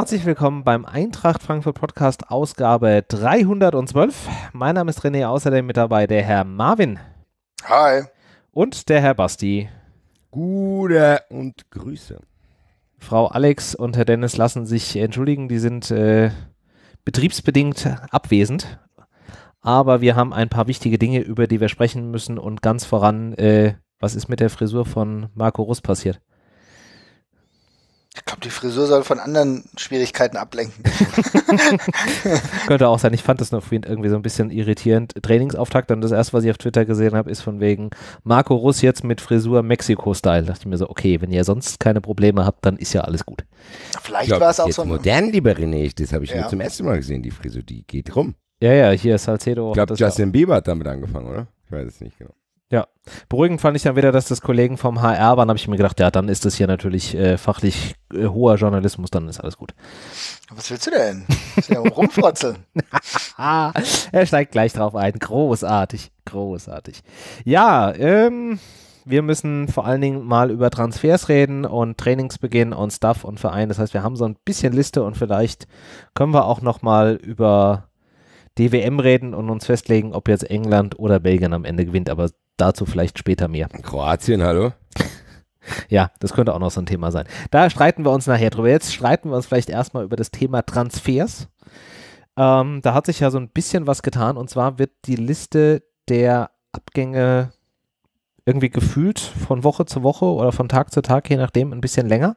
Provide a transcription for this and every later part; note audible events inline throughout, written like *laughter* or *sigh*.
Herzlich willkommen beim Eintracht Frankfurt Podcast Ausgabe 312. Mein Name ist René, außerdem mit dabei der Herr Marvin. Hi. Und der Herr Basti. Gute und Grüße. Frau Alex und Herr Dennis lassen sich entschuldigen, die sind äh, betriebsbedingt abwesend. Aber wir haben ein paar wichtige Dinge, über die wir sprechen müssen und ganz voran, äh, was ist mit der Frisur von Marco Russ passiert? Ich glaube, die Frisur soll von anderen Schwierigkeiten ablenken. *laughs* Könnte auch sein. Ich fand das noch irgendwie so ein bisschen irritierend. Trainingsauftakt und das erste, was ich auf Twitter gesehen habe, ist von wegen Marco Russ jetzt mit Frisur Mexiko-Style. Da dachte ich mir so, okay, wenn ihr sonst keine Probleme habt, dann ist ja alles gut. Vielleicht war es auch so ein. Modern, lieber René, das habe ich ja. nur zum ersten Mal gesehen, die Frisur, die geht rum. Ja, ja, hier ist Salcedo. Ich glaube, Justin Bieber hat damit angefangen, oder? Ich weiß es nicht genau. Ja, beruhigend fand ich dann wieder, dass das Kollegen vom HR waren, habe ich mir gedacht, ja, dann ist das hier natürlich äh, fachlich äh, hoher Journalismus, dann ist alles gut. Was willst du denn? Ja rumfrotzeln. *laughs* er steigt gleich drauf ein. Großartig, großartig. Ja, ähm, wir müssen vor allen Dingen mal über Transfers reden und Trainingsbeginn und Stuff und Verein. Das heißt, wir haben so ein bisschen Liste und vielleicht können wir auch nochmal über DWM reden und uns festlegen, ob jetzt England oder Belgien am Ende gewinnt. Aber dazu vielleicht später mehr. Kroatien, hallo? *laughs* Ja, das könnte auch noch so ein Thema sein. Da streiten wir uns nachher drüber. Jetzt streiten wir uns vielleicht erstmal über das Thema Transfers. Ähm, da hat sich ja so ein bisschen was getan und zwar wird die Liste der Abgänge irgendwie gefühlt von Woche zu Woche oder von Tag zu Tag, je nachdem, ein bisschen länger.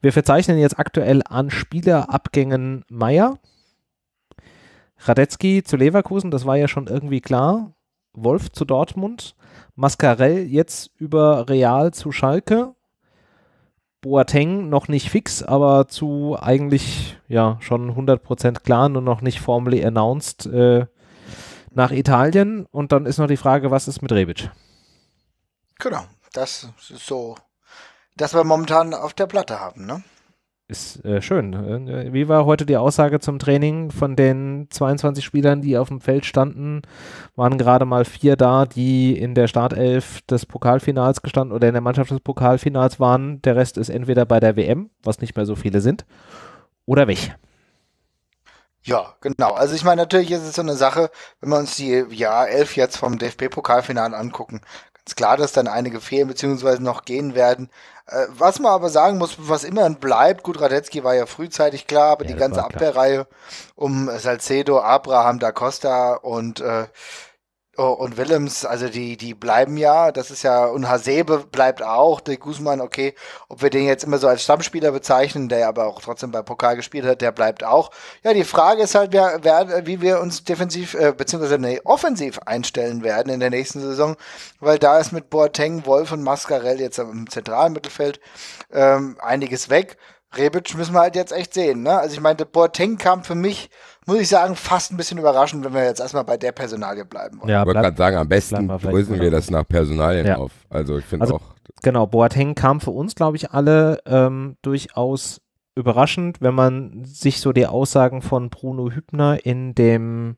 Wir verzeichnen jetzt aktuell an Spielerabgängen Meier, Radetzky zu Leverkusen, das war ja schon irgendwie klar, Wolf zu Dortmund, Mascarell jetzt über Real zu Schalke. Boateng noch nicht fix, aber zu eigentlich ja schon 100% klar, nur noch nicht formally announced äh, nach Italien. Und dann ist noch die Frage, was ist mit Rebic? Genau, das ist so, dass wir momentan auf der Platte haben, ne? Ist äh, schön. Äh, wie war heute die Aussage zum Training? Von den 22 Spielern, die auf dem Feld standen, waren gerade mal vier da, die in der Startelf des Pokalfinals gestanden oder in der Mannschaft des Pokalfinals waren. Der Rest ist entweder bei der WM, was nicht mehr so viele sind, oder weg. Ja, genau. Also ich meine, natürlich ist es so eine Sache, wenn wir uns die Jahr elf jetzt vom DFB-Pokalfinale angucken, ist klar, dass dann einige fehlen bzw. noch gehen werden. Äh, was man aber sagen muss, was immerhin bleibt, gut, Radetzky war ja frühzeitig klar, aber ja, die ganze Abwehrreihe um Salcedo, Abraham, Da Costa und äh, Oh, und Willems, also die, die bleiben ja, das ist ja, und Hasebe bleibt auch, der Guzman, okay, ob wir den jetzt immer so als Stammspieler bezeichnen, der aber auch trotzdem bei Pokal gespielt hat, der bleibt auch. Ja, die Frage ist halt, wer, wer, wie wir uns defensiv, äh, beziehungsweise nee, offensiv einstellen werden in der nächsten Saison, weil da ist mit Boateng, Wolf und Mascarell jetzt im zentralen Mittelfeld ähm, einiges weg. Rebic müssen wir halt jetzt echt sehen. Ne? Also ich meinte, Boateng kam für mich, muss ich sagen, fast ein bisschen überraschend, wenn wir jetzt erstmal bei der Personalie bleiben wollen. Ja, ich wollte gerade sagen, am besten lösen wir das nach Personalien ja. auf. Also ich finde also, auch. Genau, Boateng kam für uns, glaube ich, alle ähm, durchaus überraschend, wenn man sich so die Aussagen von Bruno Hübner in dem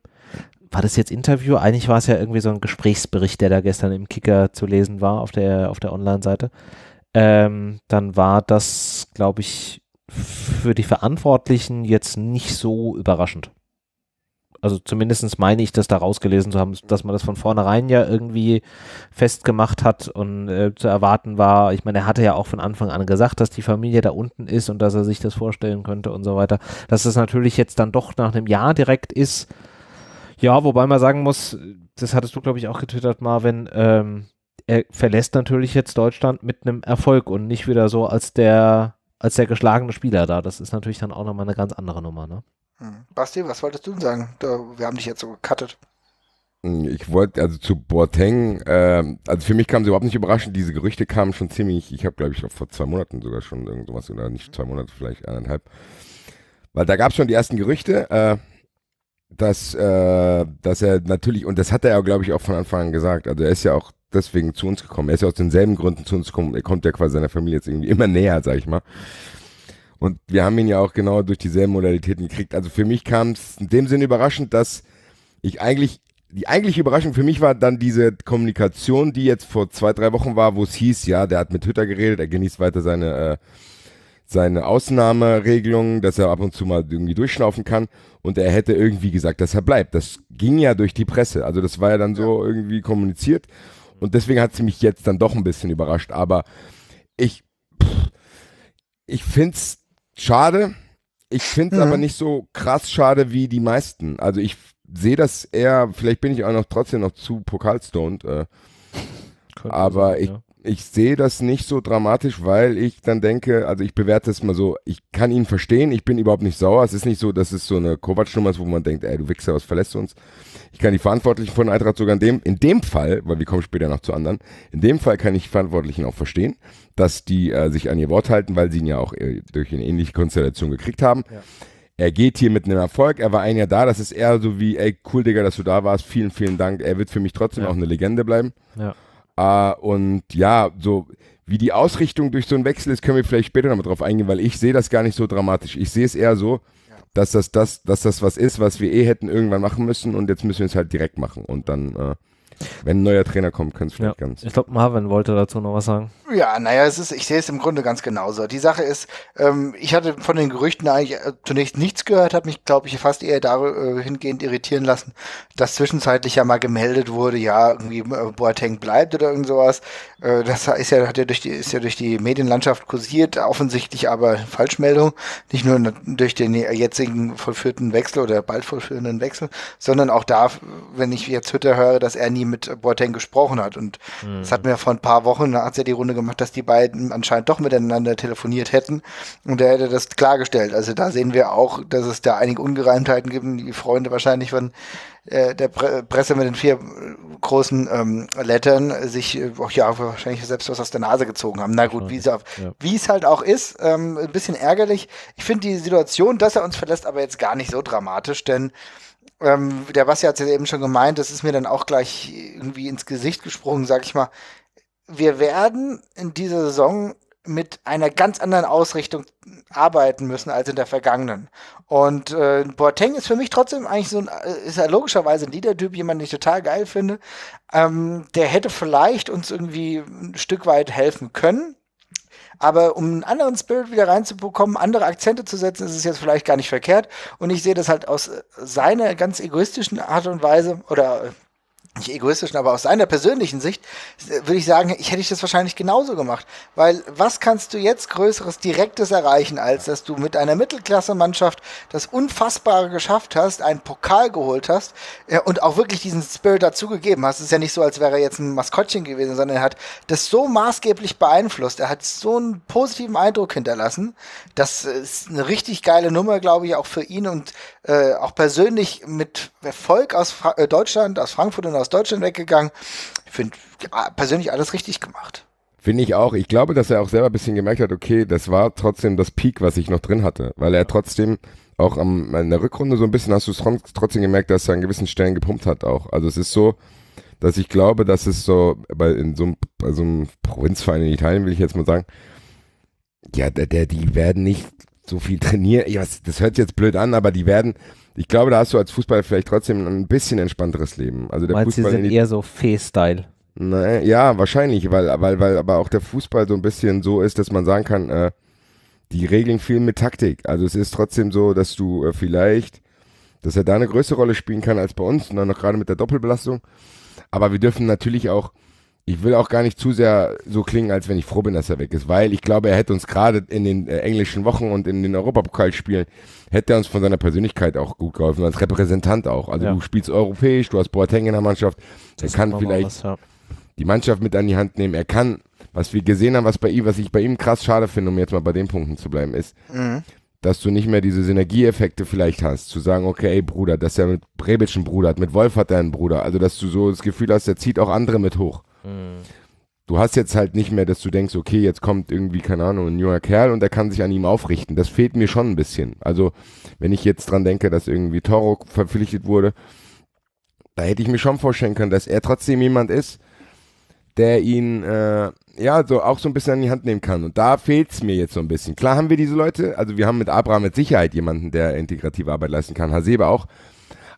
war das jetzt Interview? Eigentlich war es ja irgendwie so ein Gesprächsbericht, der da gestern im Kicker zu lesen war auf der auf der Online-Seite. Ähm, dann war das, glaube ich, für die Verantwortlichen jetzt nicht so überraschend. Also zumindest meine ich das da rausgelesen zu haben, dass man das von vornherein ja irgendwie festgemacht hat und äh, zu erwarten war. Ich meine, er hatte ja auch von Anfang an gesagt, dass die Familie da unten ist und dass er sich das vorstellen könnte und so weiter. Dass das natürlich jetzt dann doch nach einem Jahr direkt ist. Ja, wobei man sagen muss, das hattest du, glaube ich, auch getwittert, Marvin, ähm, er verlässt natürlich jetzt Deutschland mit einem Erfolg und nicht wieder so als der als der geschlagene Spieler da. Das ist natürlich dann auch nochmal eine ganz andere Nummer. Ne? Hm. Basti, was wolltest du denn sagen? wir haben dich jetzt so gecuttet. Hm, ich wollte, also zu Boateng, äh, also für mich kam es überhaupt nicht überraschend, diese Gerüchte kamen schon ziemlich, ich habe glaube ich vor zwei Monaten sogar schon irgendwas, oder nicht zwei Monate, vielleicht eineinhalb, weil da gab es schon die ersten Gerüchte, äh, dass, äh, dass er natürlich, und das hat er ja, glaube ich, auch von Anfang an gesagt, also er ist ja auch deswegen zu uns gekommen, er ist ja aus denselben Gründen zu uns gekommen, er kommt ja quasi seiner Familie jetzt irgendwie immer näher, sag ich mal. Und wir haben ihn ja auch genau durch dieselben Modalitäten gekriegt. Also für mich kam es in dem Sinne überraschend, dass ich eigentlich, die eigentliche Überraschung für mich war dann diese Kommunikation, die jetzt vor zwei, drei Wochen war, wo es hieß, ja, der hat mit Hütter geredet, er genießt weiter seine äh, seine Ausnahmeregelung, dass er ab und zu mal irgendwie durchschnaufen kann und er hätte irgendwie gesagt, dass er bleibt. Das ging ja durch die Presse. Also das war ja dann so irgendwie kommuniziert und deswegen hat sie mich jetzt dann doch ein bisschen überrascht. Aber ich, ich finde es schade. Ich finde es mhm. aber nicht so krass schade wie die meisten. Also ich sehe das eher, vielleicht bin ich auch noch trotzdem noch zu pokalstoned. Äh, aber ich, ja ich sehe das nicht so dramatisch, weil ich dann denke, also ich bewerte es mal so, ich kann ihn verstehen, ich bin überhaupt nicht sauer. Es ist nicht so, dass es so eine Kovac-Nummer ist, wo man denkt, ey, du Wichser, was verlässt du uns? Ich kann die Verantwortlichen von Eintracht sogar in dem, in dem Fall, weil wir kommen später noch zu anderen, in dem Fall kann ich Verantwortlichen auch verstehen, dass die äh, sich an ihr Wort halten, weil sie ihn ja auch äh, durch eine ähnliche Konstellation gekriegt haben. Ja. Er geht hier mit einem Erfolg, er war ein Jahr da, das ist eher so wie, ey, cool, Digga, dass du da warst, vielen, vielen Dank, er wird für mich trotzdem ja. auch eine Legende bleiben. Ja. Äh, und ja, so wie die Ausrichtung durch so einen Wechsel ist, können wir vielleicht später nochmal drauf eingehen, weil ich sehe das gar nicht so dramatisch. Ich sehe es eher so, dass das, das, dass das was ist, was wir eh hätten irgendwann machen müssen und jetzt müssen wir es halt direkt machen. Und dann äh, wenn ein neuer Trainer kommt, können es vielleicht ja. ganz. Ich glaube, Marvin wollte dazu noch was sagen. Ja, naja, es ist, ich sehe es im Grunde ganz genauso. Die Sache ist, ähm, ich hatte von den Gerüchten eigentlich äh, zunächst nichts gehört, habe mich, glaube ich, fast eher dahingehend äh, irritieren lassen, dass zwischenzeitlich ja mal gemeldet wurde, ja, irgendwie äh, Boateng bleibt oder irgend sowas. Äh, das ist ja, hat ja durch die, ist ja durch die Medienlandschaft kursiert, offensichtlich aber Falschmeldung, nicht nur durch den jetzigen vollführten Wechsel oder bald vollführenden Wechsel, sondern auch da, wenn ich jetzt Hütter höre, dass er nie Pellegrini mit Boateng gesprochen hat. Und mhm. das hatten wir vor ein paar Wochen, da hat es ja die Runde gemacht, dass die beiden anscheinend doch miteinander telefoniert hätten. Und er hätte das klargestellt. Also da sehen wir auch, dass es da einige Ungereimtheiten gibt, die Freunde wahrscheinlich von äh, der Presse mit den vier großen ähm, Lettern sich äh, auch ja wahrscheinlich selbst was aus der Nase gezogen haben. Na gut, wie ja. es halt auch ist, ähm, ein bisschen ärgerlich. Ich finde die Situation, dass er uns verlässt, aber jetzt gar nicht so dramatisch, denn ähm, der Basti hat es ja eben schon gemeint, das ist mir dann auch gleich irgendwie ins Gesicht gesprungen, sag ich mal. Wir werden in dieser Saison mit einer ganz anderen Ausrichtung arbeiten müssen als in der vergangenen. Und äh, Boateng ist für mich trotzdem eigentlich so ein, äh, ist ja logischerweise ein Leader-Typ, jemand, den ich total geil finde. Ähm, der hätte vielleicht uns irgendwie ein Stück weit helfen können. Aber um einen anderen Spirit wieder reinzubekommen, andere Akzente zu setzen, ist es jetzt vielleicht gar nicht verkehrt. Und ich sehe das halt aus äh, seiner ganz egoistischen Art und Weise oder äh, nicht egoistischen, aber aus seiner persönlichen Sicht äh, würde ich sagen, ich hätte ich das wahrscheinlich genauso gemacht. Weil was kannst du jetzt Größeres, Direktes erreichen, als dass du mit einer Mittelklasse-Mannschaft das Unfassbare geschafft hast, einen Pokal geholt hast äh, und auch wirklich diesen Spirit dazugegeben hast. Es ist ja nicht so, als wäre er jetzt ein Maskottchen gewesen, sondern er hat das so maßgeblich beeinflusst. Er hat so einen positiven Eindruck hinterlassen. Das äh, ist eine richtig geile Nummer, glaube ich, auch für ihn und äh, auch persönlich mit Erfolg aus Fra äh, Deutschland, aus Frankfurt und aus Deutschland weggegangen. Ich finde ja, persönlich alles richtig gemacht. Finde ich auch. Ich glaube, dass er auch selber ein bisschen gemerkt hat, okay, das war trotzdem das Peak, was ich noch drin hatte, weil er trotzdem auch am, in der Rückrunde so ein bisschen hast du es trotzdem gemerkt, dass er an gewissen Stellen gepumpt hat auch. Also es ist so, dass ich glaube, dass es so bei in so einem, bei so einem Provinzverein in Italien will ich jetzt mal sagen, ja, der, der, die werden nicht so viel trainieren. Ja, das hört jetzt blöd an, aber die werden, ich glaube, da hast du als Fußballer vielleicht trotzdem ein bisschen entspannteres Leben. Also der Meinst, Fußball sie sind eher so Fee-Style. Nein, ja, wahrscheinlich, weil, weil, weil aber auch der Fußball so ein bisschen so ist, dass man sagen kann, äh, die Regeln viel mit Taktik. Also es ist trotzdem so, dass du äh, vielleicht, dass er da eine größere Rolle spielen kann als bei uns, und dann noch gerade mit der Doppelbelastung. Aber wir dürfen natürlich auch ich will auch gar nicht zu sehr so klingen, als wenn ich froh bin, dass er weg ist, weil ich glaube, er hätte uns gerade in den äh, englischen Wochen und in den Europapokalspielen, hätte er uns von seiner Persönlichkeit auch gut geholfen, als Repräsentant auch. Also ja. du spielst europäisch, du hast Boateng in der Mannschaft, er kann vielleicht was, ja. die Mannschaft mit an die Hand nehmen, er kann, was wir gesehen haben, was bei ihm, was ich bei ihm krass schade finde, um jetzt mal bei den Punkten zu bleiben, ist, mhm. dass du nicht mehr diese Synergieeffekte vielleicht hast, zu sagen, okay, ey, Bruder, dass er mit Rebic einen Bruder hat, mit Wolf hat er einen Bruder, also dass du so das Gefühl hast, er zieht auch andere mit hoch. Du hast jetzt halt nicht mehr, dass du denkst, okay, jetzt kommt irgendwie, keine Ahnung, ein junger Kerl und der kann sich an ihm aufrichten. Das fehlt mir schon ein bisschen. Also, wenn ich jetzt dran denke, dass irgendwie Toro verpflichtet wurde, da hätte ich mir schon vorstellen können, dass er trotzdem jemand ist, der ihn, äh, ja, so auch so ein bisschen an die Hand nehmen kann. Und da fehlt es mir jetzt so ein bisschen. Klar haben wir diese Leute, also wir haben mit Abraham mit Sicherheit jemanden, der integrative Arbeit leisten kann, Hasebe auch.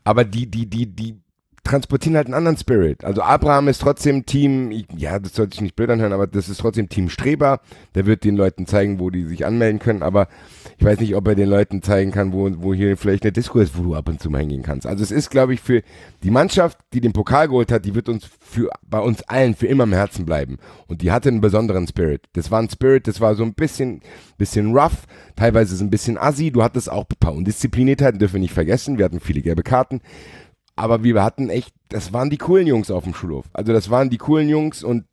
Aber die, die, die, die transportieren halt einen anderen Spirit. Also Abraham ist trotzdem Team, ja, das sollte ich nicht blöd anhören, aber das ist trotzdem Team Streber. Der wird den Leuten zeigen, wo die sich anmelden können, aber ich weiß nicht, ob er den Leuten zeigen kann, wo, wo hier vielleicht eine Disco ist, wo du ab und zu mal hingehen kannst. Also es ist, glaube ich, für die Mannschaft, die den Pokal geholt hat, die wird uns für, bei uns allen für immer im Herzen bleiben. Und die hatte einen besonderen Spirit. Das war ein Spirit, das war so ein bisschen, bisschen rough, teilweise so ein bisschen assi. Du hattest auch ein paar Undiszipliniertheiten, dürfen wir nicht vergessen. Wir hatten viele gelbe Karten. Aber wir hatten echt, das waren die coolen Jungs auf dem Schulhof. Also das waren die coolen Jungs und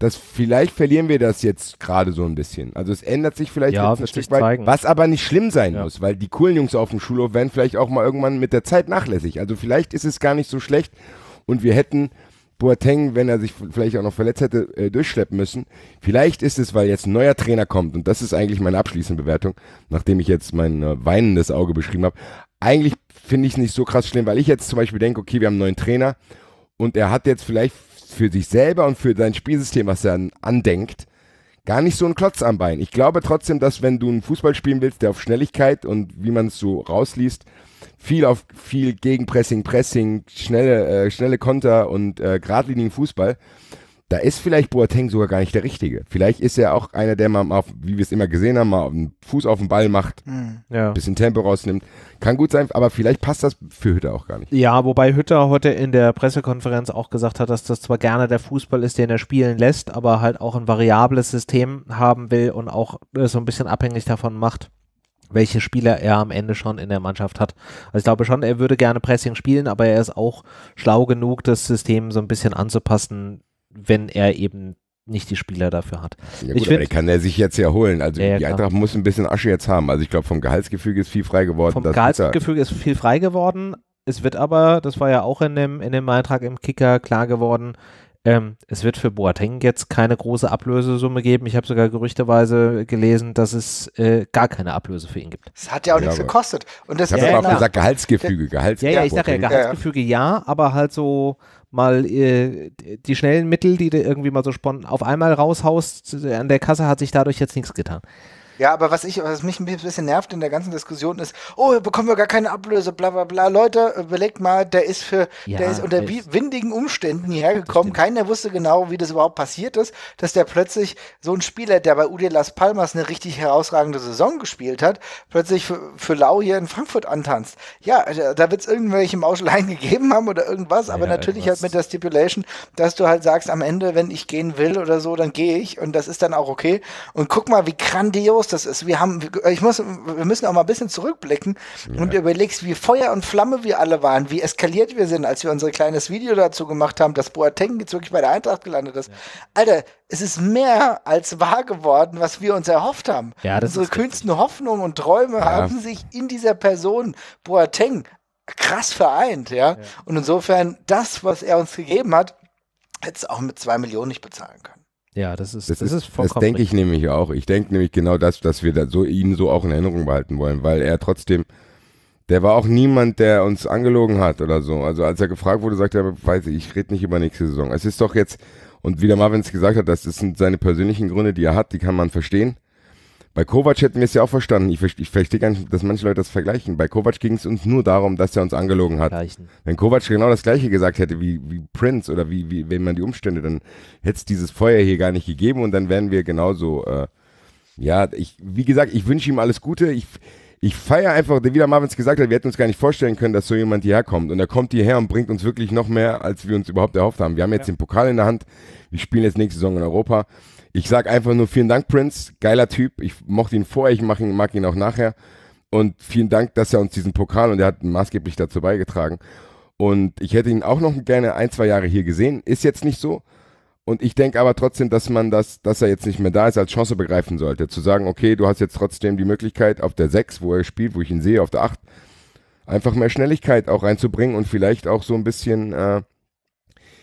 das vielleicht verlieren wir das jetzt gerade so ein bisschen. Also es ändert sich vielleicht ja, ein Stück weit, zeigen. was aber nicht schlimm sein ja. muss, weil die coolen Jungs auf dem Schulhof werden vielleicht auch mal irgendwann mit der Zeit nachlässig. Also vielleicht ist es gar nicht so schlecht und wir hätten Boateng, wenn er sich vielleicht auch noch verletzt hätte, äh, durchschleppen müssen. Vielleicht ist es, weil jetzt ein neuer Trainer kommt und das ist eigentlich meine abschließende Bewertung, nachdem ich jetzt mein äh, weinendes Auge beschrieben habe eigentlich finde ich es nicht so krass schlimm, weil ich jetzt zum Beispiel denke, okay, wir haben einen neuen Trainer und er hat jetzt vielleicht für sich selber und für sein Spielsystem, was er andenkt, gar nicht so einen Klotz am Bein. Ich glaube trotzdem, dass wenn du einen Fußball spielen willst, der auf Schnelligkeit und wie man es so rausliest, viel auf viel Gegenpressing, Pressing, schnelle, äh, schnelle Konter und äh, geradlinigen Fußball, da ist vielleicht Boateng sogar gar nicht der Richtige. Vielleicht ist er auch einer, der mal, auf, wie wir es immer gesehen haben, mal einen Fuß auf den Ball macht, ein hm. ja. bisschen Tempo rausnimmt. Kann gut sein, aber vielleicht passt das für Hütter auch gar nicht. Ja, wobei Hütter heute in der Pressekonferenz auch gesagt hat, dass das zwar gerne der Fußball ist, den er spielen lässt, aber halt auch ein variables System haben will und auch äh, so ein bisschen abhängig davon macht, welche Spieler er am Ende schon in der Mannschaft hat. Also ich glaube schon, er würde gerne Pressing spielen, aber er ist auch schlau genug, das System so ein bisschen anzupassen, wenn er eben nicht die Spieler dafür hat. Ja gut, ich find, kann er sich jetzt ja holen. Also ja, ja, die Eintracht klar. muss ein bisschen Asche jetzt haben. Also ich glaube, vom Gehaltsgefüge ist viel frei geworden. Vom Gehaltsgefüge ist viel frei geworden. Es wird aber, das war ja auch in dem, in dem Beitrag im Kicker klar geworden, ähm, es wird für Boateng jetzt keine große Ablösesumme geben. Ich habe sogar gerüchteweise gelesen, dass es äh, gar keine Ablöse für ihn gibt. Es hat ja auch ja, nichts gekostet. Und das ich habe ja, auch gesagt, Gehaltsgefüge. Gehaltsgefüge. Ja, ja, ich sage ja Gehaltsgefüge ja, aber halt so mal äh, die schnellen Mittel, die du irgendwie mal so spontan auf einmal raushaust, an der Kasse hat sich dadurch jetzt nichts getan. Ja, aber was ich, was mich ein bisschen nervt in der ganzen Diskussion ist, oh, bekommen wir gar keine Ablöse, bla bla bla. Leute, überlegt mal, der ist für, ja, der ist unter ist, windigen Umständen hierher gekommen. Keiner wusste genau, wie das überhaupt passiert ist, dass der plötzlich so ein Spieler, der bei UD Las Palmas eine richtig herausragende Saison gespielt hat, plötzlich für, für Lau hier in Frankfurt antanzt. Ja, da wird es irgendwelche Mauscheleien *laughs* gegeben haben oder irgendwas, aber ja, natürlich etwas. halt mit der Stipulation, dass du halt sagst, am Ende, wenn ich gehen will oder so, dann gehe ich und das ist dann auch okay. Und guck mal, wie grandios das ist. Wir haben, ich muss, wir müssen auch mal ein bisschen zurückblicken ja. und überlegst, wie Feuer und Flamme wir alle waren, wie eskaliert wir sind, als wir unser kleines Video dazu gemacht haben, dass Boateng jetzt wirklich bei der Eintracht gelandet ist. Ja. Alter, es ist mehr als wahr geworden, was wir uns erhofft haben. Ja, Unsere kühnsten Hoffnungen und Träume haben sich in dieser Person Boateng krass vereint, ja. Und insofern, das, was er uns gegeben hat, hätte es auch mit zwei Millionen nicht bezahlen können. Ja, das ist, das, das ist, ist vollkommen. Das denke ich nämlich auch. Ich denke nämlich genau das, dass wir da so, ihn so auch in Erinnerung behalten wollen, weil er trotzdem, der war auch niemand, der uns angelogen hat oder so. Also als er gefragt wurde, sagte er, weiß ich, ich rede nicht über nächste Saison. Es ist doch jetzt, und wie der Marvin es gesagt hat, das sind seine persönlichen Gründe, die er hat, die kann man verstehen. Bei Kovac hätten wir es ja auch verstanden. Ich, ich verstehe gar nicht, dass manche Leute das vergleichen. Bei Kovac ging es uns nur darum, dass er uns angelogen hat. Gleichen. Wenn Kovac genau das Gleiche gesagt hätte wie, wie Prince oder wie, wie, wenn man die Umstände, dann hätte es dieses Feuer hier gar nicht gegeben und dann wären wir genauso. Äh, ja, ich, wie gesagt, ich wünsche ihm alles Gute. Ich, ich feiere einfach, wie der Marvins gesagt hat, wir hätten uns gar nicht vorstellen können, dass so jemand hierher kommt. Und er kommt hierher und bringt uns wirklich noch mehr, als wir uns überhaupt erhofft haben. Wir haben jetzt ja. den Pokal in der Hand. Wir spielen jetzt nächste Saison in Europa. Ich sag einfach nur vielen Dank, Prince. Geiler Typ. Ich mochte ihn vorher, ich mag ihn, mag ihn auch nachher. Und vielen Dank, dass er uns diesen Pokal und er hat maßgeblich dazu beigetragen. Und ich hätte ihn auch noch gerne ein, zwei Jahre hier gesehen. Ist jetzt nicht so. Und ich denke aber trotzdem, dass man das, dass er jetzt nicht mehr da ist, als Chance begreifen sollte. Zu sagen, okay, du hast jetzt trotzdem die Möglichkeit, auf der 6, wo er spielt, wo ich ihn sehe, auf der 8, einfach mehr Schnelligkeit auch reinzubringen und vielleicht auch so ein bisschen äh,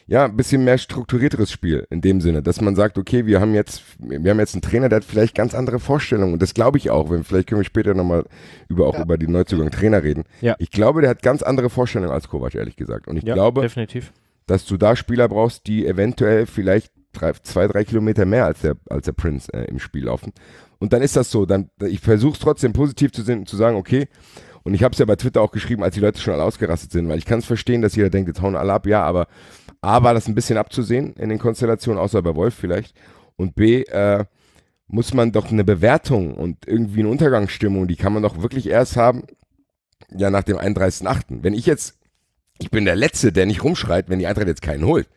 ja, ein bisschen mehr strukturierteres Spiel in dem Sinne, dass man sagt, okay, wir haben jetzt, wir haben jetzt einen Trainer, der hat vielleicht ganz andere Vorstellungen und das glaube ich auch, wenn vielleicht können wir später nochmal über, auch ja. über die Neuzugang Trainer reden. Ja. Ich glaube, der hat ganz andere Vorstellungen als Kovac, ehrlich gesagt. Und ich ja, glaube, definitiv. dass du da Spieler brauchst, die eventuell vielleicht drei, zwei, drei Kilometer mehr als der, als der Prince äh, im Spiel laufen. Und dann ist das so. Dann, ich versuche es trotzdem positiv zu, sehen, zu sagen, okay, und ich habe es ja bei Twitter auch geschrieben, als die Leute schon alle ausgerastet sind, weil ich kann es verstehen, dass jeder denkt, jetzt hauen alle ab, ja, aber A, war das ein bisschen abzusehen in den Konstellationen, außer bei Wolf vielleicht. Und B, äh, muss man doch eine Bewertung und irgendwie eine Untergangsstimmung, die kann man doch wirklich erst haben, ja, nach dem 31.8. Wenn ich jetzt, ich bin der Letzte, der nicht rumschreit, wenn die Eintracht jetzt keinen holt.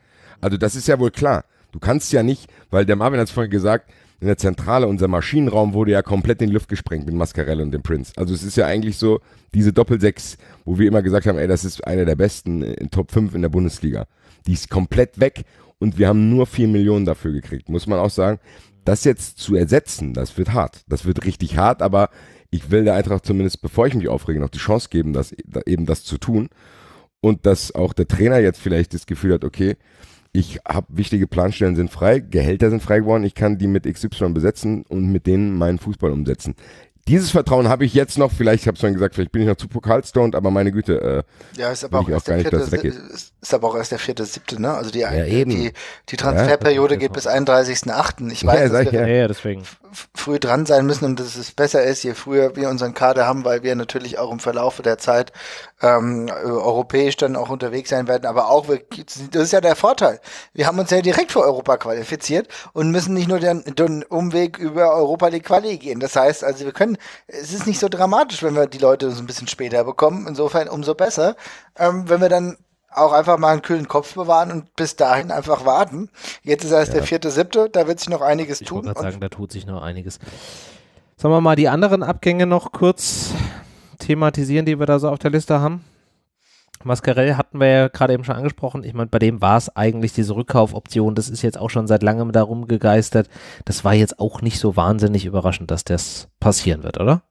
Also das ist ja wohl klar. Du kannst ja nicht, weil der Marvin hat es vorhin gesagt, in der Zentrale, unser Maschinenraum wurde ja komplett in die Luft gesprengt mit Mascarell und dem Prinz. Also es ist ja eigentlich so, diese Doppelsechs, wo wir immer gesagt haben, ey, das ist einer der besten in Top 5 in der Bundesliga. Die ist komplett weg und wir haben nur 4 Millionen dafür gekriegt. Muss man auch sagen, das jetzt zu ersetzen, das wird hart. Das wird richtig hart, aber ich will der Eintracht zumindest, bevor ich mich aufrege, noch die Chance geben, das, eben das zu tun. Und dass auch der Trainer jetzt vielleicht das Gefühl hat, okay, ich habe wichtige Planstellen sind frei, Gehälter sind frei geworden, ich kann die mit XY besetzen und mit denen meinen Fußball umsetzen. Dieses Vertrauen habe ich jetzt noch, vielleicht, ich habe es schon gesagt, vielleicht bin ich noch zu pokalstoned, aber meine Güte. Äh, ja, ist aber, auch erst, der vierte, ist, aber auch erst der vierte, siebte, ne? Also die, ja, die, die Transferperiode ja, geht bis 31.8. Ich weiß, ja, dass wir ja. deswegen. früh dran sein müssen und dass es besser ist, je früher wir unseren Kader haben, weil wir natürlich auch im Verlauf der Zeit ähm, europäisch dann auch unterwegs sein werden. Aber auch, das ist ja der Vorteil. Wir haben uns ja direkt für Europa qualifiziert und müssen nicht nur den, den Umweg über Europa League Quali gehen. Das heißt, also wir können, es ist nicht so dramatisch, wenn wir die Leute so ein bisschen später bekommen. Insofern umso besser, ähm, wenn wir dann auch einfach mal einen kühlen Kopf bewahren und bis dahin einfach warten. Jetzt ist erst ja. der vierte, siebte, da wird sich noch einiges ich tun. Ich wollte sagen, da tut sich noch einiges. Sagen wir mal die anderen Abgänge noch kurz thematisieren, die wir da so auf der Liste haben? Mascarell hatten wir ja gerade eben schon angesprochen. Ich meine, bei dem war es eigentlich diese Rückkaufoption. Das ist jetzt auch schon seit langem darum gegeistert. Das war jetzt auch nicht so wahnsinnig überraschend, dass das passieren wird, oder?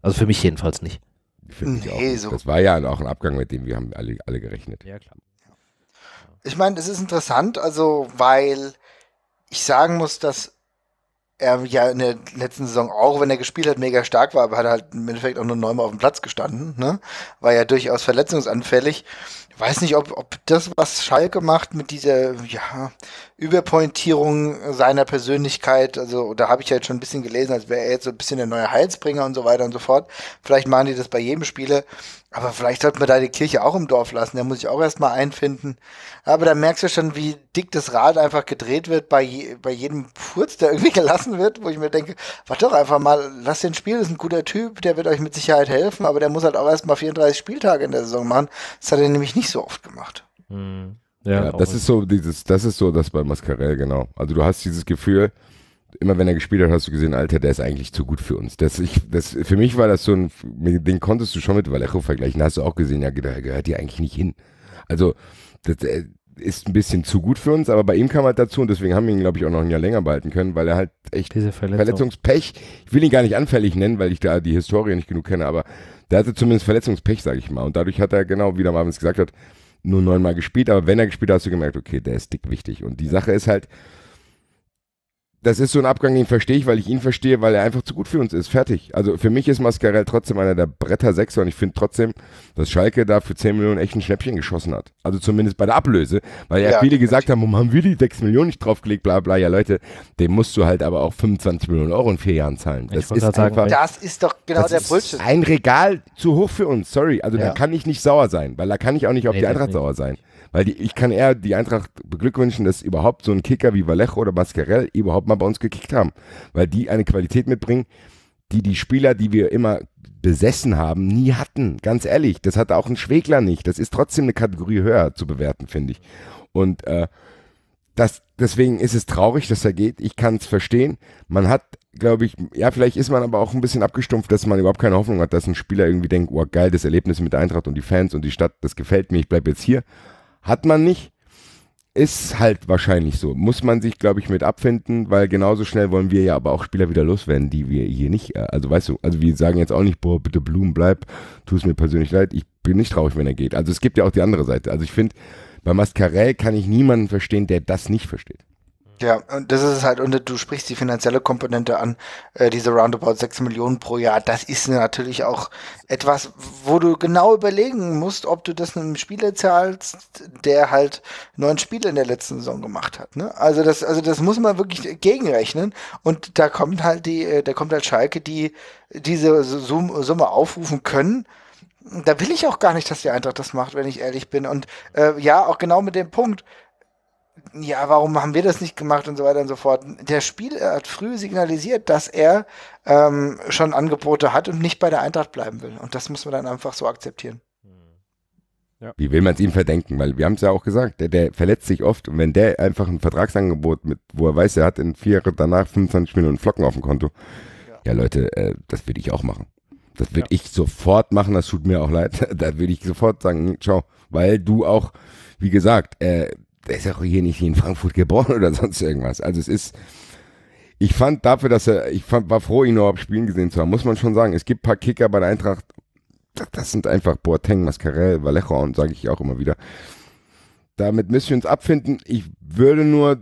Also für mich jedenfalls nicht. Für mich nee, auch nicht. So. Das war ja auch ein Abgang, mit dem wir haben alle, alle gerechnet. Ja, klar. Ich meine, das ist interessant, also weil ich sagen muss, dass er ja in der letzten Saison auch, wenn er gespielt hat, mega stark war, aber hat halt im Endeffekt auch nur neunmal auf dem Platz gestanden. Ne? War ja durchaus verletzungsanfällig. weiß nicht, ob, ob das, was Schalke macht mit dieser ja, Überpointierung seiner Persönlichkeit, also da habe ich ja jetzt schon ein bisschen gelesen, als wäre er jetzt so ein bisschen der neue Heilsbringer und so weiter und so fort. Vielleicht machen die das bei jedem Spiele, aber vielleicht sollte man da die Kirche auch im Dorf lassen, der muss ich auch erstmal einfinden. Aber da merkst du schon, wie dick das Rad einfach gedreht wird bei, je, bei jedem Furz, der *laughs* irgendwie gelassen wird, wo ich mir denke, warte doch einfach mal, lass den Spiel, das ist ein guter Typ, der wird euch mit Sicherheit helfen, aber der muss halt auch erstmal 34 Spieltage in der Saison machen. Das hat er nämlich nicht so oft gemacht. Mhm. Ja, ja genau, das ist so dieses, das ist so das bei Mascarell, genau. Also du hast dieses Gefühl, immer wenn er gespielt hat, hast du gesehen, Alter, der ist eigentlich zu gut für uns. Das, ich, das, für mich war das so ein, den konntest du schon mit Vallejo vergleichen, hast du auch gesehen, ja, der gehört dir eigentlich nicht hin. Also, das, äh, ist ein bisschen zu gut für uns, aber bei ihm kam halt dazu und deswegen haben wir ihn, glaube ich, auch noch ein Jahr länger behalten können, weil er halt echt Verletzung. Verletzungspech, ich will ihn gar nicht anfällig nennen, weil ich da die Historie nicht genug kenne, aber der hatte zumindest Verletzungspech, sage ich mal. Und dadurch hat er genau, wie der Marvin es gesagt hat, nur neunmal gespielt, aber wenn er gespielt hat, hast du gemerkt, okay, der ist dick wichtig. Und die Sache ist halt, das ist so ein Abgang, den verstehe ich, weil ich ihn verstehe, weil er einfach zu gut für uns ist. Fertig. Also für mich ist Mascarell trotzdem einer der Bretter Sechser und ich finde trotzdem, dass Schalke da für 10 Millionen echt ein Schnäppchen geschossen hat. Also zumindest bei der Ablöse, weil ja, ja viele gesagt haben, warum haben wir die 6 Millionen nicht draufgelegt, bla bla. Ja Leute, dem musst du halt aber auch 25 Millionen Euro in vier Jahren zahlen. Das ist sagen, einfach, Das ist doch genau der Bullshit. ein Regal zu hoch für uns, sorry. Also ja. da kann ich nicht sauer sein, weil da kann ich auch nicht auf nee, die Eintracht sauer sein. Weil die, ich kann eher die Eintracht beglückwünschen, dass überhaupt so ein Kicker wie Vallejo oder Mascarell überhaupt mal bei uns gekickt haben. Weil die eine Qualität mitbringen, die die Spieler, die wir immer besessen haben, nie hatten. Ganz ehrlich, das hat auch ein Schwegler nicht. Das ist trotzdem eine Kategorie höher zu bewerten, finde ich. Und äh, das, deswegen ist es traurig, dass er geht. Ich kann es verstehen. Man hat, glaube ich, ja, vielleicht ist man aber auch ein bisschen abgestumpft, dass man überhaupt keine Hoffnung hat, dass ein Spieler irgendwie denkt, oh geil, das Erlebnis mit der Eintracht und die Fans und die Stadt, das gefällt mir, ich bleibe jetzt hier. Hat man nicht. Ist halt wahrscheinlich so. Muss man sich, glaube ich, mit abfinden, weil genauso schnell wollen wir ja aber auch Spieler wieder loswerden, die wir hier nicht, äh, also weißt du, also wir sagen jetzt auch nicht, boah, bitte Blumen, bleib, tu es mir persönlich leid, ich bin nicht traurig, wenn er geht. Also es gibt ja auch die andere Seite. Also ich finde, bei Mascarell kann ich niemanden verstehen, der das nicht versteht. Ja, und das ist halt, und du sprichst die finanzielle Komponente an, äh, diese roundabout 6 Millionen pro Jahr, das ist natürlich auch etwas, wo du genau überlegen musst, ob du das einem Spieler zahlst, der halt neun Spiele in der letzten Saison gemacht hat. Ne? Also das, also das muss man wirklich gegenrechnen. Und da kommt halt die, äh, da kommt halt Schalke, die diese Summe aufrufen können da will ich auch gar nicht, dass die Eintracht das macht, wenn ich ehrlich bin. Und äh, ja, auch genau mit dem Punkt, ja, warum haben wir das nicht gemacht und so weiter und so fort. Der Spieler hat früh signalisiert, dass er ähm, schon Angebote hat und nicht bei der Eintracht bleiben will. Und das muss man dann einfach so akzeptieren. Ja. Wie will man es ihm verdenken? Weil wir haben es ja auch gesagt, der, der, verletzt sich oft und wenn der einfach ein Vertragsangebot mit, wo er weiß, er hat in vier Jahren danach 25 Millionen Flocken auf dem Konto. Ja, ja Leute, äh, das würde ich auch machen. Das würde ja. ich sofort machen, das tut mir auch leid. *laughs* da würde ich sofort sagen, hm, ciao. Weil du auch, wie gesagt, äh, der ist ja auch hier nicht in Frankfurt geboren *laughs* oder sonst irgendwas. Also es ist, ich fand dafür, dass er, ich fand, war froh, ihn überhaupt spielen gesehen zu haben, muss man schon sagen. Es gibt ein paar Kicker bei der Eintracht, das, sind einfach Boateng, Mascarell, Vallejo und sage ich auch immer wieder. Damit müssen wir uns abfinden. Ich würde nur,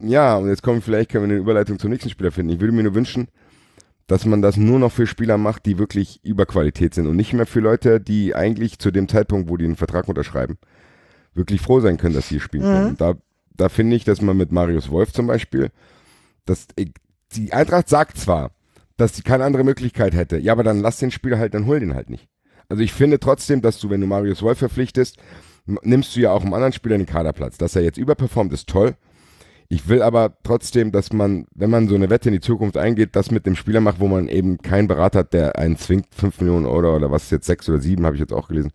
ja, und jetzt kommen vielleicht, können wir eine Überleitung zum nächsten Spieler finden. Ich würde mir nur wünschen, dass man das nur noch für Spieler macht, die wirklich über Qualität sind und nicht mehr für Leute, die eigentlich zu dem Zeitpunkt, wo die einen Vertrag unterschreiben, wirklich froh sein können, dass sie spielen mhm. können. Da, da finde ich, dass man mit Marius Wolf zum Beispiel, dass äh, die Eintracht sagt zwar, dass sie keine andere Möglichkeit hätte, ja, aber dann lass den Spieler halt, dann hol den halt nicht. Also ich finde trotzdem, dass du, wenn du Marius Wolf verpflichtest, nimmst du ja auch einem anderen Spieler den Kaderplatz. Dass er jetzt überperformt, ist toll. Ich will aber trotzdem, dass man, wenn man so eine Wette in die Zukunft eingeht, das mit dem Spieler macht, wo man eben keinen Berater hat, der einen zwingt, 5 Millionen Euro oder was jetzt, 6 oder 7, habe ich jetzt auch gelesen,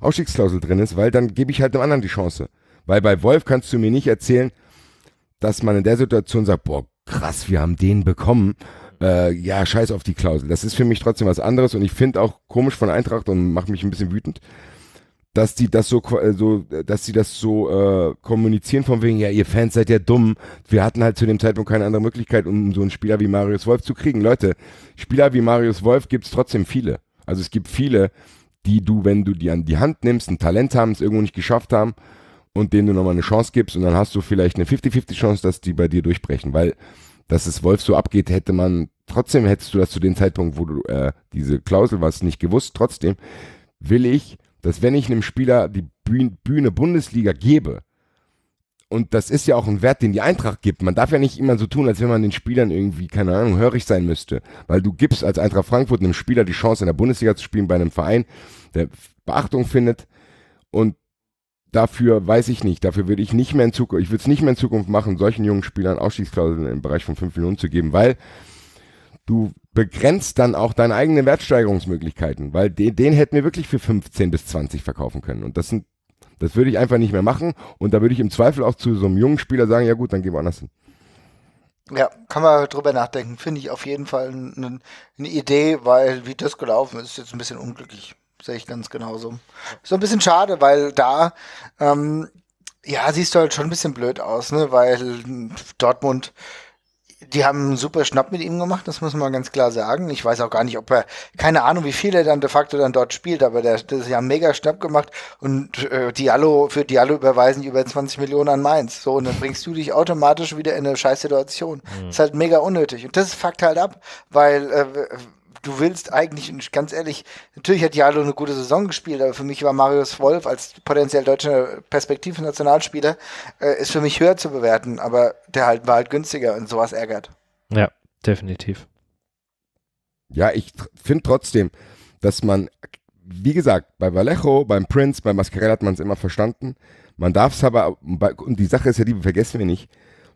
Ausstiegsklausel drin ist, weil dann gebe ich halt dem anderen die Chance. Weil bei Wolf kannst du mir nicht erzählen, dass man in der Situation sagt, boah, krass, wir haben den bekommen. Äh, ja, scheiß auf die Klausel. Das ist für mich trotzdem was anderes und ich finde auch komisch von Eintracht und macht mich ein bisschen wütend, dass die das so, äh, so äh, dass sie das so äh, kommunizieren von wegen, ja, ihr Fans seid ja dumm. Wir hatten halt zu dem Zeitpunkt keine andere Möglichkeit, um so einen Spieler wie Marius Wolf zu kriegen. Leute, Spieler wie Marius Wolf gibt es trotzdem viele. Also es gibt viele, die du, wenn du die an die Hand nimmst, ein Talent haben, es irgendwo nicht geschafft haben und denen du nochmal eine Chance gibst und dann hast du vielleicht eine 50-50 Chance, dass die bei dir durchbrechen, weil dass es Wolf so abgeht, hätte man, trotzdem hättest du das zu dem Zeitpunkt, wo du äh, diese Klausel warst, nicht gewusst, trotzdem will ich, dass wenn ich einem Spieler die Bühne, Bundesliga gebe, und das ist ja auch ein Wert, den die Eintracht gibt. Man darf ja nicht immer so tun, als wenn man den Spielern irgendwie, keine Ahnung, hörig sein müsste. Weil du gibst als Eintracht Frankfurt einem Spieler die Chance, in der Bundesliga zu spielen bei einem Verein, der Beachtung findet. Und dafür weiß ich nicht, dafür würde ich nicht mehr in Zukunft, ich würde es nicht mehr in Zukunft machen, solchen jungen Spielern Ausstiegsklauseln im Bereich von 5 Millionen zu geben, weil du begrenzt dann auch deine eigenen Wertsteigerungsmöglichkeiten, weil den, den hätten wir wirklich für 15 bis 20 verkaufen können. Und das sind das würde ich einfach nicht mehr machen und da würde ich im Zweifel auch zu so einem jungen Spieler sagen, ja gut, dann gehen wir anders hin. Ja, kann man drüber nachdenken. Finde ich auf jeden Fall eine, eine Idee, weil wie das gelaufen ist, ist jetzt ein bisschen unglücklich. Sehe ich ganz genauso. So ein bisschen schade, weil da, ähm, ja, siehst du halt schon ein bisschen blöd aus, ne? Weil Dortmund die haben einen super Schnapp mit ihm gemacht, das muss man ganz klar sagen. Ich weiß auch gar nicht, ob er, keine Ahnung, wie viel er dann de facto dann dort spielt, aber der, der sie haben mega Schnapp gemacht und äh, Diallo, für Diallo überweisen die über 20 Millionen an Mainz. So, und dann bringst du dich automatisch wieder in eine scheiß Situation. Mhm. Ist halt mega unnötig. Und das fuckt halt ab, weil äh, du willst eigentlich, und ganz ehrlich, natürlich hat Jalo eine gute Saison gespielt, aber für mich war Marius Wolf als potenziell deutscher Perspektivnationalspieler, äh, ist für mich höher zu bewerten, aber der halt war halt günstiger und sowas ärgert. Ja, definitiv. Ja, ich finde trotzdem, dass man, wie gesagt, bei Vallejo, beim Prince, bei Mascarell hat man es immer verstanden. Man darf es aber, und die Sache ist ja die, vergessen wir nicht,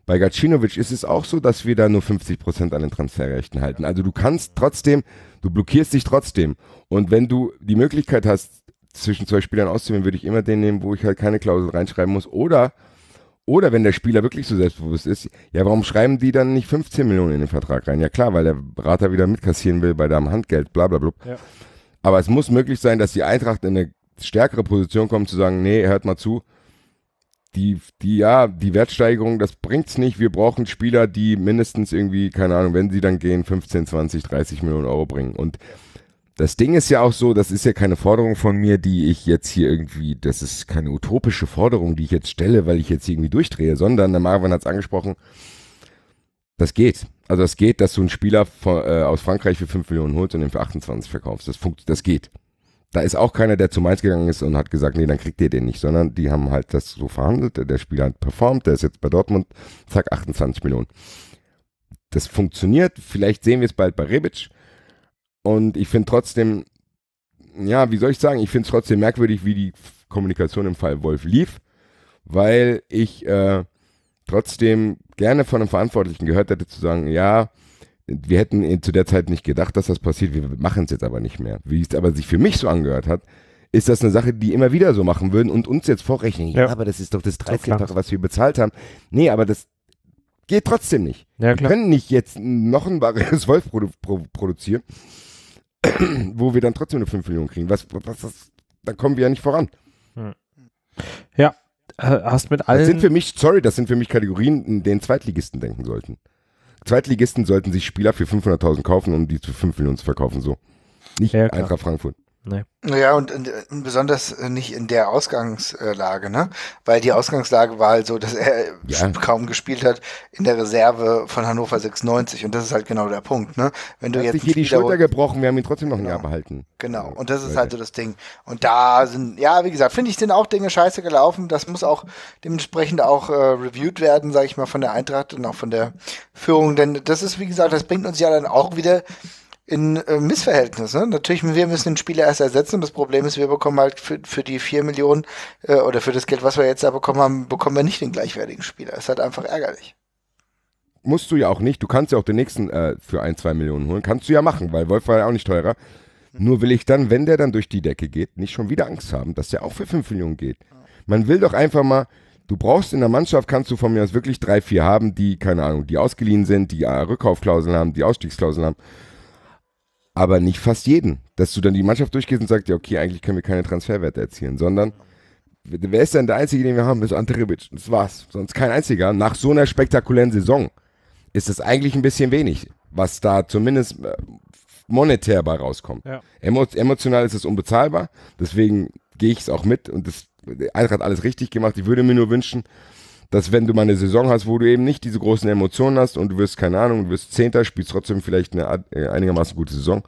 bei Gacinovic ist es auch so, dass wir da nur 50 Prozent an den Transferrechten halten. Also du kannst trotzdem, du blockierst dich trotzdem. Und wenn du die Möglichkeit hast, zwischen zwei Spielern auszuwählen, würde ich immer den nehmen, wo ich halt keine Klausel reinschreiben muss. Oder, oder wenn der Spieler wirklich so selbstbewusst ist, ja, warum schreiben die dann nicht 15 Millionen in den Vertrag rein? Ja klar, weil der Berater wieder mitkassieren will bei deinem Handgeld, bla bla bla. Ja. Aber es muss möglich sein, dass die Eintracht in eine stärkere Position kommt, zu sagen, nee, hört mal zu, die, die, ja, die Wertsteigerung, das bringt's nicht. Wir brauchen Spieler, die mindestens irgendwie, keine Ahnung, wenn sie dann gehen, 15, 20, 30 Millionen Euro bringen. Und das Ding ist ja auch so, das ist ja keine Forderung von mir, die ich jetzt hier irgendwie, das ist keine utopische Forderung, die ich jetzt stelle, weil ich jetzt irgendwie durchdrehe, sondern der Marvin hat's angesprochen, das geht. Also es geht, dass du einen Spieler von, äh, aus Frankreich für 5 Millionen holst und den für 28 verkaufst. Das, funkt, das geht da ist auch keiner, der zu Mainz gegangen ist und hat gesagt, nee, dann kriegt ihr den nicht, sondern die haben halt das so verhandelt, der Spieler hat performt, der ist jetzt bei Dortmund, zack, 28 Millionen. Das funktioniert, vielleicht sehen wir es bald bei Rebic und ich finde trotzdem, ja, wie soll ich sagen, ich finde es trotzdem merkwürdig, wie die Kommunikation im Fall Wolf lief, weil ich äh, trotzdem gerne von einem Verantwortlichen gehört hätte zu sagen, ja, wir hätten äh, zu der Zeit nicht gedacht, dass das passiert, wir machen es jetzt aber nicht mehr. Wie es aber sich für mich so angehört hat, ist das eine Sache, die immer wieder so machen würden und uns jetzt vorrechnen, ja, ja. aber das ist doch das 13-fache, was wir bezahlt haben. Nee, aber das geht trotzdem nicht. Ja, wir können nicht jetzt noch ein bares *laughs* Wolf produ produ produzieren, *clears throat* wo wir dann trotzdem nur 5 Millionen kriegen. Was, was, was, dann kommen wir ja nicht voran. Hm. Ja, äh, hast mit allen. Das sind für mich, sorry, das sind für mich Kategorien, in denen Zweitligisten denken sollten. Zweitligisten sollten sich Spieler für 500.000 kaufen, und die zu 5 Millionen zu verkaufen, so. Nicht ja, Eintracht Frankfurt. Nee. Naja, und, und, und besonders äh, nicht in der Ausgangslage, äh, ne? Weil die Ausgangslage war halt so, dass er äh, ja. kaum gespielt hat in der Reserve von Hannover 96 und das ist halt genau der Punkt, ne? Wenn du er hat jetzt sich hier die Schulter gebrochen, wir haben ihn trotzdem noch ein Jahr behalten. Genau, genau. und das ist halt so das Ding. Und da sind, ja, wie gesagt, finde ich, sind auch Dinge scheiße gelaufen. Das muss auch dementsprechend auch äh, reviewed werden, sage ich mal, von der Eintracht und auch von der Führung. Denn das ist, wie gesagt, das bringt uns ja dann auch wieder in äh, Missverhältnis. Ne? Natürlich, wir müssen den Spieler erst ersetzen. Das Problem ist, wir bekommen halt für, für die 4 Millionen äh, oder für das Geld, was wir jetzt da bekommen haben, bekommen wir nicht den gleichwertigen Spieler. Das Ist halt einfach ärgerlich. Musst du ja auch nicht. Du kannst ja auch den nächsten äh, für ein, zwei Millionen holen. Kannst du ja machen, weil Wolf war ja auch nicht teurer. Nur will ich dann, wenn der dann durch die Decke geht, nicht schon wieder Angst haben, dass der auch für 5 Millionen geht. Man will doch einfach mal, du brauchst in der Mannschaft, kannst du von mir aus wirklich drei, vier haben, die, keine Ahnung, die ausgeliehen sind, die Rückkaufklauseln haben, die Ausstiegsklauseln haben aber nicht fast jeden. Dass du dann die Mannschaft durchgehst und sagst, ja, okay, eigentlich können wir keine Transferwerte erzielen, sondern wer ist denn der Einzige, den wir haben? Das ist Anterebic. Das war's. Sonst kein einziger. Nach so einer spektakulären Saison ist das eigentlich ein bisschen wenig, was da zumindest äh, monetär bei rauskommt. Ja. Emo emotional ist es unbezahlbar, deswegen gehe ich es auch mit und das Eintracht hat alles richtig gemacht. Ich würde mir nur wünschen, dass wenn du mal eine Saison hast, wo du eben nicht diese großen Emotionen hast und du wirst, keine Ahnung, du wirst Zehnter, spielst trotzdem vielleicht eine äh, einigermaßen gute Saison,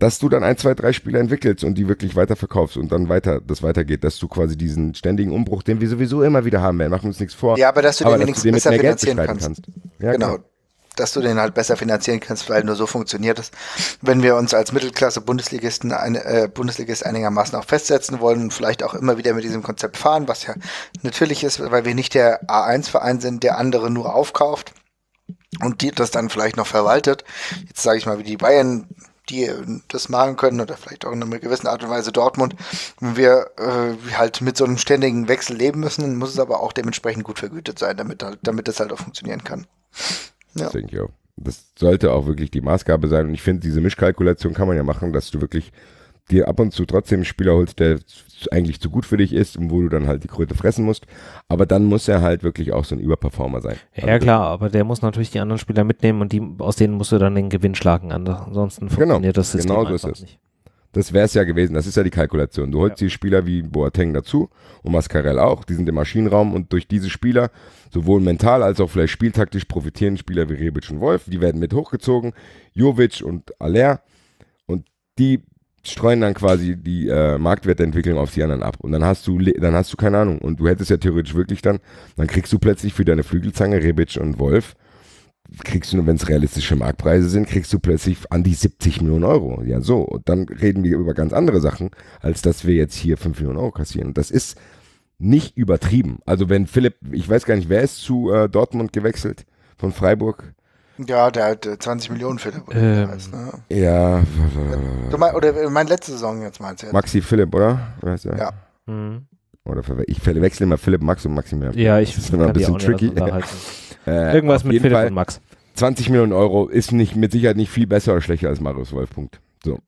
dass du dann ein, zwei, drei Spiele entwickelst und die wirklich weiter verkaufst und dann weiter, das weitergeht, dass du quasi diesen ständigen Umbruch, den wir sowieso immer wieder haben werden, machen wir uns nichts vor. Ja, aber dass du aber den wenigstens besser finanzieren kannst. kannst. Ja, genau. Klar dass du den halt besser finanzieren kannst, weil nur so funktioniert es. Wenn wir uns als Mittelklasse-Bundesligisten äh, Bundesligist einigermaßen auch festsetzen wollen und vielleicht auch immer wieder mit diesem Konzept fahren, was ja natürlich ist, weil wir nicht der A1-Verein sind, der andere nur aufkauft und die das dann vielleicht noch verwaltet. Jetzt sage ich mal, wie die Bayern die das machen können oder vielleicht auch in einer gewissen Art und Weise Dortmund. Wenn wir äh, halt mit so einem ständigen Wechsel leben müssen, muss es aber auch dementsprechend gut vergütet sein, damit, halt, damit das halt auch funktionieren kann. Ja. Deswegen, yo, das sollte auch wirklich die Maßgabe sein. Und ich finde, diese Mischkalkulation kann man ja machen, dass du wirklich dir ab und zu trotzdem einen Spieler holst, der eigentlich zu gut für dich ist und wo du dann halt die Kröte fressen musst. Aber dann muss er halt wirklich auch so ein Überperformer sein. Ja, also klar, aber der muss natürlich die anderen Spieler mitnehmen und die, aus denen musst du dann den Gewinn schlagen. Ansonsten genau. funktioniert genau, das System genau so ist es. nicht. Das wäre es ja gewesen. Das ist ja die Kalkulation. Du holst ja. die Spieler wie Boateng dazu und Mascarell auch. Die sind im Maschinenraum und durch diese Spieler Sowohl mental als auch vielleicht spieltaktisch profitieren Spieler wie Rebic und Wolf. Die werden mit hochgezogen. Jovic und Aller. Und die streuen dann quasi die äh, Marktwertentwicklung auf die anderen ab. Und dann hast du, dann hast du keine Ahnung. Und du hättest ja theoretisch wirklich dann, dann kriegst du plötzlich für deine Flügelzange Rebic und Wolf, kriegst du, wenn es realistische Marktpreise sind, kriegst du plötzlich an die 70 Millionen Euro. Ja, so. Und dann reden wir über ganz andere Sachen, als dass wir jetzt hier 5 Millionen Euro kassieren. Und das ist nicht übertrieben. Also wenn Philipp, ich weiß gar nicht, wer ist zu äh, Dortmund gewechselt von Freiburg? Ja, der hat 20 äh, Millionen Philipp. ähm. Heißt, ne? Ja. Du mein, oder äh, meine letzte Saison jetzt meinst du jetzt? Maxi Philipp, oder? Weißt du? Ja. Mhm. Oder ich wechsle immer Philipp Max und Maximilian. Ja, ich das ist immer ein bisschen tricky. Halt *laughs* äh, Irgendwas mit Philipp Fall, und Max. 20 Millionen Euro ist nicht mit Sicherheit nicht viel besser oder schlechter als Marius Wolf. Punkt. So.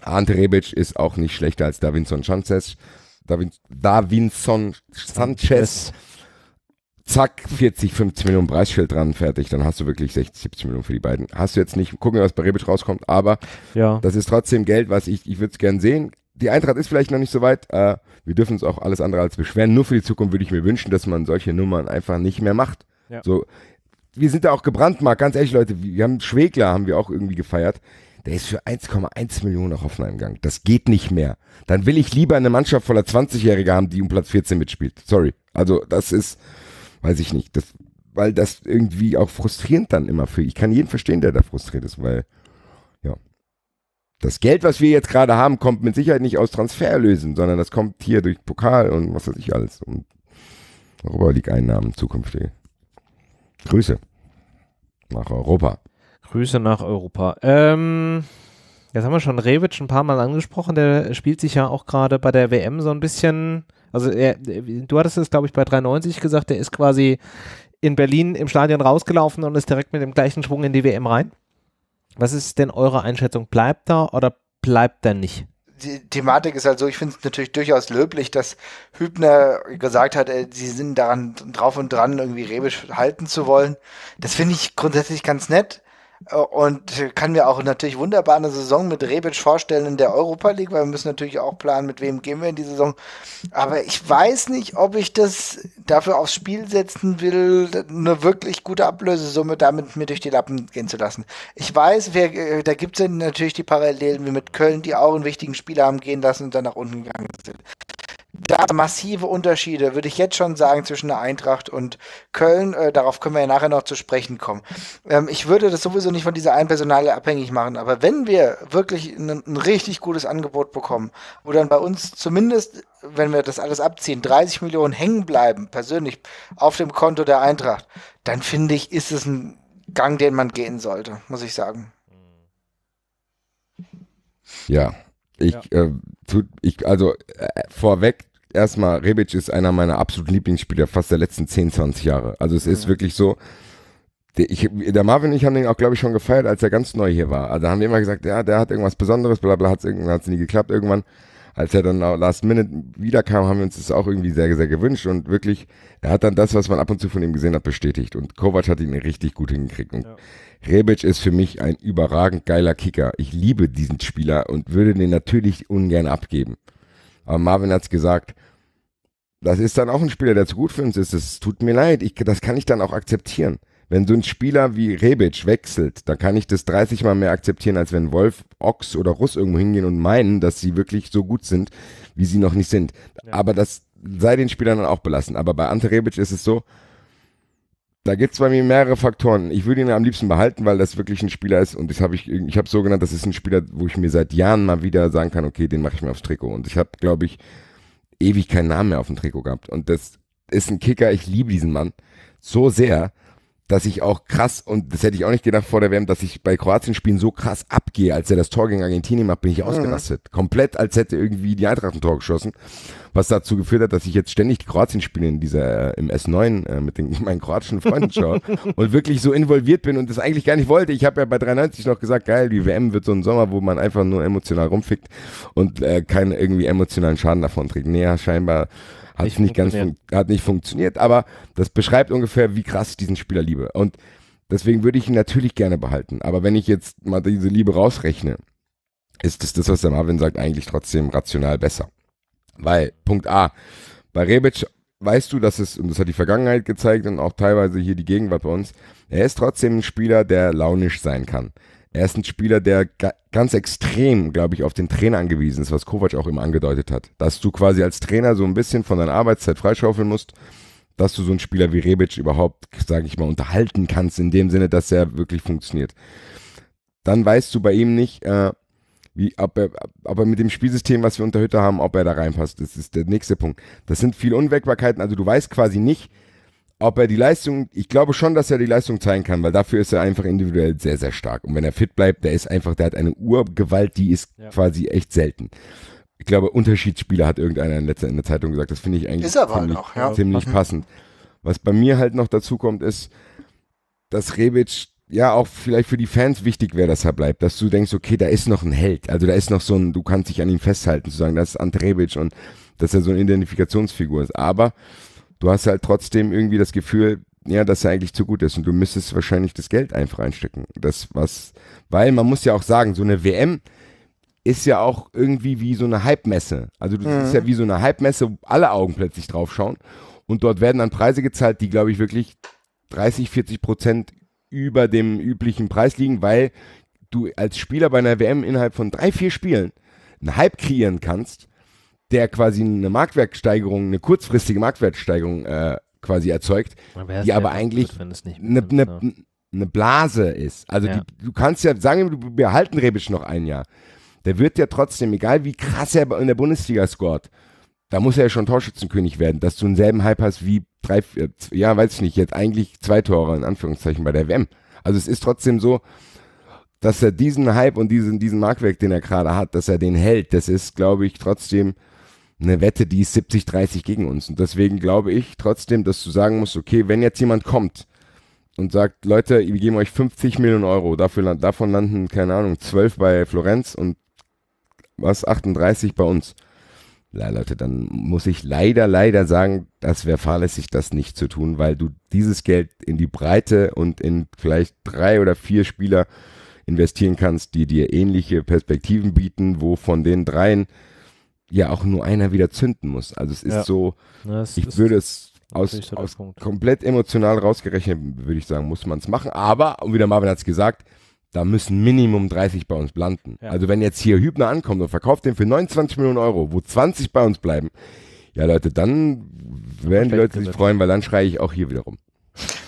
Ante Rebic ist auch nicht schlechter als Davinson Sanchez. Davin, Davinson Sanchez. Zack, 40, 50 Millionen Preisschild dran, fertig. Dann hast du wirklich 60, 70 Millionen für die beiden. Hast du jetzt nicht, gucken, was bei Rebic rauskommt, aber ja. das ist trotzdem Geld, was ich, ich würde es gern sehen. Die Eintracht ist vielleicht noch nicht so weit. Äh, wir dürfen uns auch alles andere als beschweren. Nur für die Zukunft würde ich mir wünschen, dass man solche Nummern einfach nicht mehr macht. Ja. So, wir sind da auch gebrannt, Marc. Ganz ehrlich, Leute, wir haben Schwegler haben wir auch irgendwie gefeiert der ist für 1,1 Millionen nach Hoffenheim gegangen. Das geht nicht mehr. Dann will ich lieber eine Mannschaft voller 20-Jähriger haben, die um Platz 14 mitspielt. Sorry. Also das ist, weiß ich nicht, das, weil das irgendwie auch frustrierend dann immer für. Ich kann jeden verstehen, der da frustriert ist, weil ja. Das Geld, was wir jetzt gerade haben, kommt mit Sicherheit nicht aus Transferlösen, sondern das kommt hier durch Pokal und was weiß ich alles und Europa League Einnahmen zukünftig. Grüße nach Europa. Grüße nach Europa. Ähm, jetzt haben wir schon Revic ein paar Mal angesprochen. Der spielt sich ja auch gerade bei der WM so ein bisschen. Also, er, du hattest es, glaube ich, bei 93 gesagt. Der ist quasi in Berlin im Stadion rausgelaufen und ist direkt mit dem gleichen Schwung in die WM rein. Was ist denn eure Einschätzung? Bleibt er oder bleibt er nicht? die Thematik ist halt so, ich finde es natürlich durchaus löblich, dass Hübner gesagt hat, äh, sie sind daran drauf und dran, irgendwie Rebisch halten zu wollen. Das finde ich grundsätzlich ganz nett. Und kann mir auch natürlich wunderbar eine Saison mit Rebic vorstellen in der Europa League, weil wir müssen natürlich auch planen, mit wem gehen wir in die Saison. Aber ich weiß nicht, ob ich das dafür aufs Spiel setzen will, eine wirklich gute Ablösesumme damit mir durch die Lappen gehen zu lassen. Ich weiß, wer, äh, da gibt es natürlich die Parallelen wie mit Köln, die auch einen wichtigen Spieler haben gehen lassen und dann nach unten gegangen sind da massive Unterschiede, würde ich jetzt schon sagen, zwischen der Eintracht und Köln. Äh, darauf können wir ja nachher noch zu sprechen kommen. Ähm, ich würde das sowieso nicht von dieser einen Personale abhängig machen, aber wenn wir wirklich ein, ein richtig gutes Angebot bekommen, wo dann bei uns zumindest, wenn wir das alles abziehen, 30 Millionen hängen bleiben, persönlich auf dem Konto der Eintracht, dann finde ich, ist es ein Gang, den man gehen sollte, muss ich sagen. Ja, ich, ja. Äh, tut, ich also äh, vorweg erstmal, Rebic ist einer meiner absoluten Lieblingsspieler, fast der letzten 10, 20 Jahre. Also es ist wirklich so, der, ich, der Marvin und ich haben den auch, glaube ich, schon gefeiert, als er ganz neu hier war. Also haben wir immer gesagt, ja, der hat irgendwas Besonderes, bla bla, hat es nie geklappt irgendwann. Als er dann last minute wiederkam, haben wir uns das auch irgendwie sehr, sehr gewünscht und wirklich, er hat dann das, was man ab und zu von ihm gesehen hat, bestätigt. Und Kovac hat ihn richtig gut hingekriegt. Und ja. Rebic ist für mich ein überragend geiler Kicker. Ich liebe diesen Spieler und würde den natürlich ungern abgeben. Aber Marvin hat es gesagt, das ist dann auch ein Spieler, der zu gut für uns ist. Es tut mir leid, ich, das kann ich dann auch akzeptieren. Wenn so ein Spieler wie Rebic wechselt, dann kann ich das 30 Mal mehr akzeptieren, als wenn Wolf, Ochs oder Russ irgendwo hingehen und meinen, dass sie wirklich so gut sind, wie sie noch nicht sind. Ja. Aber das sei den Spielern dann auch belassen. Aber bei Ante Rebic ist es so, da gibt es bei mir mehrere Faktoren. Ich würde ihn am liebsten behalten, weil das wirklich ein Spieler ist und das hab ich, ich habe so genannt, das ist ein Spieler, wo ich mir seit Jahren mal wieder sagen kann, okay, den mache ich mir aufs Trikot. Und ich habe, glaube ich, ewig keinen Namen mehr auf dem Trikot gehabt. Und das ist ein Kicker, ich liebe diesen Mann so sehr dass ich auch krass, und das hätte ich auch nicht gedacht vor der WM, dass ich bei Kroatien-Spielen so krass abgehe, als er das Tor gegen Argentinien macht, bin ich mhm. ausgerastet. Mhm. Komplett, als hätte irgendwie die Eintracht ein Tor geschossen. Was dazu geführt hat, dass ich jetzt ständig die Kroatien-Spiele in dieser, äh, im S9 äh, mit den, *laughs* meinen kroatischen Freunden schaue *laughs* und wirklich so involviert bin und das eigentlich gar nicht wollte. Ich habe ja bei 93 noch gesagt, geil, die WM wird so ein Sommer, wo man einfach nur emotional rumfickt und äh, keinen irgendwie emotionalen Schaden davon trägt. Naja, scheinbar hat nicht, nicht ganz hat nicht funktioniert, aber das beschreibt ungefähr, wie krass ich diesen Spieler liebe. Und deswegen würde ich ihn natürlich gerne behalten. Aber wenn ich jetzt mal diese Liebe rausrechne, ist das, das was der Marvin sagt, eigentlich trotzdem rational besser. Weil, Punkt A, bei Rebic weißt du, dass es, und das hat die Vergangenheit gezeigt und auch teilweise hier die Gegenwart bei uns, er ist trotzdem ein Spieler, der launisch sein kann. Er ist ein Spieler, der ga ganz extrem, glaube ich, auf den Trainer angewiesen ist, was Kovac auch immer angedeutet hat. Dass du quasi als Trainer so ein bisschen von deiner Arbeitszeit freischaufeln musst, dass du so einen Spieler wie Rebic überhaupt, sage ich mal, unterhalten kannst, in dem Sinne, dass er wirklich funktioniert. Dann weißt du bei ihm nicht, äh, wie, ob, er, ob er mit dem Spielsystem, was wir unter Hütte haben, ob er da reinpasst. Das ist der nächste Punkt. Das sind viele Unwägbarkeiten. Also du weißt quasi nicht, ob er die Leistung, ich glaube schon, dass er die Leistung zeigen kann, weil dafür ist er einfach individuell sehr, sehr stark. Und wenn er fit bleibt, der ist einfach, der hat eine Urgewalt, die ist ja. quasi echt selten. Ich glaube, Unterschiedsspieler hat irgendeiner in, letzter, in der Zeitung gesagt. Das finde ich eigentlich ziemlich, noch, ja. ziemlich mhm. passend. Was bei mir halt noch dazu kommt, ist, dass Rebic ja auch vielleicht für die Fans wichtig wäre, dass er bleibt, dass du denkst, okay, da ist noch ein Held, also da ist noch so ein, du kannst dich an ihm festhalten, zu sagen, das ist Ante Rebic und dass er so eine Identifikationsfigur ist. Aber du hast halt trotzdem irgendwie das Gefühl, ja, dass er eigentlich zu gut ist und du müsstest wahrscheinlich das Geld einfach einstecken. Das was, weil man muss ja auch sagen, so eine WM ist ja auch irgendwie wie so eine Hype-Messe. Also das mhm. ist ja mhm. wie so eine Hype-Messe, wo alle Augen plötzlich draufschauen und dort werden dann Preise gezahlt, die glaube ich wirklich 30, 40 Prozent über dem üblichen Preis liegen, weil du als Spieler bei einer WM innerhalb von drei, vier Spielen einen Hype kreieren kannst der quasi eine Marktwertsteigerung, eine kurzfristige Marktwertsteigerung äh, quasi erzeugt, aber die aber eigentlich eine, ne, ne Blase ist. Also ja. die, du kannst ja, sagen wir, wir halten Rebic noch ein Jahr. Der wird ja trotzdem, egal wie krass er in der Bundesliga scored, da muss er ja schon Torschützenkönig werden, dass du denselben Hype hast wie drei, äh, ja, weiß ich nicht, jetzt eigentlich zwei Tore in Anführungszeichen bei der WM. Also es ist trotzdem so, dass er diesen Hype und diesen, diesen Marktwerk, den er gerade hat, dass er den hält. Das ist, glaube ich, trotzdem eine Wette, die ist 70-30 gegen uns. Und deswegen glaube ich trotzdem, dass du sagen musst, okay, wenn jetzt jemand kommt und sagt, Leute, wir geben euch 50 Millionen Euro, dafür, davon landen, keine Ahnung, 12 bei Florenz und was, 38 bei uns. Ja, Leute, dann muss ich leider, leider sagen, das wäre fahrlässig, das nicht zu tun, weil du dieses Geld in die Breite und in vielleicht drei oder vier Spieler investieren kannst, die dir ähnliche Perspektiven bieten, wo von den dreien ja auch nur einer wieder zünden muss. Also es ist ja. so, ja, es ich ist würde es aus, aus komplett emotional rausgerechnet, würde ich sagen, muss man es machen. Aber, und wie der Marvin hat es gesagt, da müssen Minimum 30 bei uns landen. Ja. Also wenn jetzt hier Hübner ankommt und verkauft den für 29 Millionen Euro, wo 20 bei uns bleiben, ja Leute, dann werden die Leute sich freuen, weil dann schreie ich auch hier wieder rum.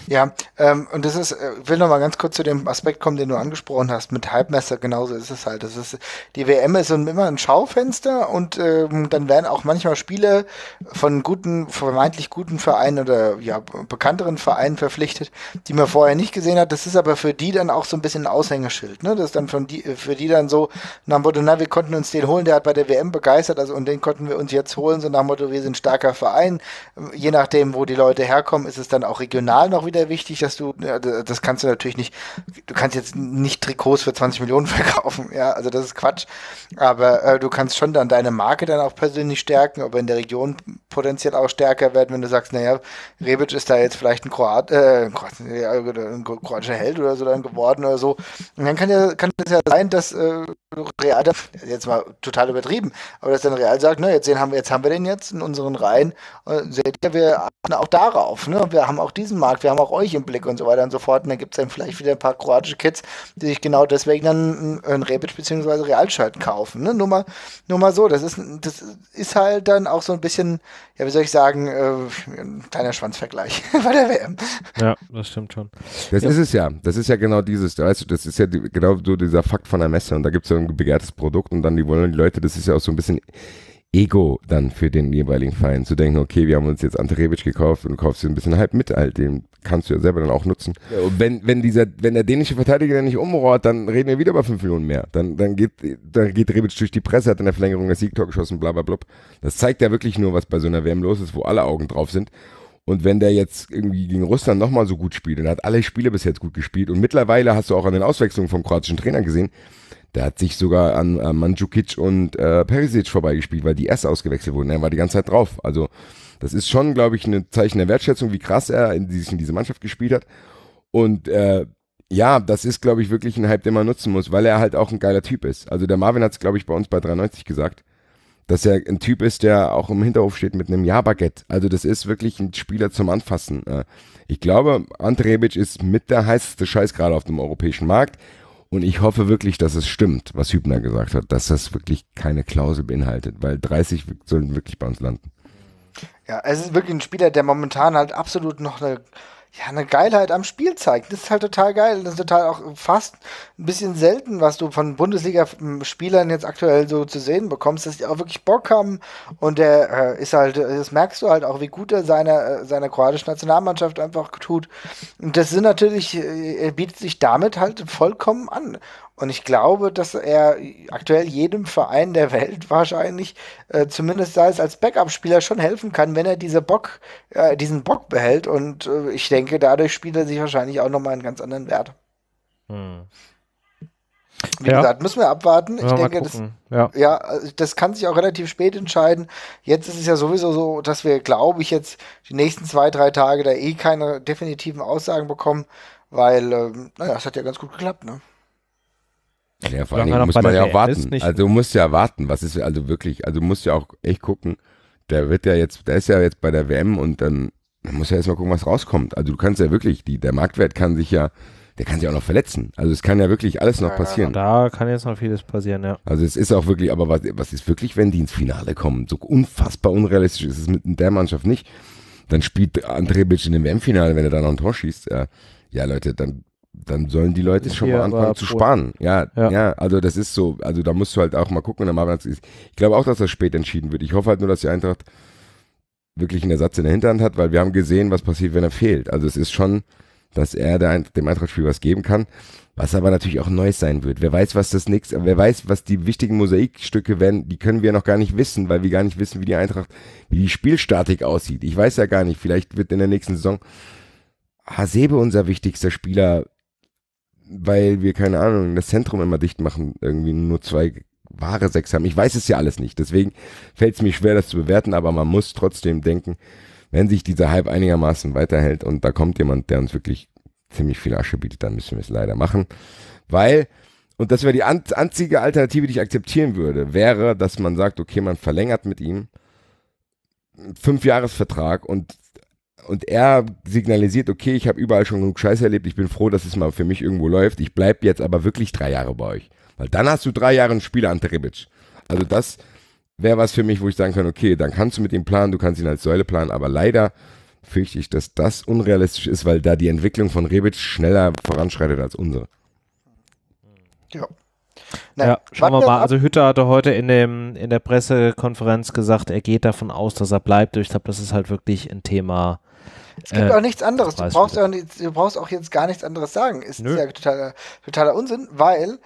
Ja, ähm, und das ist, äh, ich will nochmal ganz kurz zu dem Aspekt kommen, den du angesprochen hast, mit Halbmesser, genauso ist es halt. Das ist, die WM ist immer ein Schaufenster und ähm, dann werden auch manchmal Spiele von guten, vermeintlich guten Vereinen oder ja, bekannteren Vereinen verpflichtet, die man vorher nicht gesehen hat. Das ist aber für die dann auch so ein bisschen ein Aushängeschild, ne? Das ist dann von die, für die dann so, nach dem Motto, na, wir konnten uns den holen, der hat bei der WM begeistert, also und den konnten wir uns jetzt holen, so nach dem Motto, wir sind starker Verein. Je nachdem, wo die Leute herkommen, ist es dann auch regional noch wieder wieder wichtig, dass du, ja, das kannst du natürlich nicht, du kannst jetzt nicht Trikots für 20 Millionen *laughs* verkaufen, ja, also das ist Quatsch. Aber äh, du kannst schon dann deine Marke dann auch persönlich stärken, aber in der Region potenziell auch stärker werden, wenn du sagst, naja, Rebic ist da jetzt vielleicht ein Kroat, äh, ein kroatischer Held oder so dann geworden oder so. Und dann kann ja, kann es ja sein, dass äh, Real, jetzt mal total übertrieben, aber dass dann Real sagt, ne, jetzt, haben wir, jetzt haben wir den jetzt in unseren Reihen, und äh, seht ihr, wir achten auch darauf, ne, wir haben auch diesen Markt, wir haben auch auch euch im Blick und so weiter und so fort. Und dann gibt es dann vielleicht wieder ein paar kroatische Kids, die sich genau deswegen dann ein Rebic bzw. Realschalt kaufen. Ne? Nur, mal, nur mal so, das ist, das ist halt dann auch so ein bisschen, ja, wie soll ich sagen, äh, ein kleiner Schwanzvergleich *laughs* bei der WM. Ja, das stimmt schon. Das ja. ist es ja. Das ist ja genau dieses, weißt du, das ist ja die, genau so dieser Fakt von der Messe. Und da gibt es ja ein begehrtes Produkt und dann die wollen die Leute, das ist ja auch so ein bisschen Ego dann für den jeweiligen Verein. Zu denken, okay, wir haben uns jetzt Ante Rebic gekauft und du kaufst ihn ein bisschen halb mit, alt, den kannst du ja selber dann auch nutzen. Ja, und wenn, wenn dieser, wenn der dänische Verteidiger dann nicht umrohrt, dann reden wir wieder über 5 Millionen mehr. Dann, dann geht, dann geht Rebic durch die Presse, hat in der Verlängerung das Siegtor geschossen, bla, bla, bla. Das zeigt ja wirklich nur, was bei so einer WM los ist, wo alle Augen drauf sind. Und wenn der jetzt irgendwie gegen Russland nochmal so gut spielt und hat alle Spiele bis jetzt gut gespielt und mittlerweile hast du auch an den Auswechslungen vom kroatischen Trainer gesehen, der hat sich sogar an, an äh, Mandzukic und äh, Perisic vorbeigespielt, weil die erst ausgewechselt wurden. Er war die ganze Zeit drauf. Also das ist schon, glaube ich, ein Zeichen der Wertschätzung, wie krass er in, in diese Mannschaft gespielt hat. Und äh, ja, das ist, glaube ich, wirklich ein Hype, den man nutzen muss, weil er halt auch ein geiler Typ ist. Also der Marvin hat es, glaube ich, bei uns bei 93 gesagt, dass er ein Typ ist, der auch im Hinterhof steht mit einem Ja-Baguette. Also das ist wirklich ein Spieler zum Anfassen. Äh, ich glaube, Ante Rebic ist mit der heißeste Scheiß gerade auf dem europäischen Markt. Und ich hoffe wirklich, dass es stimmt, was Hübner gesagt hat, dass das wirklich keine Klausel beinhaltet, weil 30 sollen wirklich bei uns landen. Ja, es ist wirklich ein Spieler, der momentan halt absolut noch eine ja, eine Geilheit am Spiel zeigt. Das ist halt total geil. Das ist total auch fast ein bisschen selten, was du von Bundesliga-Spielern jetzt aktuell so zu sehen bekommst, dass die auch wirklich Bock haben. Und der äh, ist halt, das merkst du halt auch, wie gut er seiner seine äh, kroatischen Nationalmannschaft einfach tut. Und das sind natürlich, äh, er bietet sich damit halt vollkommen an. Und ich glaube, dass er aktuell jedem Verein der Welt wahrscheinlich, äh, zumindest sei es als Backup-Spieler, schon helfen kann, wenn er diese Bock, äh, diesen Bock behält. Und äh, ich denke, dadurch spielt er sich wahrscheinlich auch nochmal einen ganz anderen Wert. Hm. Wie ja. gesagt, müssen wir abwarten. Ja, ich denke, das, ja. ja. Also das kann sich auch relativ spät entscheiden. Jetzt ist es ja sowieso so, dass wir, glaube ich, jetzt die nächsten zwei, drei Tage da eh keine definitiven Aussagen bekommen, weil, ähm, naja, es hat ja ganz gut geklappt, ne? Ja, vor allem muss man ja warten. also du musst ja warten, was ist also wirklich, also du musst ja auch echt gucken, der wird ja jetzt, der ist ja jetzt bei der WM und dann, dann muss ja erstmal gucken, was rauskommt. Also du kannst ja wirklich, die, der Marktwert kann sich ja, der kann sich auch noch verletzen. Also es kann ja wirklich alles noch passieren. Da kann jetzt noch vieles passieren, ja. Also es ist auch wirklich, aber was, was ist wirklich, wenn die ins Finale kommen? So unfassbar unrealistisch ist es mit der Mannschaft nicht. Dann spielt André Bitsch in dem WM-Finale, wenn er da noch ein Tor schießt. Äh, ja Leute, dann dann sollen die Leute schon mal anfangen äh, zu sparen. Ja, ja, ja, also das ist so, also da musst du halt auch mal gucken. Ich glaube auch, dass das spät entschieden wird. Ich hoffe halt nur, dass die Eintracht wirklich einen Ersatz in der Hinterhand hat, weil wir haben gesehen, was passiert, wenn er fehlt. Also es ist schon, dass er dem Eintrachtspiel was geben kann, was aber natürlich auch neu sein wird. Wer weiß, was das nächste, wer weiß, was die wichtigen Mosaikstücke werden, die können wir noch gar nicht wissen, weil wir gar nicht wissen, wie die Eintracht, wie die Spielstatik aussieht. Ich weiß ja gar nicht, vielleicht wird in der nächsten Saison Hasebe unser wichtigster Spieler weil wir, keine Ahnung, das Zentrum immer dicht machen, irgendwie nur zwei wahre Sechs haben. Ich weiß es ja alles nicht. Deswegen fällt es mir schwer, das zu bewerten, aber man muss trotzdem denken, wenn sich dieser Hype einigermaßen weiterhält und da kommt jemand, der uns wirklich ziemlich viel Asche bietet, dann müssen wir es leider machen. Weil, und das wäre die einzige Alternative, die ich akzeptieren würde, wäre, dass man sagt, okay, man verlängert mit ihm fünf Jahresvertrag und und er signalisiert, okay, ich habe überall schon genug Scheiße erlebt, ich bin froh, dass es mal für mich irgendwo läuft, ich bleibe jetzt aber wirklich drei Jahre bei euch. Weil dann hast du drei Jahre einen Spieler an Rebic. Also das wäre was für mich, wo ich sagen kann, okay, dann kannst du mit ihm planen, du kannst ihn als Säule planen, aber leider fürchte ich, dass das unrealistisch ist, weil da die Entwicklung von Rebic schneller voranschreitet als unsere. Ja. Nein, ja, schauen wir mal. Also Hütter hatte heute in, dem, in der Pressekonferenz gesagt, er geht davon aus, dass er bleibt. Ich glaube, das ist halt wirklich ein Thema es gibt äh, auch nichts anderes. Du brauchst, auch, du brauchst, auch, jetzt gar nichts anderes sagen. Ist Nö. ja totaler, totaler Unsinn, weil,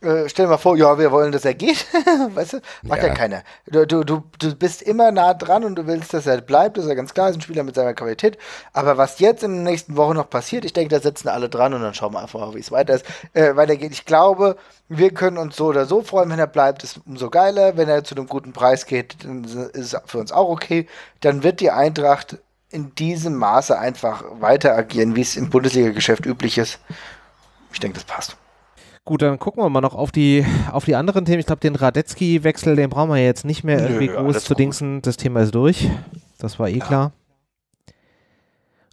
äh, stell dir mal vor, ja, wir wollen, dass er geht. *laughs* weißt du? Macht ja, ja keiner. Du, du, du, du bist immer nah dran und du willst, dass er bleibt. Das ist ja ganz klar, ist ein Spieler mit seiner Qualität. Aber was jetzt in den nächsten Wochen noch passiert, ich denke, da sitzen alle dran und dann schauen wir einfach mal, wie es weiter ist, äh, weitergeht. Ich glaube, wir können uns so oder so freuen, wenn er bleibt, ist umso geiler. Wenn er zu einem guten Preis geht, dann ist es für uns auch okay. Dann wird die Eintracht in diesem Maße einfach weiter agieren, wie es im Bundesliga-Geschäft üblich ist. Ich denke, das passt. Gut, dann gucken wir mal noch auf die, auf die anderen Themen. Ich glaube, den Radetzky-Wechsel, den brauchen wir jetzt nicht mehr irgendwie Nö, groß zu gut. dingsen. Das Thema ist durch. Das war eh ja. klar.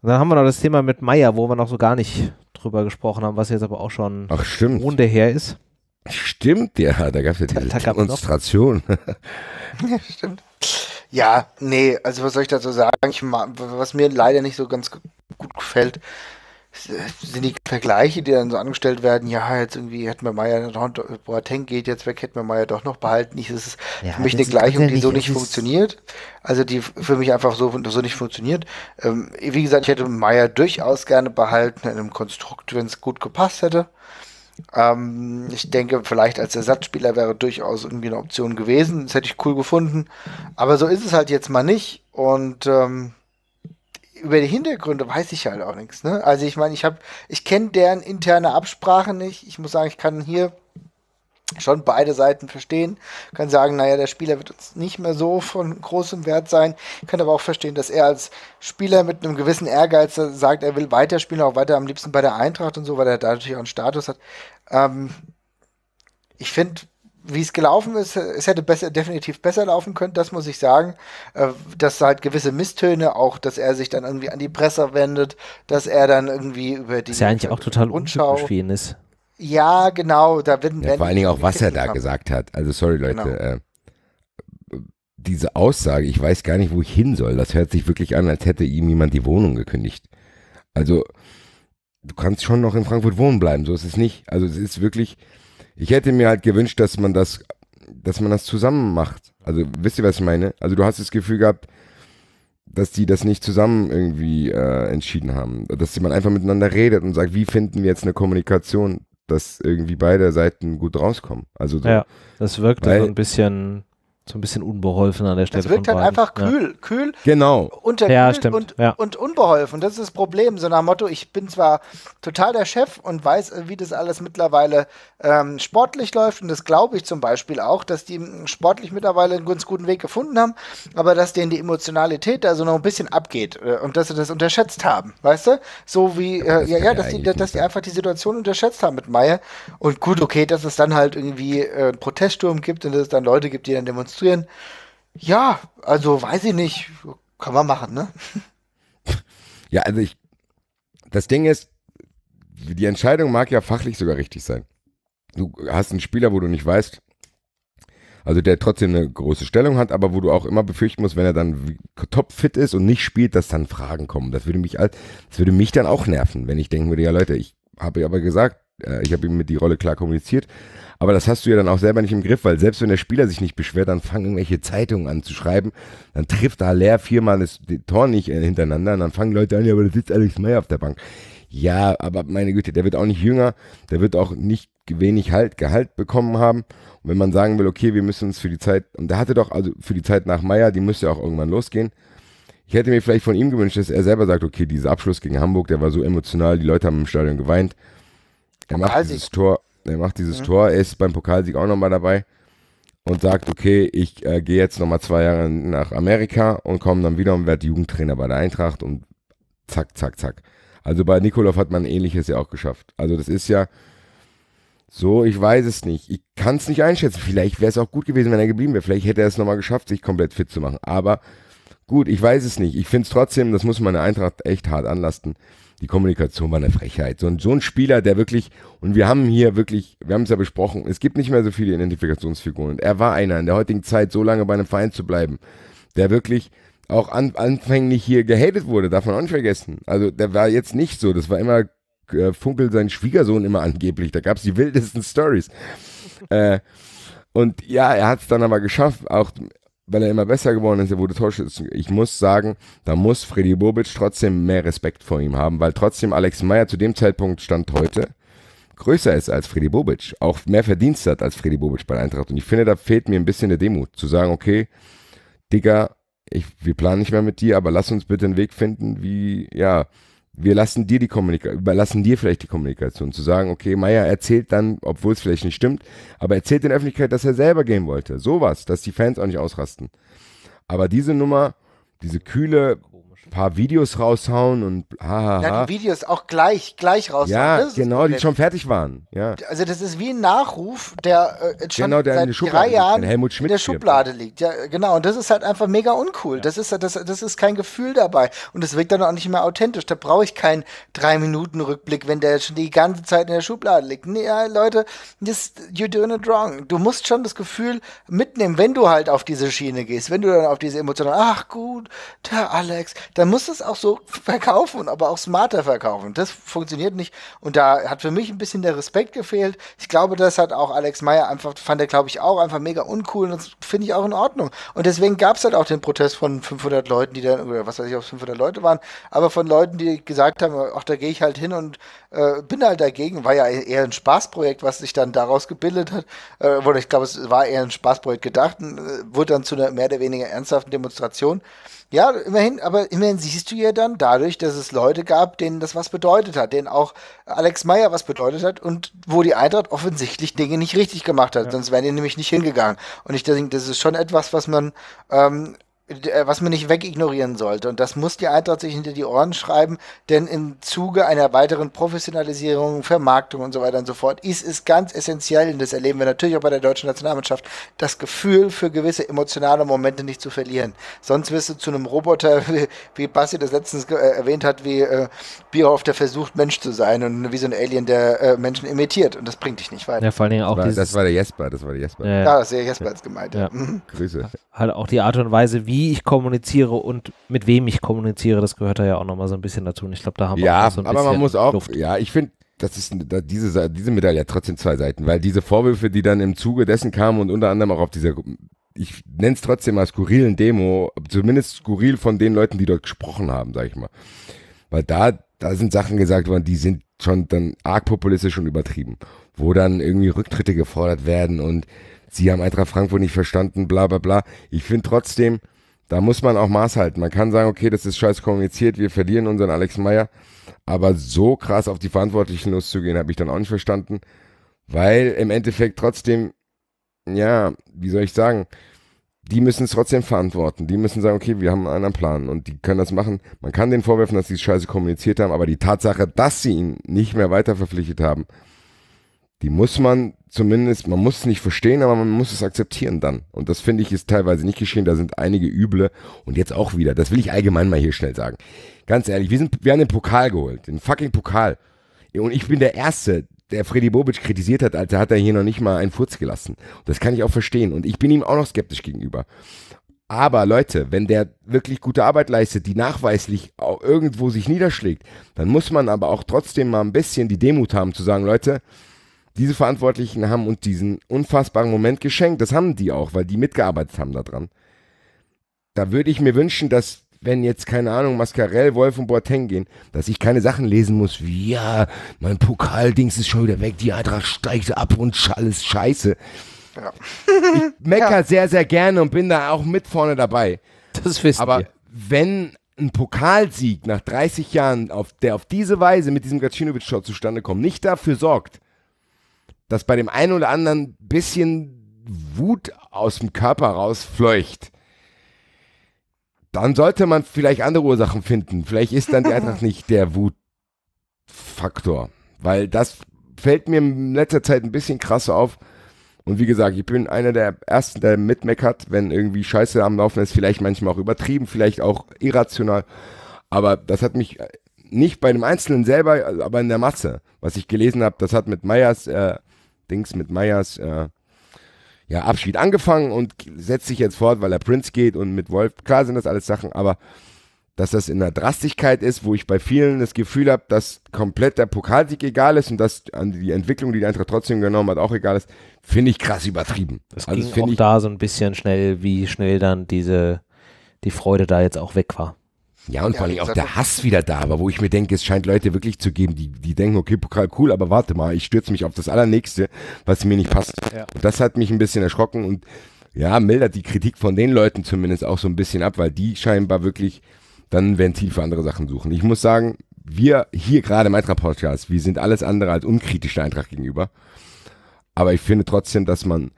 Und dann haben wir noch das Thema mit Meier, wo wir noch so gar nicht drüber gesprochen haben, was jetzt aber auch schon Ach, stimmt. Runde her ist. Stimmt, ja, da gab es ja diese da, da Demonstration. ja, *laughs* *laughs* stimmt. Ja, nee, also was soll ich dazu sagen? Ich, was mir leider nicht so ganz gut gefällt, sind die Vergleiche, die dann so angestellt werden, ja, jetzt irgendwie hätten wir Meier, Boateng geht jetzt weg, hätten wir Meier doch noch behalten. das ist ja, für mich eine Gleichung, die so nicht funktioniert. Also die für mich einfach so, so nicht funktioniert. Ähm, wie gesagt, ich hätte Meier durchaus gerne behalten in einem Konstrukt, wenn es gut gepasst hätte. Ähm, ich denke, vielleicht als Ersatzspieler wäre durchaus irgendwie eine Option gewesen. Das hätte ich cool gefunden. Aber so ist es halt jetzt mal nicht. Und ähm, über die Hintergründe weiß ich halt auch nichts. Ne? Also ich meine, ich habe, ich kenne deren interne Absprache nicht. Ich muss sagen, ich kann hier schon beide Seiten verstehen. Kann sagen, naja, der Spieler wird uns nicht mehr so von großem Wert sein. Kann aber auch verstehen, dass er als Spieler mit einem gewissen Ehrgeiz sagt, er will weiterspielen, auch weiter am liebsten bei der Eintracht und so, weil er da natürlich auch einen Status hat. Ähm, ich finde, wie es gelaufen ist, es hätte besser, definitiv besser laufen können, das muss ich sagen. Äh, dass halt gewisse Misstöne, auch dass er sich dann irgendwie an die Presse wendet, dass er dann irgendwie über die. Das ist ja eigentlich auch total unschau für ihn ist. Ja, genau, da werden. Ja, vor allen Dingen auch, was er da haben. gesagt hat. Also, sorry, Leute. Genau. Äh, diese Aussage, ich weiß gar nicht, wo ich hin soll, das hört sich wirklich an, als hätte ihm jemand die Wohnung gekündigt. Also, du kannst schon noch in Frankfurt wohnen bleiben, so ist es nicht. Also, es ist wirklich, ich hätte mir halt gewünscht, dass man das, dass man das zusammen macht. Also, wisst ihr, was ich meine? Also, du hast das Gefühl gehabt, dass die das nicht zusammen irgendwie äh, entschieden haben. Dass man einfach miteinander redet und sagt, wie finden wir jetzt eine Kommunikation dass irgendwie beide Seiten gut rauskommen. Also so, ja, das wirkte so ein bisschen so ein bisschen unbeholfen an der Stelle. Es wirkt halt einfach kühl, ja. kühl, genau. unterkühlt ja, stimmt. Und, ja. und unbeholfen. Das ist das Problem. So nach Motto, ich bin zwar total der Chef und weiß, äh, wie das alles mittlerweile ähm, sportlich läuft und das glaube ich zum Beispiel auch, dass die sportlich mittlerweile einen ganz guten Weg gefunden haben, aber dass denen die Emotionalität da so noch ein bisschen abgeht äh, und dass sie das unterschätzt haben, weißt du? So wie, äh, ja, ja, dass die, dass die einfach die Situation unterschätzt haben mit Meier und gut, okay, dass es dann halt irgendwie äh, einen Proteststurm gibt und dass es dann Leute gibt, die dann demonstrieren demonstrieren. Ja, also weiß ich nicht. Kann man machen, ne? *laughs* Ja, also ich. Das Ding ist, die Entscheidung mag ja fachlich sogar richtig sein. Du hast einen Spieler, wo du nicht weißt, also der trotzdem eine große Stellung hat, aber wo du auch immer befürchten musst, wenn er dann topfit ist und nicht spielt, dass dann Fragen kommen. Das würde mich, das würde mich dann auch nerven, wenn ich denken würde, ja Leute, ich habe ja aber gesagt, äh, ich habe ihm mit die Rolle klar kommuniziert, aber das hast du ja dann auch selber nicht im Griff, weil selbst wenn der Spieler sich nicht beschwert, dann fangen irgendwelche Zeitungen an zu schreiben. Dann trifft da leer viermal das Tor nicht äh, hintereinander. Und dann fangen Leute an, ja, aber da sitzt Alex Meyer auf der Bank. Ja, aber meine Güte, der wird auch nicht jünger. Der wird auch nicht wenig halt, Gehalt bekommen haben. Und wenn man sagen will, okay, wir müssen uns für die Zeit, und der hatte doch, also für die Zeit nach Meyer, die müsste ja auch irgendwann losgehen. Ich hätte mir vielleicht von ihm gewünscht, dass er selber sagt, okay, dieser Abschluss gegen Hamburg, der war so emotional, die Leute haben im Stadion geweint. Er macht dieses Tor, er macht dieses ja. Tor, er ist beim Pokalsieg auch nochmal dabei und sagt, okay, ich äh, gehe jetzt nochmal zwei Jahre nach Amerika und komme dann wieder und werde Jugendtrainer bei der Eintracht und zack, zack, zack. Also bei Nikolov hat man ähnliches ja auch geschafft. Also das ist ja so, ich weiß es nicht. Ich kann es nicht einschätzen. Vielleicht wäre es auch gut gewesen, wenn er geblieben wäre. Vielleicht hätte er es nochmal geschafft, sich komplett fit zu machen. Aber gut, ich weiß es nicht. Ich finde es trotzdem, das muss man der Eintracht echt hart anlasten die Kommunikation war eine Frechheit. So ein, so ein Spieler, der wirklich, und wir haben hier wirklich, wir haben es ja besprochen, es gibt nicht mehr so viele Identifikationsfiguren. er war einer in der heutigen Zeit, so lange bei einem Verein zu bleiben, der wirklich auch an, anfänglich hier gehatet wurde, darf man auch nicht vergessen. Also der war jetzt nicht so, das war immer äh, Funkel sein Schwiegersohn immer angeblich, da gab es die wildesten Stories. äh, und ja, er hat es dann aber geschafft, auch weil er immer besser geworden ist, er wurde Torschützen. Ich muss sagen, da muss Freddy Bobic trotzdem mehr Respekt vor ihm haben, weil trotzdem Alex Meyer zu dem Zeitpunkt stand heute größer ist als Freddy Bobic, auch mehr Verdienst hat als Freddy Bobic bei Eintracht. Und ich finde, da fehlt mir ein bisschen der Demut, zu sagen, okay, Digga, ich, wir planen nicht mehr mit dir, aber lass uns bitte einen Weg finden, wie, ja, wir lassen dir die Kommunikation, überlassen dir vielleicht die Kommunikation, zu sagen, okay, Meier erzählt dann, obwohl es vielleicht nicht stimmt, aber erzählt in der Öffentlichkeit, dass er selber gehen wollte. Sowas, dass die Fans auch nicht ausrasten. Aber diese Nummer, diese kühle, paar Videos raushauen und hahaha. Ha, ha. Ja, die Videos auch gleich, gleich raushauen. Ja, ne? genau, die schon fertig waren. Ja. Also das ist wie ein Nachruf, der äh, schon genau, der seit drei Jahren liegt, in der ne? Schublade liegt. Ja, genau. Und das ist halt einfach mega uncool. Ja. Das, ist, das, das ist kein Gefühl dabei. Und das wirkt dann auch nicht mehr authentisch. Da brauche ich keinen drei Minuten Rückblick, wenn der schon die ganze Zeit in der Schublade liegt. Nee, ja, Leute, this, you're doing it wrong. Du musst schon das Gefühl mitnehmen, wenn du halt auf diese Schiene gehst, wenn du dann auf diese Emotionen, ach gut, der Alex, das dann muss es auch so verkaufen, aber auch smarter verkaufen. Das funktioniert nicht. Und da hat für mich ein bisschen der Respekt gefehlt. Ich glaube, das hat auch Alex Meyer einfach, fand er, glaube ich, auch einfach mega uncool. Und das finde ich auch in Ordnung. Und deswegen gab es halt auch den Protest von 500 Leuten, die dann, oder was weiß ich, ob es 500 Leute waren, aber von Leuten, die gesagt haben, ach, da gehe ich halt hin und äh, bin halt dagegen. War ja eher ein Spaßprojekt, was sich dann daraus gebildet hat. Äh, oder ich glaube, es war eher ein Spaßprojekt gedacht und äh, wurde dann zu einer mehr oder weniger ernsthaften Demonstration. Ja, immerhin, aber immerhin siehst du ja dann dadurch, dass es Leute gab, denen das was bedeutet hat, denen auch Alex Meyer was bedeutet hat und wo die Eintracht offensichtlich Dinge nicht richtig gemacht hat, ja. sonst wären die nämlich nicht hingegangen. Und ich denke, das ist schon etwas, was man ähm, äh, was man nicht wegignorieren sollte. Und das muss die Eintracht sich hinter die Ohren schreiben, denn im Zuge einer weiteren Professionalisierung, Vermarktung und so weiter und so fort ist es ganz essentiell, und das erleben wir natürlich auch bei der deutschen Nationalmannschaft, das Gefühl für gewisse emotionale Momente nicht zu verlieren. Sonst wirst du zu einem Roboter, *laughs* wie, wie Basti das letztens äh, erwähnt hat, wie äh, Bierhoff, der versucht, Mensch zu sein und wie so ein Alien, der äh, Menschen imitiert. Und das bringt dich nicht weiter. Ja, vor allen Dingen auch das war, das war der Jesper, das war der Jesper. Ja, ja. ja ah, das ist der Jesper jetzt gemeint. Ja. Grüße. Mhm. Halt auch die Art und Weise, wie wie ich kommuniziere und mit wem ich kommuniziere, das gehört da ja auch nochmal so ein bisschen dazu. Und ich glaube, da haben wir ja, auch so ein aber bisschen man muss auch, Luft. ja, ich finde, das ist diese, diese Medaille hat trotzdem zwei Seiten, weil diese Vorwürfe, die dann im Zuge dessen kamen und unter anderem auch auf dieser, ich nenne es trotzdem mal skurrilen Demo, zumindest skurril von den Leuten, die dort gesprochen haben, sag ich mal. Weil da, da sind Sachen gesagt worden, die sind schon dann arg populistisch und übertrieben, wo dann irgendwie Rücktritte gefordert werden und sie haben Eintracht Frankfurt nicht verstanden, bla bla bla. Ich finde trotzdem, da muss man auch Maß halten. Man kann sagen, okay, das ist scheiß kommuniziert, wir verlieren unseren Alex Meyer. Aber so krass auf die Verantwortlichen loszugehen, habe ich dann auch nicht verstanden. Weil im Endeffekt trotzdem, ja, wie soll ich sagen, die müssen es trotzdem verantworten. Die müssen sagen, okay, wir haben einen anderen Plan und die können das machen. Man kann denen vorwerfen, dass sie scheiße kommuniziert haben, aber die Tatsache, dass sie ihn nicht mehr weiter verpflichtet haben, die muss man zumindest, man muss es nicht verstehen, aber man muss es akzeptieren dann. Und das finde ich ist teilweise nicht geschehen. Da sind einige üble. Und jetzt auch wieder, das will ich allgemein mal hier schnell sagen. Ganz ehrlich, wir, sind, wir haben den Pokal geholt, den fucking Pokal. Und ich bin der Erste, der Freddy Bobic kritisiert hat, als er hat er hier noch nicht mal einen Furz gelassen. Das kann ich auch verstehen. Und ich bin ihm auch noch skeptisch gegenüber. Aber Leute, wenn der wirklich gute Arbeit leistet, die nachweislich auch irgendwo sich niederschlägt, dann muss man aber auch trotzdem mal ein bisschen die Demut haben zu sagen, Leute, diese Verantwortlichen haben uns diesen unfassbaren Moment geschenkt. Das haben die auch, weil die mitgearbeitet haben daran. Da würde ich mir wünschen, dass wenn jetzt, keine Ahnung, Mascarell, Wolf und Boateng gehen, dass ich keine Sachen lesen muss, wie, ja, mein Pokaldings ist schon wieder weg, die Eintracht steigt ab und alles scheiße. Ja. Ich *laughs* mecker ja. sehr, sehr gerne und bin da auch mit vorne dabei. Das wisst Aber ihr. wenn ein Pokalsieg nach 30 Jahren, auf, der auf diese Weise mit diesem gacinovic show zustande kommt, nicht dafür sorgt, dass bei dem einen oder anderen bisschen Wut aus dem Körper rausfleucht, dann sollte man vielleicht andere Ursachen finden. Vielleicht ist dann einfach *laughs* nicht der Wutfaktor, weil das fällt mir in letzter Zeit ein bisschen krass auf. Und wie gesagt, ich bin einer der ersten, der mitmeckert, wenn irgendwie Scheiße am Laufen ist, vielleicht manchmal auch übertrieben, vielleicht auch irrational. Aber das hat mich äh, nicht bei dem Einzelnen selber, also aber in der Masse, was ich gelesen habe, das hat mit Meyers äh, Dings mit Meyers äh, ja, Abschied angefangen und setzt sich jetzt fort, weil er Prinz geht und mit Wolf. Klar sind das alles Sachen, aber dass das in der Drastigkeit ist, wo ich bei vielen das Gefühl habe, dass komplett der Pokalsieg egal ist und dass an die Entwicklung, die die Eintracht trotzdem genommen hat, auch egal ist, finde ich krass übertrieben. Das also ging auch da so ein bisschen schnell, wie schnell dann diese die Freude da jetzt auch weg war. Ja, und vor allem auch der Hass wieder da war, wo ich mir denke, es scheint Leute wirklich zu geben, die, die denken, okay, Pokal cool, aber warte mal, ich stürze mich auf das Allernächste, was mir nicht passt. Ja. Und das hat mich ein bisschen erschrocken und ja, mildert die Kritik von den Leuten zumindest auch so ein bisschen ab, weil die scheinbar wirklich dann ein Ventil für andere Sachen suchen. Ich muss sagen, wir hier gerade im Eintracht-Podcast, wir sind alles andere als unkritisch der Eintracht gegenüber. Aber ich finde trotzdem, dass man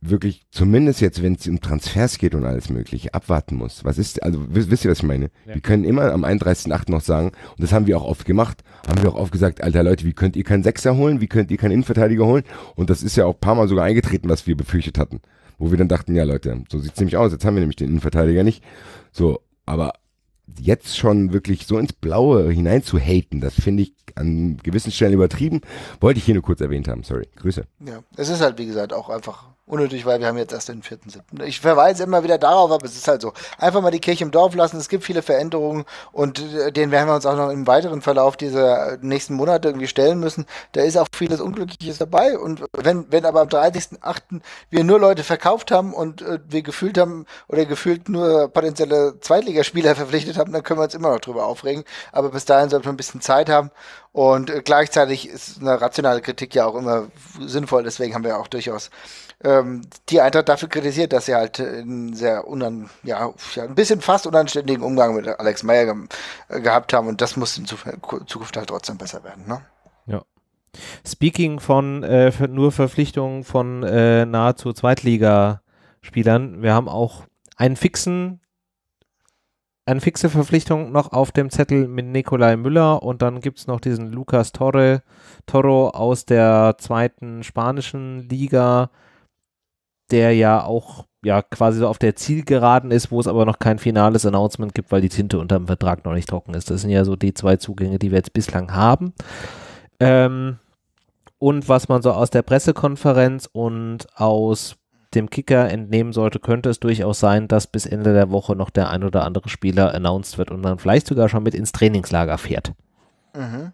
wirklich, zumindest jetzt, wenn es um Transfers geht und alles Mögliche, abwarten muss. Was ist, also wisst, ihr, was ich meine? Ja. Wir können immer am 31.8. noch sagen, und das haben wir auch oft gemacht, haben wir auch oft gesagt, alter Leute, wie könnt ihr keinen Sechser holen, wie könnt ihr keinen Innenverteidiger holen? Und das ist ja auch ein paar Mal sogar eingetreten, was wir befürchtet hatten. Wo wir dann dachten, ja Leute, so sieht's nämlich aus, jetzt haben wir nämlich den Innenverteidiger nicht. So, aber jetzt schon wirklich so ins Blaue hinein zu haten, das finde ich an gewissen Stellen übertrieben. Wollte ich hier nur kurz erwähnt haben, sorry. Grüße. Ja, es ist halt, wie gesagt, auch einfach unnötig, weil wir haben jetzt erst den 4.7. Ich verweise immer wieder darauf, aber es ist halt so. Einfach mal die Kirche im Dorf lassen. Es gibt viele Veränderungen und äh, denen werden wir uns auch noch im weiteren Verlauf dieser äh, nächsten Monate irgendwie stellen müssen. Da ist auch vieles Unglückliches dabei. Und wenn, wenn aber am 30.8. wir nur Leute verkauft haben und äh, wir gefühlt haben oder gefühlt nur potenzielle Zweitligaspieler *laughs* verpflichtet haben, dann können wir uns immer noch drüber aufregen. Aber bis dahin sollten wir ein bisschen Zeit haben. Und äh, gleichzeitig ist eine rationale Kritik ja auch immer sinnvoll. Deswegen haben wir auch durchaus ähm, die Eintracht dafür kritisiert, dass sie halt einen sehr unan, ja, ein bisschen fast unanständigen Umgang mit Alex Meyer ge äh, gehabt haben und das muss in Zukunft halt trotzdem besser werden. Ne? Ja. Speaking von äh, nur Verpflichtungen von äh, nahezu Zweitligaspielern, wir haben auch einen fixen eine fixe Verpflichtung noch auf dem Zettel mit Nikolai Müller und dann gibt es noch diesen Lucas Torre, Toro aus der zweiten spanischen Liga, der ja auch ja quasi so auf der Zielgeraden ist, wo es aber noch kein finales Announcement gibt, weil die Tinte unter dem Vertrag noch nicht trocken ist. Das sind ja so die zwei Zugänge, die wir jetzt bislang haben. Ähm, und was man so aus der Pressekonferenz und aus dem Kicker entnehmen sollte, könnte es durchaus sein, dass bis Ende der Woche noch der ein oder andere Spieler announced wird und dann vielleicht sogar schon mit ins Trainingslager fährt. Mhm.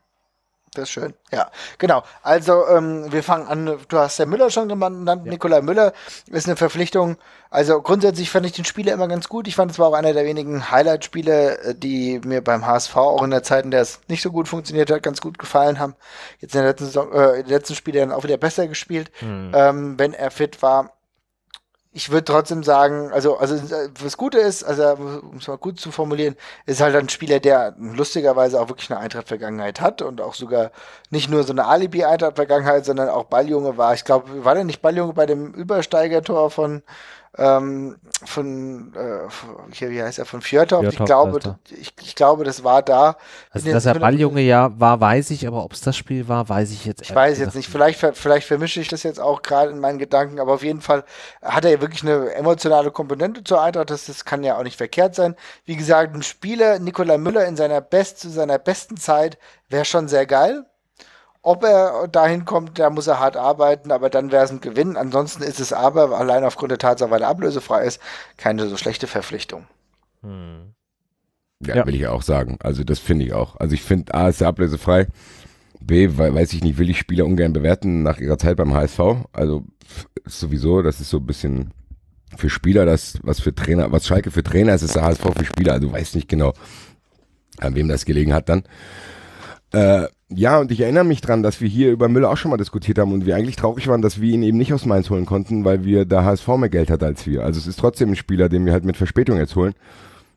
Das ist schön. Ja, genau. Also ähm, wir fangen an. Du hast der Müller schon genannt. Ja. Nikolai Müller ist eine Verpflichtung. Also grundsätzlich fand ich den Spieler immer ganz gut. Ich fand es war auch einer der wenigen Highlight-Spiele, äh, die mir beim HSV auch in der Zeit, in der es nicht so gut funktioniert hat, ganz gut gefallen haben. Jetzt in der letzten Saison, äh, in den letzten Spielen dann auch wieder besser gespielt, mhm. ähm, wenn er fit war ich würde trotzdem sagen, also, also was Gute ist, also um es mal gut zu formulieren, ist halt ein Spieler, der lustigerweise auch wirklich eine Eintracht-Vergangenheit hat und auch sogar nicht nur so eine Alibi-Eintracht-Vergangenheit, sondern auch Balljunge war. Ich glaube, war der nicht Balljunge bei dem Übersteigertor von ähm, von, äh, hier, wie heißt er, von Fjörthoff. Fjörthoff ich, glaube, ich, ich, glaube, das war da. Also, dass er Balljunge ja war, weiß ich, aber ob es das Spiel war, weiß ich jetzt Ich weiß jetzt nicht. Vielleicht, vielleicht vermische ich das jetzt auch gerade in meinen Gedanken, aber auf jeden Fall hat er ja wirklich eine emotionale Komponente zur Eintracht. Das, das kann ja auch nicht verkehrt sein. Wie gesagt, ein Spieler, Nikola Müller in seiner Best, zu seiner besten Zeit, wäre schon sehr geil. Ob er dahin kommt, da muss er hart arbeiten, aber dann wäre es ein Gewinn. Ansonsten ist es aber, allein aufgrund der Tatsache, weil er ablösefrei ist, keine so schlechte Verpflichtung. Hm. Ja, ja, will ich auch sagen. Also das finde ich auch. Also ich finde, A ist er ablösefrei. B, weiß ich nicht, will ich Spieler ungern bewerten nach ihrer Zeit beim HSV. Also sowieso, das ist so ein bisschen für Spieler, das, was für Trainer, was Schalke für Trainer ist, ist der HSV für Spieler. Also weiß nicht genau, an wem das gelegen hat dann. Äh, ja, und ich erinnere mich dran, dass wir hier über Müller auch schon mal diskutiert haben und wir eigentlich traurig waren, dass wir ihn eben nicht aus Mainz holen konnten, weil wir da HSV mehr Geld hat als wir. Also es ist trotzdem ein Spieler, den wir halt mit Verspätung jetzt holen.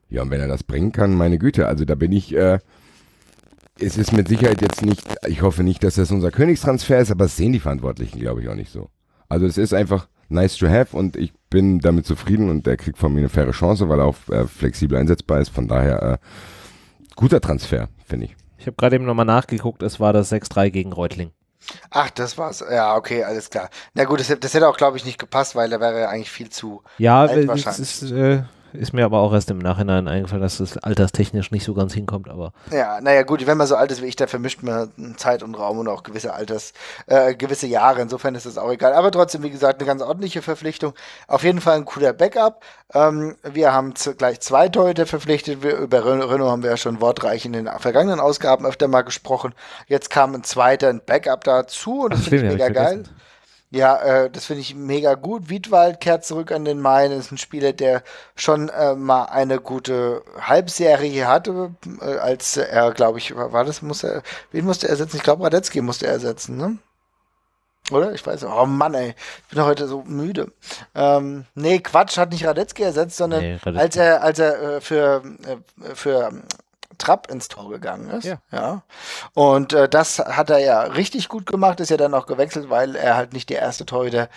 Ja, und wenn er das bringen kann, meine Güte, also da bin ich, äh, es ist mit Sicherheit jetzt nicht, ich hoffe nicht, dass das unser Königstransfer ist, aber das sehen die Verantwortlichen, glaube ich, auch nicht so. Also es ist einfach nice to have und ich bin damit zufrieden und er kriegt von mir eine faire Chance, weil er auch äh, flexibel einsetzbar ist. Von daher äh, guter Transfer, finde ich. Ich habe gerade eben nochmal nachgeguckt, es war das 6-3 gegen Reutling. Ach, das war's. Ja, okay, alles klar. Na gut, das, das hätte auch, glaube ich, nicht gepasst, weil da wäre ja eigentlich viel zu. Ja, alt äh, wahrscheinlich. Ist, äh, ist mir aber auch erst im Nachhinein eingefallen, dass das alterstechnisch nicht so ganz hinkommt, aber. Ja, naja, gut, wenn man so alt ist wie ich, da vermischt man Zeit und Raum und auch gewisse Alters, äh, gewisse Jahre. Insofern ist das auch egal. Aber trotzdem, wie gesagt, eine ganz ordentliche Verpflichtung. Auf jeden Fall ein cooler Backup. Ähm, wir haben gleich zwei Torhüter verpflichtet. Wir, über Renault haben wir ja schon wortreich in den vergangenen Ausgaben öfter mal gesprochen. Jetzt kam ein zweiter, ein Backup dazu und das finde ich mega geil. Vergessen. Ja, äh, das finde ich mega gut. Wiedwald kehrt zurück an den Main. Ist ein Spieler, der schon äh, mal eine gute Halbserie hatte, äh, als er, glaube ich, war das, muss er, wen musste er ersetzen? Ich glaube, Radetzky musste er ersetzen, ne? Oder? Ich weiß nicht. Oh Mann, ey. Ich bin heute so müde. Ähm, nee, Quatsch, hat nicht Radetzky ersetzt, sondern nee, Radetzky. als er, als er äh, für, äh, für Trapp ins Tor gegangen ist. Ja. ja. Und äh, das hat er ja richtig gut gemacht, ist ja dann auch gewechselt, weil er halt nicht der erste Torhüter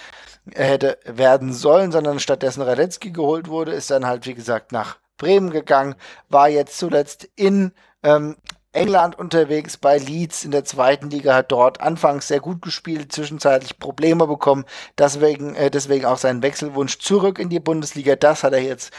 hätte werden sollen, sondern stattdessen Radetzky geholt wurde, ist dann halt, wie gesagt, nach Bremen gegangen, war jetzt zuletzt in ähm, England unterwegs bei Leeds in der zweiten Liga, hat dort anfangs sehr gut gespielt, zwischenzeitlich Probleme bekommen, deswegen, äh, deswegen auch seinen Wechselwunsch zurück in die Bundesliga. Das hat er jetzt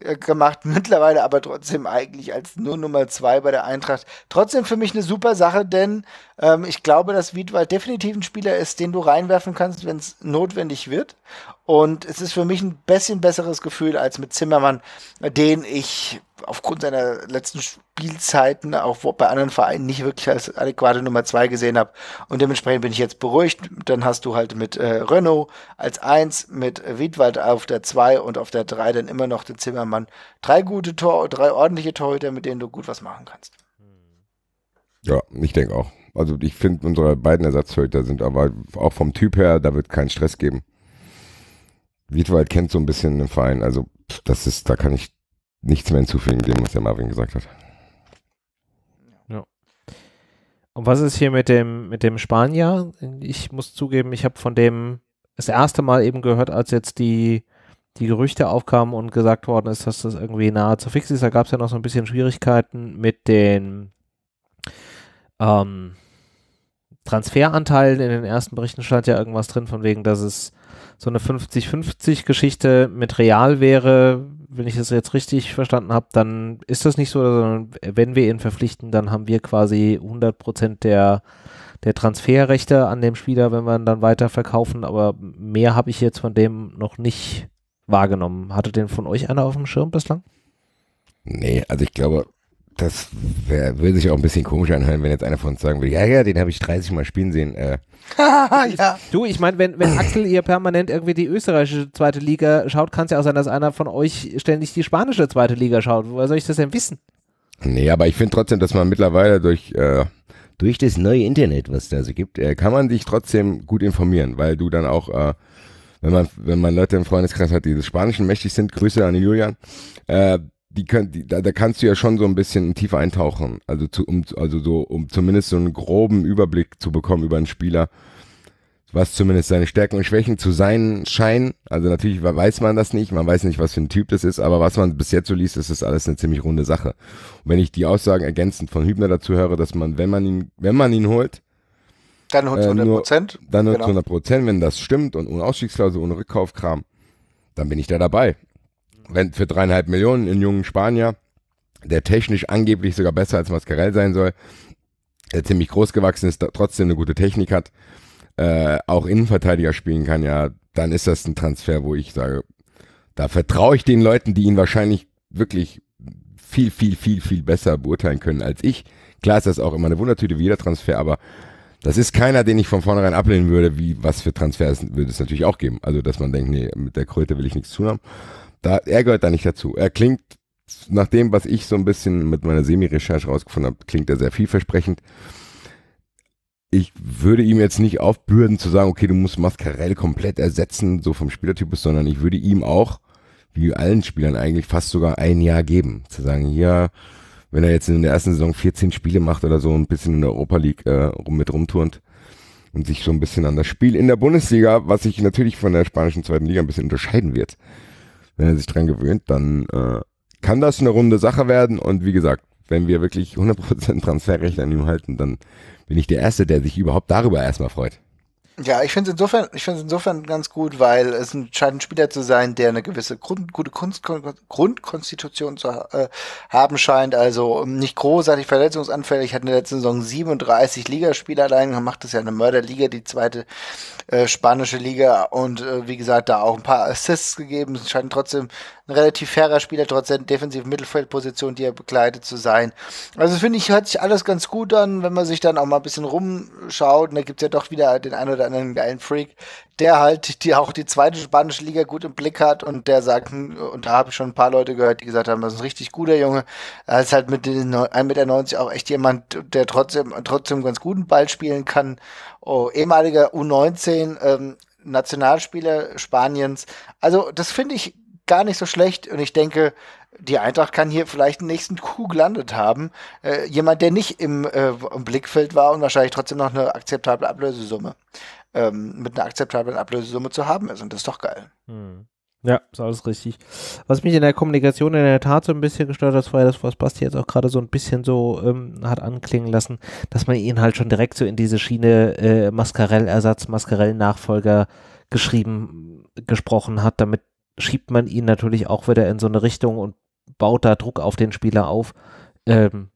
äh, gemacht, *laughs* mittlerweile aber trotzdem eigentlich als nur Nummer zwei bei der Eintracht. Trotzdem für mich eine super Sache, denn ähm, ich glaube, dass Wiedwald definitiv ein Spieler ist, den du reinwerfen kannst, wenn es notwendig wird. Und es ist für mich ein bisschen besseres Gefühl als mit Zimmermann, den ich aufgrund seiner letzten Spielzeiten auch bei anderen Vereinen nicht wirklich als adäquate Nummer 2 gesehen habe. Und dementsprechend bin ich jetzt beruhigt. Dann hast du halt mit äh, Renault als 1, mit Wiedwald auf der 2 und auf der 3 dann immer noch den Zimmermann. Drei gute Tor, drei ordentliche Torhüter, mit denen du gut was machen kannst. Ja, ich denke auch. Also ich finde, unsere beiden Ersatzhüter sind aber auch vom Typ her, da wird keinen Stress geben. Wiedwald kennt so ein bisschen den Verein, also das ist, da kann ich nichts mehr hinzufügen dem, was der Marvin gesagt hat. Ja. Und was ist hier mit dem, mit dem Spanier? Ich muss zugeben, ich habe von dem das erste Mal eben gehört, als jetzt die, die Gerüchte aufkamen und gesagt worden ist, dass das irgendwie nahezu fix ist. Da gab es ja noch so ein bisschen Schwierigkeiten mit den ähm, Transferanteilen. In den ersten Berichten stand ja irgendwas drin, von wegen, dass es so eine 50-50 Geschichte mit real wäre, wenn ich das jetzt richtig verstanden habe, dann ist das nicht so, sondern wenn wir ihn verpflichten, dann haben wir quasi 100 der, der Transferrechte an dem Spieler, wenn wir ihn dann weiter verkaufen. Aber mehr habe ich jetzt von dem noch nicht wahrgenommen. Hatte den von euch einer auf dem Schirm bislang? Nee, also ich glaube, das wär, würde sich auch ein bisschen komisch anhören, wenn jetzt einer von uns sagen würde, ja, ja, den habe ich 30 Mal spielen sehen. Äh, *laughs* ja. Du, ich meine, wenn, wenn Axel ihr permanent irgendwie die österreichische zweite Liga schaut, kann es ja auch sein, dass einer von euch ständig die spanische zweite Liga schaut. Woher soll ich das denn wissen? Nee, aber ich finde trotzdem, dass man mittlerweile durch, äh, durch das neue Internet, was es da so gibt, äh, kann man sich trotzdem gut informieren, weil du dann auch, äh, wenn man, wenn man Leute im Freundeskreis hat, die des Spanischen mächtig sind, Grüße an den Julian, äh, die können, die, da, da, kannst du ja schon so ein bisschen tiefer eintauchen. Also, zu, um, also so, um zumindest so einen groben Überblick zu bekommen über einen Spieler, was zumindest seine Stärken und Schwächen zu sein scheinen. Also natürlich weiß man das nicht, man weiß nicht, was für ein Typ das ist, aber was man bis jetzt so liest, ist das alles eine ziemlich runde Sache. Und wenn ich die Aussagen ergänzend von Hübner dazu höre, dass man, wenn man ihn, wenn man ihn holt, dann holt äh, 100 Prozent. Dann holt genau. 100 Prozent, wenn das stimmt und ohne Ausstiegsklausel, ohne Rückkaufkram, dann bin ich da dabei rennt für dreieinhalb Millionen in jungen Spanier, der technisch angeblich sogar besser als Mascarell sein soll, der ziemlich groß gewachsen ist, trotzdem eine gute Technik hat, äh, auch Innenverteidiger spielen kann, ja, dann ist das ein Transfer, wo ich sage, da vertraue ich den Leuten, die ihn wahrscheinlich wirklich viel, viel, viel, viel besser beurteilen können als ich. Klar ist das auch immer eine Wundertüte wie jeder Transfer, aber das ist keiner, den ich von vornherein ablehnen würde, wie was für Transfers würde es natürlich auch geben. Also, dass man denkt, nee, mit der Kröte will ich nichts tun da, er gehört da nicht dazu. Er klingt, nach dem, was ich so ein bisschen mit meiner Semi-Recherche rausgefunden habe, klingt er sehr vielversprechend. Ich würde ihm jetzt nicht aufbürden zu sagen, okay, du musst Mascarell komplett ersetzen, so vom Spielertypus, sondern ich würde ihm auch, wie allen Spielern eigentlich, fast sogar ein Jahr geben. Zu sagen, ja, wenn er jetzt in der ersten Saison 14 Spiele macht oder so, ein bisschen in der Europa League äh, mit rumturnt, und sich so ein bisschen an das Spiel in der Bundesliga, was sich natürlich von der spanischen zweiten Liga ein bisschen unterscheiden wird, wenn er sich dran gewöhnt, dann äh, kann das eine runde Sache werden. Und wie gesagt, wenn wir wirklich 100% Transferrecht an ihm halten, dann bin ich der Erste, der sich überhaupt darüber erstmal freut. Ja, ich finde es insofern, ich finde insofern ganz gut, weil es ein, scheint ein Spieler zu sein, der eine gewisse Grund, gute Kunst, Grundkonstitution zu äh, haben scheint. Also ähm, nicht großartig verletzungsanfällig. Hat in der letzten Saison 37 Ligaspiele allein gemacht. Das ist ja eine Mörderliga, die zweite äh, spanische Liga. Und äh, wie gesagt, da auch ein paar Assists gegeben. Es scheint trotzdem ein relativ fairer Spieler, trotz der defensiven Mittelfeldposition, die er begleitet zu sein. Also finde ich, hört sich alles ganz gut an, wenn man sich dann auch mal ein bisschen rumschaut. Und da gibt es ja doch wieder den einen oder oder einen geilen Freak, der halt die auch die zweite spanische Liga gut im Blick hat und der sagt, hm, und da habe ich schon ein paar Leute gehört, die gesagt haben, das ist ein richtig guter Junge. Er ist halt mit den 1,90 Meter auch echt jemand, der trotzdem, trotzdem ganz guten Ball spielen kann. Oh, ehemaliger U19, ähm, Nationalspieler Spaniens. Also, das finde ich gar nicht so schlecht und ich denke, die Eintracht kann hier vielleicht den nächsten Coup gelandet haben. Äh, jemand, der nicht im, äh, im, Blickfeld war und wahrscheinlich trotzdem noch eine akzeptable Ablösesumme ähm, mit einer akzeptablen Ablösesumme zu haben ist. Und das ist doch geil. Hm. Ja, ist alles richtig. Was mich in der Kommunikation in der Tat so ein bisschen gestört hat, war ja das, was Basti jetzt auch gerade so ein bisschen so ähm, hat anklingen lassen, dass man ihn halt schon direkt so in diese Schiene äh, Mascarell-Ersatz, Mascarell-Nachfolger geschrieben, gesprochen hat. Damit schiebt man ihn natürlich auch wieder in so eine Richtung und baut da Druck auf den Spieler auf, ähm,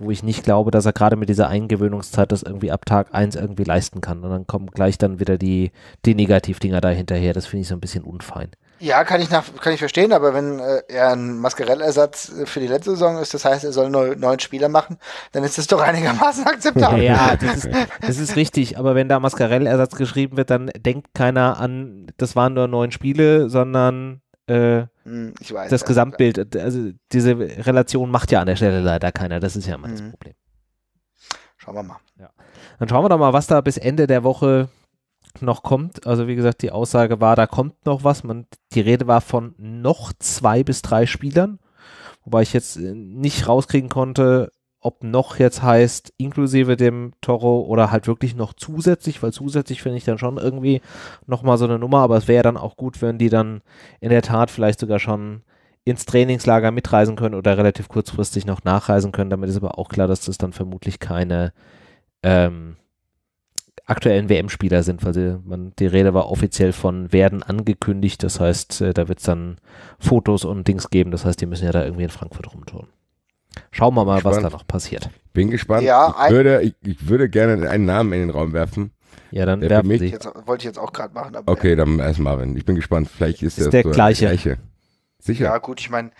wo ich nicht glaube, dass er gerade mit dieser Eingewöhnungszeit das irgendwie ab Tag 1 irgendwie leisten kann. Und dann kommen gleich dann wieder die, die Negativdinger da hinterher. Das finde ich so ein bisschen unfein. Ja, kann ich, nach, kann ich verstehen, aber wenn äh, er ein Mascarell-Ersatz äh, für die letzte Saison ist, das heißt, er soll neu, neun Spieler machen, dann ist das doch einigermaßen *laughs* akzeptabel. Ja, das ist, das ist richtig, aber wenn da Mascarell-Ersatz geschrieben wird, dann denkt keiner an, das waren nur neun Spiele, sondern äh, hm, weiß, das ja, Gesamtbild, also diese Relation macht ja an der Stelle leider keiner. Das ist ja mal das hm. Problem. Schauen wir mal. Ja. Dann schauen wir doch mal, was da bis Ende der Woche noch kommt. Also wie gesagt, die Aussage war, da kommt noch was. Man, die Rede war von noch zwei bis drei Spielern, wobei ich jetzt äh, nicht rauskriegen konnte, ob noch jetzt heißt inklusive dem Toro oder halt wirklich noch zusätzlich, weil zusätzlich finde ich dann schon irgendwie nochmal so eine Nummer, aber es wäre dann auch gut, wenn die dann in der Tat vielleicht sogar schon ins Trainingslager mitreisen können oder relativ kurzfristig noch nachreisen können. Damit ist aber auch klar, dass das dann vermutlich keine ähm, aktuellen WM-Spieler sind, weil sie, man, die Rede war offiziell von werden angekündigt. Das heißt, äh, da wird es dann Fotos und Dings geben. Das heißt, die müssen ja da irgendwie in Frankfurt rumtun. Schauen wir mal, Spannend. was da noch passiert. Bin gespannt. Ja, ich, würde, ich, ich, würde gerne einen Namen in den Raum werfen. Ja, dann der werfen mich, jetzt, Wollte ich jetzt auch gerade machen. okay, dann erst Marvin. Ich bin gespannt. Vielleicht ist, ist der, so gleiche. gleiche. Sicher. Ja, gut, ich meine,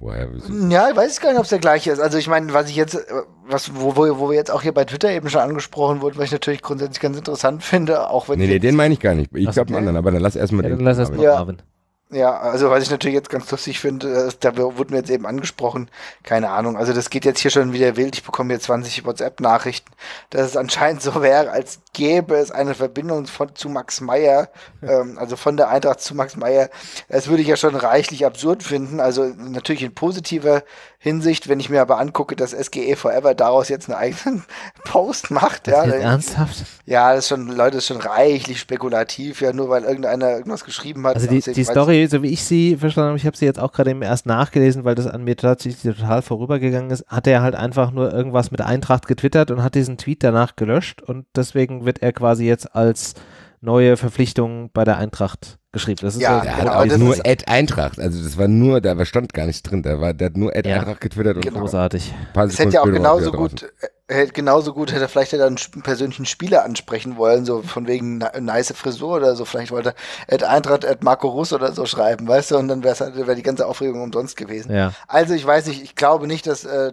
ja, ich weiß gar nicht, ob es der gleiche ist. Also ich meine, was ich jetzt, äh, was, wo, wo, wo wir jetzt auch hier bei Twitter eben schon angesprochen wurden, was ich natürlich grundsätzlich ganz interessant *laughs* finde, auch wenn. Nee, nee, den meine ich gar nicht. Ich glaube einen anderen, aber dann lass erstmal ja, den. Dann lass erstmal Marvin. Ja. Ja, also was ich natürlich jetzt ganz lustig finde, äh, da wurden wir jetzt eben angesprochen, keine Ahnung, also das geht jetzt hier schon wieder wild, ich bekomme hier 20 WhatsApp-Nachrichten, dass es anscheinend so wäre, als gäbe es eine Verbindung von, zu Max Meyer, *laughs* ähm, also von der Eintracht zu Max Meyer, das würde ich ja schon reichlich absurd finden, also natürlich in positiver Hinsicht. Wenn ich mir aber angucke, dass SGE Forever daraus jetzt einen eigenen *laughs* Post macht. Das ja, dann, ernsthaft? Ja, das ist schon, Leute, das ist schon reichlich spekulativ, ja, nur weil irgendeiner irgendwas geschrieben hat. Also die, die Story, so wie ich sie verstanden habe, ich habe sie jetzt auch gerade eben erst nachgelesen, weil das an mir tatsächlich total vorübergegangen ist, hat er halt einfach nur irgendwas mit Eintracht getwittert und hat diesen Tweet danach gelöscht und deswegen wird er quasi jetzt als neue Verpflichtung bei der Eintracht geschrieben. Das ist ja, ja hat genau, genau, auch nur Ed Eintracht. Also das war nur, da stand gar nichts drin. Da war, der hat nur Ed ja. Eintracht getwittert und genau. großartig. Das hätte ja auch genauso gut hätte genauso gut, hätte er vielleicht hätte einen, persönlichen Spieler ansprechen wollen, so von wegen nice Frisur oder so. Vielleicht wollte er at Eintracht, at Marco Russ oder so schreiben, weißt du, und dann wäre halt, wär die ganze Aufregung umsonst gewesen. Ja. Also ich weiß nicht, ich glaube nicht, dass äh,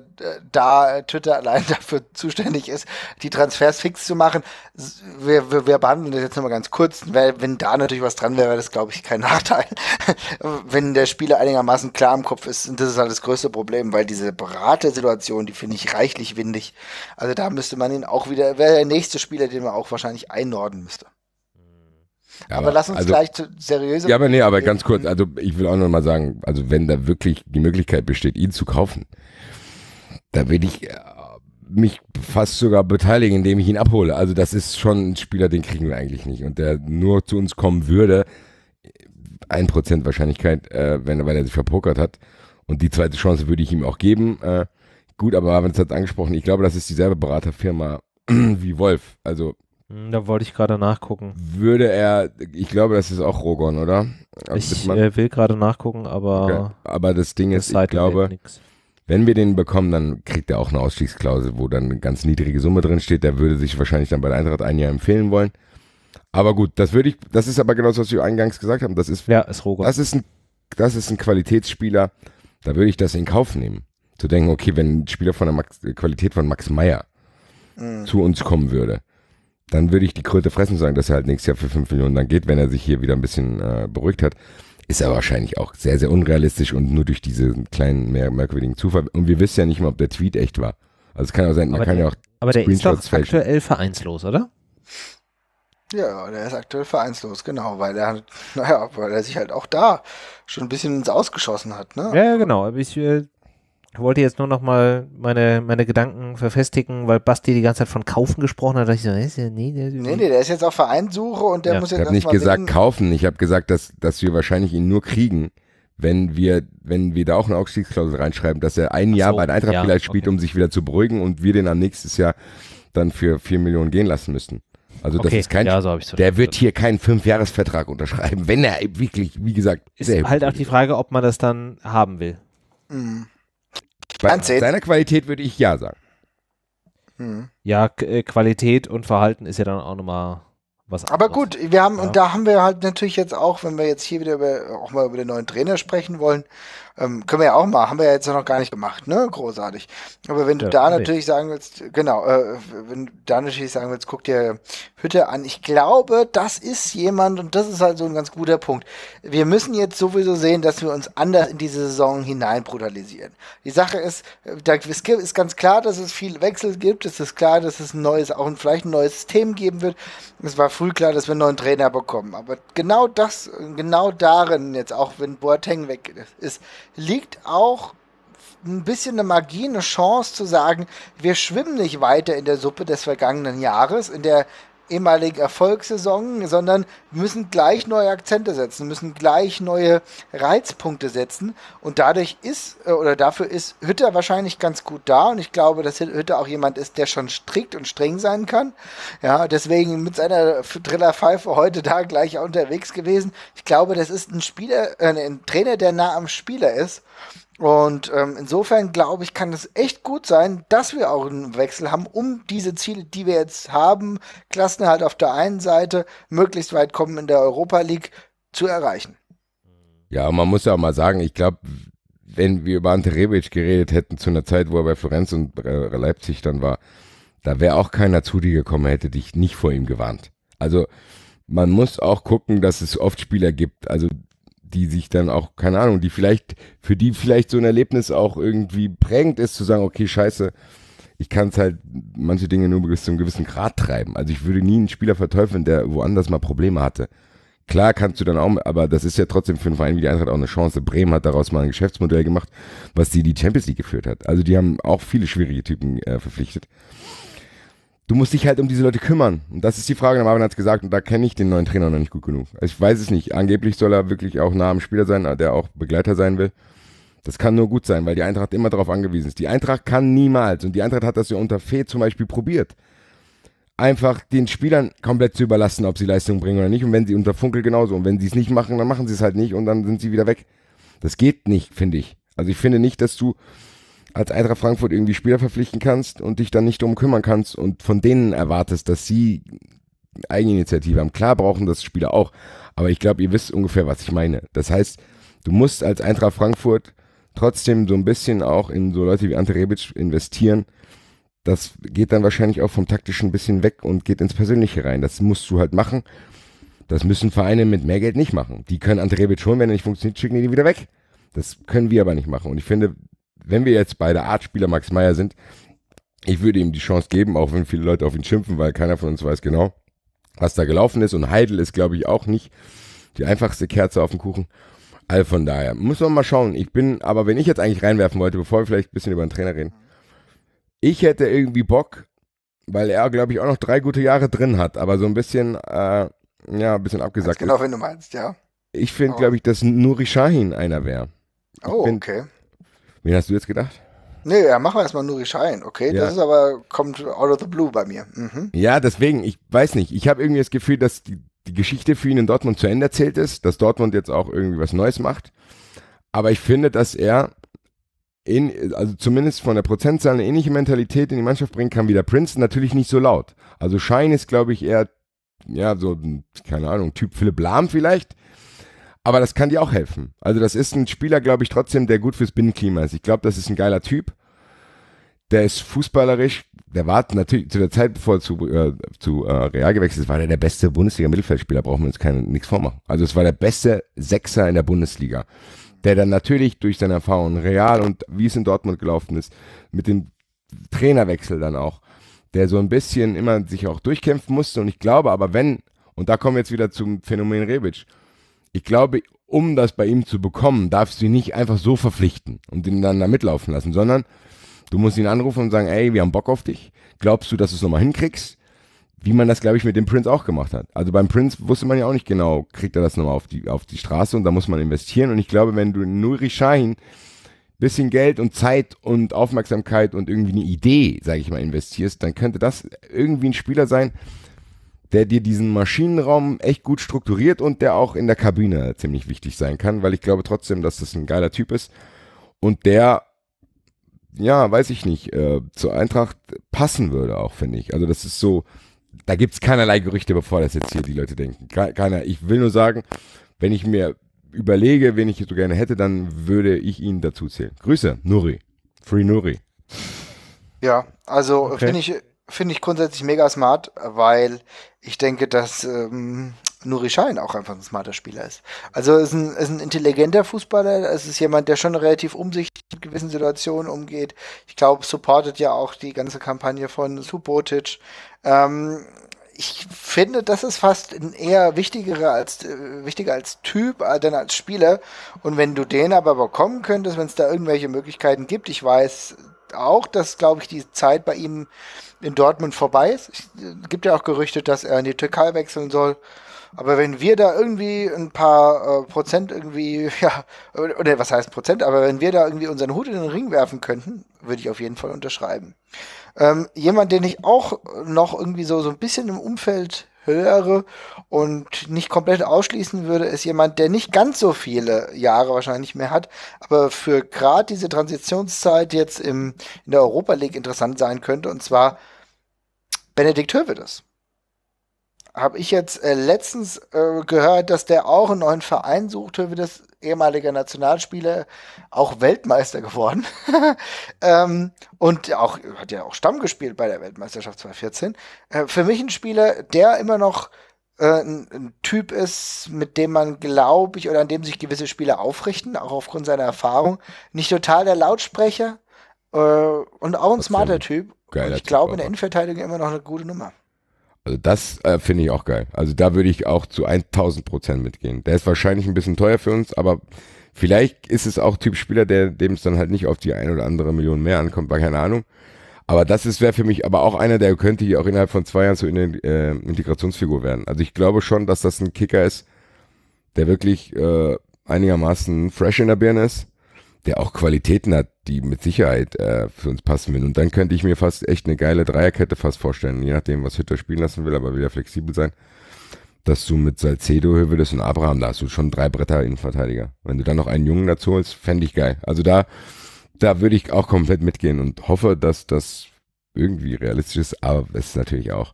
da Twitter allein *laughs* dafür zuständig ist, die Transfers fix zu machen. Wir, wir, wir behandeln das jetzt nochmal ganz kurz. Wenn da natürlich was dran wäre, wäre das, glaube ich, kein *laughs* Nachteil. Wenn der Spieler einigermaßen klar im Kopf ist, und das ist halt das größte Problem, weil diese Beratersituation, die finde ich reichlich windig. Also da müsste man ihn auch wieder, wäre der nächste Spieler, den man auch wahrscheinlich einnorden müsste. aber, aber, lass uns also, gleich zu seriöse. Ja, aber nee, aber ganz kurz, also ich will auch nochmal sagen, also wenn da wirklich die Möglichkeit besteht, ihn zu kaufen, da will ich äh, mich fast sogar beteiligen, indem ich ihn abhole. Also das ist schon ein Spieler, den kriegen wir eigentlich nicht und der nur zu uns kommen würde, 1% äh, Wahrscheinlichkeit, äh, wenn, weil er sich verpokert hat. Und die zweite Chance würde ich ihm auch geben. Äh, Gut, aber Marvin hat es halt angesprochen. Ich glaube, das ist dieselbe Beraterfirma *clears throat* wie Wolf. Also hm, da wollte ich gerade nachgucken. Würde er, ich glaube, das ist auch Rogon, oder? Ob also ich äh, will gerade nachgucken, aber. Okay. Aber das Ding ist, ich glaube, wenn wir den bekommen, dann kriegt er auch eine Ausstiegsklausel, wo dann eine ganz niedrige Summe drin steht. Der würde sich wahrscheinlich dann bei der Eintracht ein Jahr empfehlen wollen. Aber gut, das würde ich, das ist aber genau das, was wir eingangs gesagt haben. Das ist, ja, ist Rogon. Das ist ein, das ist ein Qualitätsspieler. Da würde ich das in Kauf nehmen. Zu denken, okay, wenn ein Spieler von der Max Qualität von Max Meyer mhm. zu uns kommen würde, dann würde ich die Kröte fressen und sagen, dass er halt nächstes Jahr für 5 Millionen dann geht, wenn er sich hier wieder ein bisschen äh, beruhigt hat. Ist er wahrscheinlich auch sehr, sehr unrealistisch und nur durch diesen kleinen, mehr merkwürdigen Zufall. Und wir wissen ja nicht mal, ob der Tweet echt war. Also es kann auch sein, man aber kann der, ja auch. Aber der ist doch aktuell vereinslos, oder? Ja, der ist aktuell vereinslos, genau, weil er, *laughs* naja, weil er sich halt auch da schon ein bisschen ins Ausgeschossen hat, ne? Ja, ja genau. Ich, äh, ich wollte jetzt nur noch mal meine, meine Gedanken verfestigen, weil Basti die ganze Zeit von kaufen gesprochen hat. Da ich so, nee, nee, nee, der ist jetzt auf Vereinssuche und der ja. muss jetzt Ich habe nicht gesagt winnen. kaufen, ich habe gesagt, dass, dass wir wahrscheinlich ihn nur kriegen, wenn wir, wenn wir da auch eine Aufstiegsklausel reinschreiben, dass er ein so, Jahr bei der Eintracht ja, vielleicht spielt, okay. um sich wieder zu beruhigen und wir den am nächstes Jahr dann für vier Millionen gehen lassen müssten. Also das ist kein, ja, so so der wird hier keinen Fünfjahresvertrag unterschreiben, wenn er wirklich, wie gesagt, ist halt auch die Frage, ob man das dann haben will. Mhm. Bei seiner Qualität würde ich ja sagen. Hm. Ja, äh, Qualität und Verhalten ist ja dann auch nochmal was anderes. Aber gut, wir haben, ja. und da haben wir halt natürlich jetzt auch, wenn wir jetzt hier wieder über, auch mal über den neuen Trainer sprechen wollen, ähm, können wir ja auch mal, haben wir ja jetzt noch gar nicht gemacht, ne? Großartig. Aber wenn du ja, da nee. natürlich sagen willst, genau, äh, wenn du da natürlich sagen willst, guck dir Hütte an. Ich glaube, das ist jemand, und das ist halt so ein ganz guter Punkt. Wir müssen jetzt sowieso sehen, dass wir uns anders in diese Saison hinein brutalisieren. Die Sache ist, äh, da ist ganz klar, dass es viel Wechsel gibt. Es ist klar, dass es ein neues, auch ein, vielleicht ein neues System geben wird. Es war früh klar, dass wir einen neuen Trainer bekommen. Aber genau das, genau darin jetzt, auch wenn Boateng weg ist, liegt auch ein bisschen eine Magie, eine Chance zu sagen, wir schwimmen nicht weiter in der Suppe des vergangenen Jahres, in der ehemaligen Erfolgssaison, sondern müssen gleich neue Akzente setzen, müssen gleich neue Reizpunkte setzen und dadurch ist äh, oder dafür ist Hütter wahrscheinlich ganz gut da und ich glaube, dass Hütter auch jemand ist, der schon strikt und streng sein kann. Ja, deswegen mit seiner Trillerpfeife heute da gleich unterwegs gewesen. Ich glaube, das ist ein Spieler, äh, ein Trainer, der nah am Spieler ist und ähm, insofern glaube ich, kann es echt gut sein, dass wir auch einen Wechsel haben, um diese Ziele, die wir jetzt haben, Klassen halt auf der einen Seite, möglichst weit kommen in der Europa League zu erreichen. Ja, man muss ja auch mal sagen, ich glaube, wenn wir über Ante Rebic geredet hätten zu einer Zeit, wo er bei Florenz und äh, Leipzig dann war, da wäre auch keiner zu dir gekommen, hätte dich nicht vor ihm gewarnt. Also man muss auch gucken, dass es oft Spieler gibt. Also die sich dann auch, keine Ahnung, die vielleicht, für die vielleicht so ein Erlebnis auch irgendwie prägend ist, zu sagen, okay, scheiße, ich kann es halt manche Dinge nur bis zu einem gewissen Grad treiben. Also ich würde nie einen Spieler verteufeln, der woanders mal Probleme hatte. Klar kannst du dann auch, aber das ist ja trotzdem für einen Verein wie die Eintracht auch eine Chance. Bremen hat daraus mal ein Geschäftsmodell gemacht, was die die Champions League geführt hat. Also die haben auch viele schwierige Typen äh, verpflichtet du musst dich halt um diese Leute kümmern. Und das ist die Frage, Marvin hat es gesagt, und da kenne ich den neuen Trainer noch nicht gut genug. Also ich weiß es nicht. Angeblich soll er wirklich auch nah am Spieler sein, der auch Begleiter sein will. Das kann nur gut sein, weil die Eintracht immer darauf angewiesen ist. Die Eintracht kann niemals, und die Eintracht hat das ja unter Fee zum Beispiel probiert, einfach den Spielern komplett zu überlassen, ob sie Leistung bringen oder nicht. Und wenn sie unter Funkel genauso. Und wenn sie es nicht machen, dann machen sie es halt nicht und dann sind sie wieder weg. Das geht nicht, finde ich. Also ich finde nicht, dass du als Eintracht Frankfurt irgendwie Spieler verpflichten kannst und dich dann nicht drum kümmern kannst und von denen erwartest, dass sie Eigeninitiative haben. Klar brauchen das Spieler auch, aber ich glaube, ihr wisst ungefähr, was ich meine. Das heißt, du musst als Eintracht Frankfurt trotzdem so ein bisschen auch in so Leute wie Ante Rebic investieren. Das geht dann wahrscheinlich auch vom taktischen ein bisschen weg und geht ins Persönliche rein. Das musst du halt machen. Das müssen Vereine mit mehr Geld nicht machen. Die können Ante Rebic holen, wenn er nicht funktioniert, schicken die die wieder weg. Das können wir aber nicht machen. Und ich finde, wenn wir jetzt bei der Art Spieler Max Meyer sind, ich würde ihm die Chance geben, auch wenn viele Leute auf ihn schimpfen, weil keiner von uns weiß genau, was da gelaufen ist. Und Heidel ist, glaube ich, auch nicht die einfachste Kerze auf dem Kuchen. All also von daher, muss man mal schauen. Ich bin, aber wenn ich jetzt eigentlich reinwerfen wollte, bevor wir vielleicht ein bisschen über den Trainer reden, ich hätte irgendwie Bock, weil er, glaube ich, auch noch drei gute Jahre drin hat, aber so ein bisschen, äh, ja, ein bisschen abgesagt. Ganz genau, ist. wenn du meinst, ja. Ich finde, oh. glaube ich, dass Nuri Shahin einer wäre. Oh, bin, okay. Wen hast du jetzt gedacht? Nee, ja, machen wir erstmal Nuri Schein, okay? Ja. Das ist aber, kommt out of the blue bei mir. Mhm. Ja, deswegen, ich weiß nicht. Ich habe irgendwie das Gefühl, dass die, die Geschichte für ihn in Dortmund zu Ende erzählt ist, dass Dortmund jetzt auch irgendwie was Neues macht. Aber ich finde, dass er in, also zumindest von der Prozentzahl eine ähnliche Mentalität in die Mannschaft bringen kann wie der Princeton, natürlich nicht so laut. Also Schein ist, glaube ich, eher, ja, so, keine Ahnung, Typ Philipp Lahm vielleicht, aber das kann dir auch helfen. Also das ist ein Spieler, glaube ich, trotzdem, der gut fürs Binnenklima ist. Ich glaube, das ist ein geiler Typ. Der ist fußballerisch, der war natürlich zu der Zeit, bevor er zu, äh, zu äh, Real gewechselt ist, war der der beste Bundesliga-Mittelfeldspieler, brauchen wir uns keine, nichts vormachen. Also es war der beste Sechser in der Bundesliga, der dann natürlich durch seine Erfahrungen Real und wie es in Dortmund gelaufen ist, mit dem Trainerwechsel dann auch, der so ein bisschen immer sich auch durchkämpfen musste und ich glaube aber, wenn, und da kommen wir jetzt wieder zum Phänomen Rebic, ich glaube, um das bei ihm zu bekommen, darfst du ihn nicht einfach so verpflichten und ihn dann da mitlaufen lassen, sondern du musst ihn anrufen und sagen, ey, wir haben Bock auf dich. Glaubst du, dass du es nochmal hinkriegst? Wie man das, glaube ich, mit dem Prince auch gemacht hat. Also beim Prince wusste man ja auch nicht genau, kriegt er das nochmal auf die, auf die Straße und da muss man investieren. Und ich glaube, wenn du Nuri Shahin bisschen Geld und Zeit und Aufmerksamkeit und irgendwie eine Idee, sage ich mal, investierst, dann könnte das irgendwie ein Spieler sein, der dir diesen Maschinenraum echt gut strukturiert und der auch in der Kabine ziemlich wichtig sein kann, weil ich glaube trotzdem, dass das ein geiler Typ ist und der, ja, weiß ich nicht, äh, zur Eintracht passen würde auch, finde ich. Also das ist so, da gibt es keinerlei Gerüchte, bevor das jetzt hier die Leute denken. Keiner, ich will nur sagen, wenn ich mir überlege, wen ich so gerne hätte, dann würde ich ihn dazu zählen. Grüße, Nuri. Free Nuri. Ja, also okay. finde ich finde ich grundsätzlich mega smart, weil ich denke, dass ähm, Nuri Schein auch einfach ein smarter Spieler ist. Also ist ein, ist ein intelligenter Fußballer, es ist jemand, der schon relativ umsichtig in gewissen Situationen umgeht. Ich glaube, supportet ja auch die ganze Kampagne von Subotic. Ähm, ich finde, das ist fast ein eher wichtigere als, äh, wichtiger als Typ, äh, denn als Spieler. Und wenn du den aber bekommen könntest, wenn es da irgendwelche Möglichkeiten gibt, ich weiß auch, dass, glaube ich, die Zeit bei ihm in Dortmund vorbei ist. Es äh, gibt ja auch Gerüchte, dass er in die Türkei wechseln soll. Aber wenn wir da irgendwie ein paar äh, Prozent irgendwie, *laughs* ja, oder was heißt Prozent, aber wenn wir da irgendwie unseren Hut in den Ring werfen könnten, würde ich auf jeden Fall unterschreiben. Ähm, jemand, den ich auch noch irgendwie so, so ein bisschen im Umfeld höre und nicht komplett ausschließen würde, ist jemand, der nicht ganz so viele Jahre wahrscheinlich mehr hat, aber für gerade diese Transitionszeit jetzt im, in der Europa League interessant sein könnte, und zwar Benedikt Höwedes. Habe ich jetzt äh, letztens äh, gehört, dass der auch einen neuen Verein sucht, Höwedes, ehemaliger Nationalspieler, auch Weltmeister geworden. *laughs* ähm, und auch, hat ja auch Stamm gespielt bei der Weltmeisterschaft 2014. Äh, für mich ein Spieler, der immer noch ein, äh, ein, Typ ist, mit dem man, glaube ich, oder an dem sich gewisse Spieler aufrichten, auch aufgrund seiner Erfahrung. Nicht total der Lautsprecher äh, und auch ein smarter Typ. Geiler ich glaube, eine der Innenverteidigung immer noch eine gute Nummer. Also das äh, finde ich auch geil. Also da würde ich auch zu 1000 Prozent mitgehen. Der ist wahrscheinlich ein bisschen teuer für uns, aber vielleicht ist es auch Typ Spieler, der dem es dann halt nicht auf die ein oder andere Million mehr ankommt, war keine Ahnung. Aber das ist wäre für mich aber auch einer, der könnte hier auch innerhalb von zwei Jahren zu eine äh, Integrationsfigur werden. Also ich glaube schon, dass das ein Kicker ist, der wirklich äh, einigermaßen fresh in der Birne ist der auch Qualitäten hat, die mit Sicherheit äh, für uns passen würden. Und dann könnte ich mir fast echt eine geile Dreierkette fast vorstellen, je nachdem, was Hütter spielen lassen will, aber wieder flexibel sein. Dass du mit Salcedo, Hövedes und Abraham, da hast du schon drei Bretter Innenverteidiger. Wenn du dann noch einen Jungen dazu holst, fände ich geil. Also da, da würde ich auch komplett mitgehen und hoffe, dass das irgendwie realistisch ist, aber es ist natürlich auch.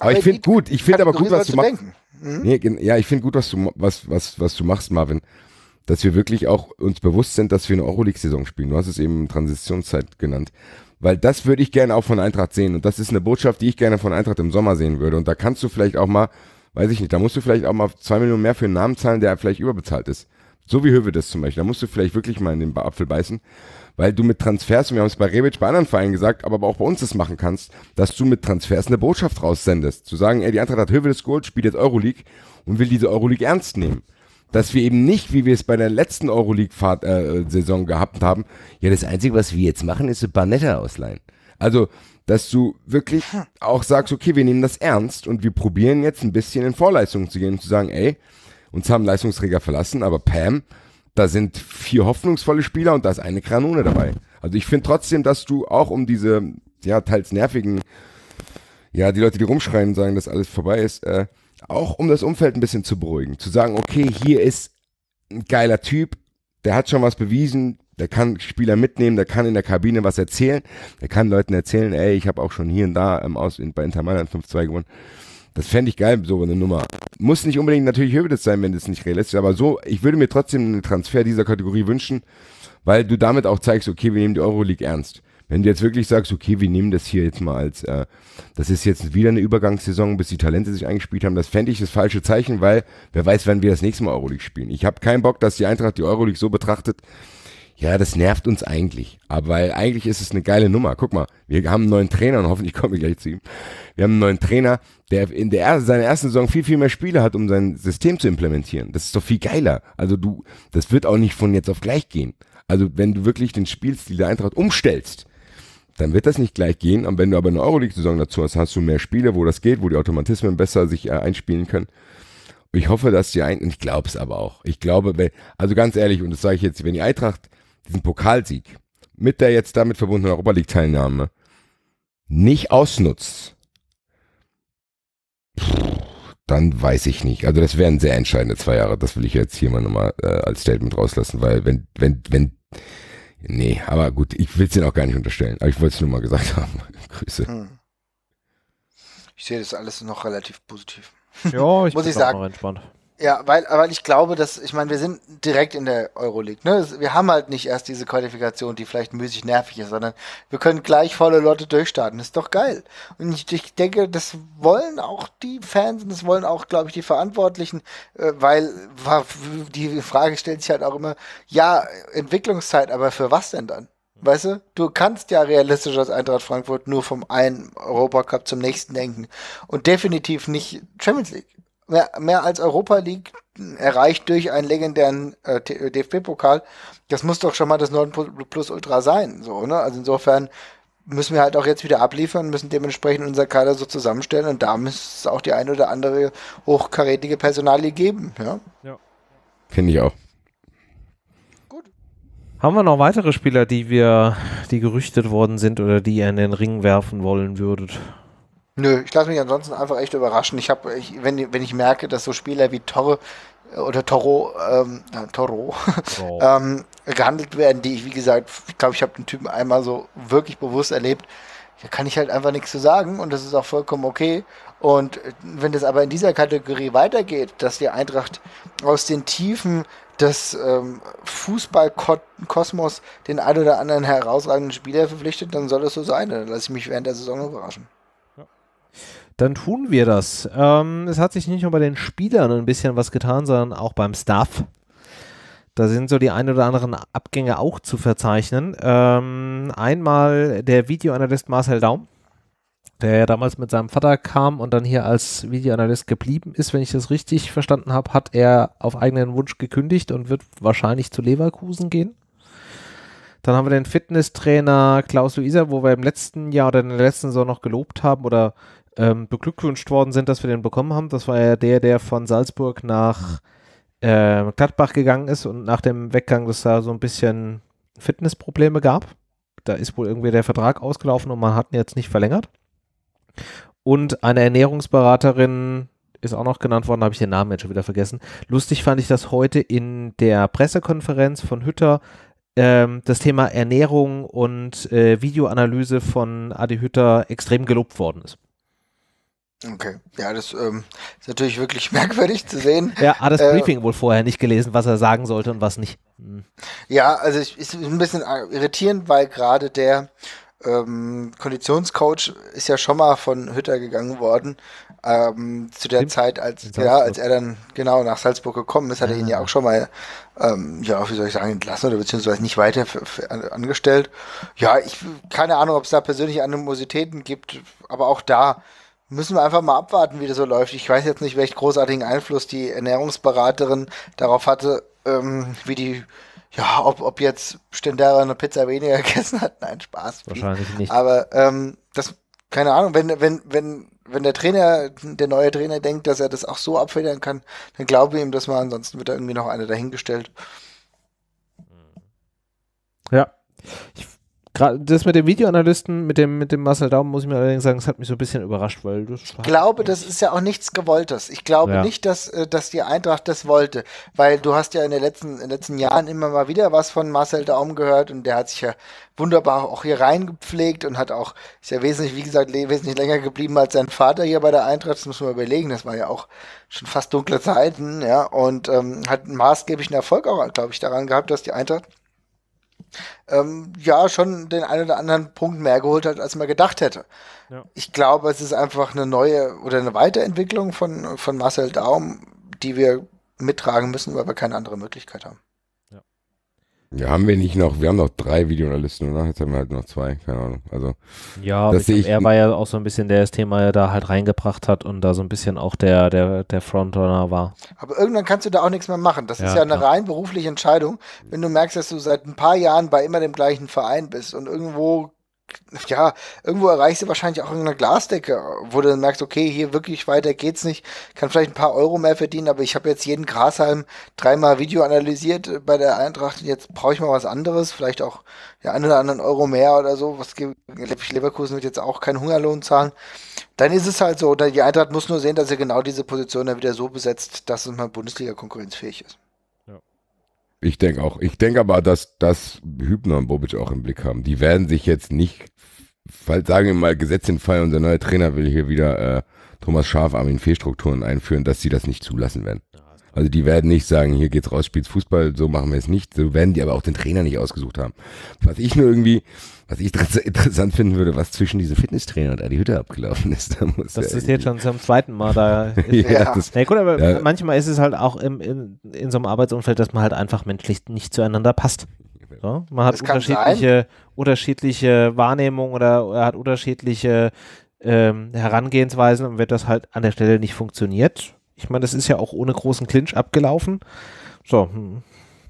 Aber, aber ich finde gut, ich finde aber mhm. gut, was du machst. Hm? Nee, ja, ich finde gut, was du, was, was, was du machst, Marvin dass wir wirklich auch uns bewusst sind, dass wir eine Euroleague-Saison spielen. Du hast es eben Transitionszeit genannt. Weil das würde ich gerne auch von Eintracht sehen. Und das ist eine Botschaft, die ich gerne von Eintracht im Sommer sehen würde. Und da kannst du vielleicht auch mal, weiß ich nicht, da musst du vielleicht auch mal zwei Millionen mehr für einen Namen zahlen, der vielleicht überbezahlt ist. So wie Höwe das zum Beispiel. Da musst du vielleicht wirklich mal in den Apfel beißen, weil du mit Transfers, wir haben es bei Rebic, bei anderen Vereinen gesagt, aber auch bei uns das machen kannst, dass du mit Transfers eine Botschaft raussendest. Zu sagen, ey, die Eintracht hat Höwe das geholt, spielt jetzt Euroleague und will diese Euroleague ernst nehmen dass wir eben nicht, wie wir es bei der letzten Euroleague-Saison äh, gehabt haben, ja, das Einzige, was wir jetzt machen, ist ein Barnetta ausleihen. Also, dass du wirklich auch sagst, okay, wir nehmen das ernst und wir probieren jetzt ein bisschen in Vorleistungen zu gehen und zu sagen, ey, uns haben Leistungsträger verlassen, aber Pam, da sind vier hoffnungsvolle Spieler und da ist eine Kanone dabei. Also ich finde trotzdem, dass du auch um diese, ja, teils nervigen, ja, die Leute, die rumschreien und sagen, dass alles vorbei ist, äh, auch um das Umfeld ein bisschen zu beruhigen, zu sagen, okay, hier ist ein geiler Typ, der hat schon was bewiesen, der kann Spieler mitnehmen, der kann in der Kabine was erzählen, der kann Leuten erzählen, ey, ich habe auch schon hier und da ähm, aus, in, bei Inter Mailand 5-2 gewonnen. Das fände ich geil, so eine Nummer. Muss nicht unbedingt natürlich Höwedes sein, wenn das nicht realistisch ist, aber so, ich würde mir trotzdem einen Transfer dieser Kategorie wünschen, weil du damit auch zeigst, okay, wir nehmen die Euroleague ernst. Wenn du jetzt wirklich sagst, okay, wir nehmen das hier jetzt mal als, äh, das ist jetzt wieder eine Übergangssaison, bis die Talente sich eingespielt haben, das fände ich das falsche Zeichen, weil wer weiß, wann wir das nächste Mal Euroleague spielen. Ich habe keinen Bock, dass die Eintracht die Euroleague so betrachtet, ja, das nervt uns eigentlich. Aber weil eigentlich ist es eine geile Nummer. Guck mal, wir haben einen neuen Trainer und hoffentlich kommen wir gleich zu ihm. Wir haben einen neuen Trainer, der in der er seiner ersten Saison viel, viel mehr Spiele hat, um sein System zu implementieren. Das ist doch viel geiler. Also du, das wird auch nicht von jetzt auf gleich gehen. Also wenn du wirklich den Spielstil der Eintracht umstellst, dann wird das nicht gleich gehen. Und wenn du aber eine Euroleague-Saison dazu hast, hast du mehr Spiele, wo das geht, wo die Automatismen besser sich äh, einspielen können. Und ich hoffe, dass die ein, und ich glaube es aber auch. Ich glaube, wenn, also ganz ehrlich, und das sage ich jetzt, wenn die Eintracht diesen Pokalsieg mit der jetzt damit verbundenen Europa League-Teilnahme nicht ausnutzt, dann weiß ich nicht. Also das wären sehr entscheidende zwei Jahre. Das will ich jetzt hier mal nochmal äh, als Statement rauslassen, weil wenn, wenn, wenn, Nee, aber gut, ich will es dir auch gar nicht unterstellen, aber ich wollte es nur mal gesagt haben. *laughs* Grüße. Hm. Ich sehe das alles noch relativ positiv. Ja, ich muss bin ich sagen, entspannt. Ja, weil, weil ich glaube, dass, ich meine, wir sind direkt in der Euroleague. Ne? Wir haben halt nicht erst diese Qualifikation, die vielleicht müßig nervig ist, sondern wir können gleich volle Lotte durchstarten. Das ist doch geil. Und ich, ich denke, das wollen auch die Fans und das wollen auch, glaube ich, die Verantwortlichen, äh, weil die Frage stellt sich halt auch immer, ja, Entwicklungszeit, aber für was denn dann? Weißt du, du kannst ja realistisch als Eintracht Frankfurt nur vom einen Europacup zum nächsten denken und definitiv nicht Champions League mehr, mehr als Europa League erreicht durch einen legendären äh, äh DFB-Pokal. Das muss doch schon mal das 9 plus Ultra sein, so, ne? Also insofern müssen wir halt auch jetzt wieder abliefern, müssen dementsprechend unser Kader so zusammenstellen und da muss es auch die ein oder andere hochkarätige Personalie geben, ja. ja. Finde ich auch. Gut. Haben wir noch weitere Spieler, die wir, die gerüchtet worden sind oder die ihr in den Ring werfen wollen würdet? Nö, ich lasse mich ansonsten einfach echt überraschen. Ich habe, wenn, wenn ich merke, dass so Spieler wie Torre äh, oder Toro, ähm, Toro, oh. *laughs* ähm, gehandelt werden, die ich, wie gesagt, ich glaube, ich habe den Typen einmal so wirklich bewusst erlebt. Da kann ich halt einfach nichts zu sagen und das ist auch vollkommen okay. Und äh, wenn das aber in dieser Kategorie weitergeht, dass die Eintracht aus den Tiefen des ähm, Fußballkosmos den ein oder anderen herausragenden Spieler verpflichtet, dann soll das so sein. Dann lasse ich mich während der Saison überraschen. Dann tun wir das. Ähm, es hat sich nicht nur bei den Spielern ein bisschen was getan, sondern auch beim Staff. Da sind so die ein oder anderen Abgänge auch zu verzeichnen. Ähm, einmal der Videoanalyst Marcel Daum, der ja damals mit seinem Vater kam und dann hier als Videoanalyst geblieben ist. Wenn ich das richtig verstanden habe, hat er auf eigenen Wunsch gekündigt und wird wahrscheinlich zu Leverkusen gehen. Dann haben wir den Fitnesstrainer Klaus Luisa, wo wir im letzten Jahr oder in der letzten Saison noch gelobt haben oder ähm, beglückwünscht worden sind, dass wir den bekommen haben. Das war ja der, der von Salzburg nach äh, Gladbach gegangen ist und nach dem Weggang, dass da so ein bisschen Fitnessprobleme gab. Da ist wohl irgendwie der Vertrag ausgelaufen und man hat ihn jetzt nicht verlängert. Und eine Ernährungsberaterin ist auch noch genannt worden, habe ich den Namen jetzt schon wieder vergessen. Lustig fand ich, dass heute in der Pressekonferenz von Hütter ähm, das Thema Ernährung und äh, Videoanalyse von Adi Hütter extrem gelobt worden ist. Okay, ja, das ähm, ist natürlich wirklich *laughs* merkwürdig zu sehen. Ja, hat das äh, Briefing äh, wohl vorher nicht gelesen, was er sagen sollte und was nicht. Hm. Ja, also es ist ein bisschen irritierend, weil gerade der ähm, Konditionscoach ist ja schon mal von Hütter gegangen worden. Ähm, zu der Stimmt. Zeit, als, ja, als er dann genau nach Salzburg gekommen ist, hat er ihn ja ah. auch schon mal, ähm, ja, wie soll ich sagen, entlassen oder beziehungsweise nicht weiter für, für angestellt. Ja, ich keine Ahnung, ob es da persönliche Animositäten gibt, aber auch da Müssen wir einfach mal abwarten, wie das so läuft. Ich weiß jetzt nicht, welchen großartigen Einfluss die Ernährungsberaterin darauf hatte, ähm, wie die, ja, ob, ob jetzt Stendera eine Pizza weniger *laughs* gegessen hat. Nein, Spaß. Wahrscheinlich nicht. Aber ähm, das, keine Ahnung, wenn, wenn, wenn, wenn der Trainer, der neue Trainer denkt, dass er das auch so abfedern kann, dann glaube ich ihm das mal, ansonsten wird da irgendwie noch einer dahingestellt. Ja. Ich das mit dem Videoanalysten, mit dem, mit dem Marcel Daum, muss ich mir allerdings sagen, es hat mich so ein bisschen überrascht, weil das Ich glaube, das ist ja auch nichts Gewolltes. Ich glaube ja. nicht, dass, äh, dass die Eintracht das wollte, weil du hast ja in den letzten, in den letzten Jahren immer mal wieder was von Marcel Daum gehört und der hat sich ja wunderbar auch hier reingepflegt und hat auch, ist ja wesentlich, wie gesagt, wesentlich länger geblieben als sein Vater hier bei der Eintracht. Das muss man überlegen, das war ja auch schon fast dunkle Zeiten, ja, und ähm, hat einen maßgeblichen Erfolg auch, glaube ich, daran gehabt, dass die Eintracht ähm, ja schon den einen oder anderen Punkt mehr geholt hat, als man gedacht hätte. Ja. Ich glaube, es ist einfach eine neue oder eine Weiterentwicklung von, von Marcel Daum, die wir mittragen müssen, weil wir keine andere Möglichkeit haben. Ja, haben wir nicht noch, wir haben noch drei Videoanalysten, oder? Jetzt haben wir halt noch zwei, keine Ahnung. Also, ja, das ich, ich er war ja auch so ein bisschen der das Thema da halt reingebracht hat und da so ein bisschen auch der, der, der Frontrunner war. Aber irgendwann kannst du da auch nichts mehr machen. Das ja, ist ja eine klar. rein berufliche Entscheidung, wenn du merkst, dass du seit ein paar Jahren bei immer dem gleichen Verein bist und irgendwo ja, irgendwo erreichst du wahrscheinlich auch irgendeine Glasdecke, wo du dann merkst, okay, hier wirklich weiter geht's nicht, kann vielleicht ein paar Euro mehr verdienen, aber ich habe jetzt jeden Grashalm dreimal Video analysiert bei der Eintracht, jetzt brauche ich mal was anderes, vielleicht auch ja einen oder anderen Euro mehr oder so, was Leverkusen wird jetzt auch keinen Hungerlohn zahlen, dann ist es halt so, die Eintracht muss nur sehen, dass er genau diese Position dann wieder so besetzt, dass es mal Bundesliga konkurrenzfähig ist. Ich denke auch. Ich denke aber, dass, dass Hübner und Bobic auch im Blick haben. Die werden sich jetzt nicht, falls sagen wir mal, Gesetz in Fall, unser neuer Trainer will hier wieder äh, Thomas Schaf, Armin Fehlstrukturen einführen, dass sie das nicht zulassen werden. Ja. Also die werden nicht sagen, hier geht's raus, spielt's Fußball, so machen wir es nicht. So werden die aber auch den Trainer nicht ausgesucht haben. Was ich nur irgendwie, was ich *laughs* interessant finden würde, was zwischen diesem Fitnesstrainer und Adi Hütter abgelaufen ist. *laughs* Da muss das ist jetzt schon zum zweiten Mal da. *laughs* ja, Das, ja, gut, aber ja. manchmal ist es halt auch im, in, in so einem Arbeitsumfeld, dass man halt einfach menschlich nicht zueinander passt. So, man hat unterschiedliche, unterschiedliche Wahrnehmungen oder, oder hat unterschiedliche ähm, Herangehensweisen und wenn das halt an der Stelle nicht funktioniert, ich meine, das ist ja auch ohne großen Clinch abgelaufen. So, hm,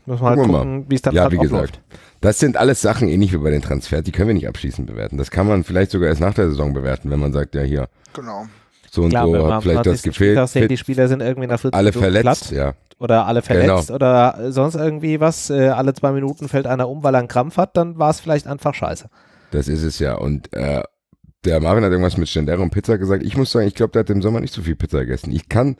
müssen wir halt gucken, gucken wie es dann ja, wie gesagt, läuft. Das sind alles Sachen, ähnlich wie bei den Transfers, die können wir nicht abschließend bewerten. Das kann man vielleicht sogar erst nach der Saison bewerten, wenn man sagt, ja hier. Genau. So und Klar, so hat vielleicht das gefehlt. Sehen, die Spieler sind irgendwie nach Alle verletzt, glatt. ja oder alle verletzt genau. oder äh, sonst irgendwie was, äh, alle zwei Minuten fällt einer um, weil er einen Krampf hat, dann war es vielleicht einfach scheiße. Das ist es ja. Und äh, der Marvin hat irgendwas mit Stendera und Pizza gesagt. Ich muss sagen, ich glaube, der hat im Sommer nicht so viel Pizza gegessen. Ich kann,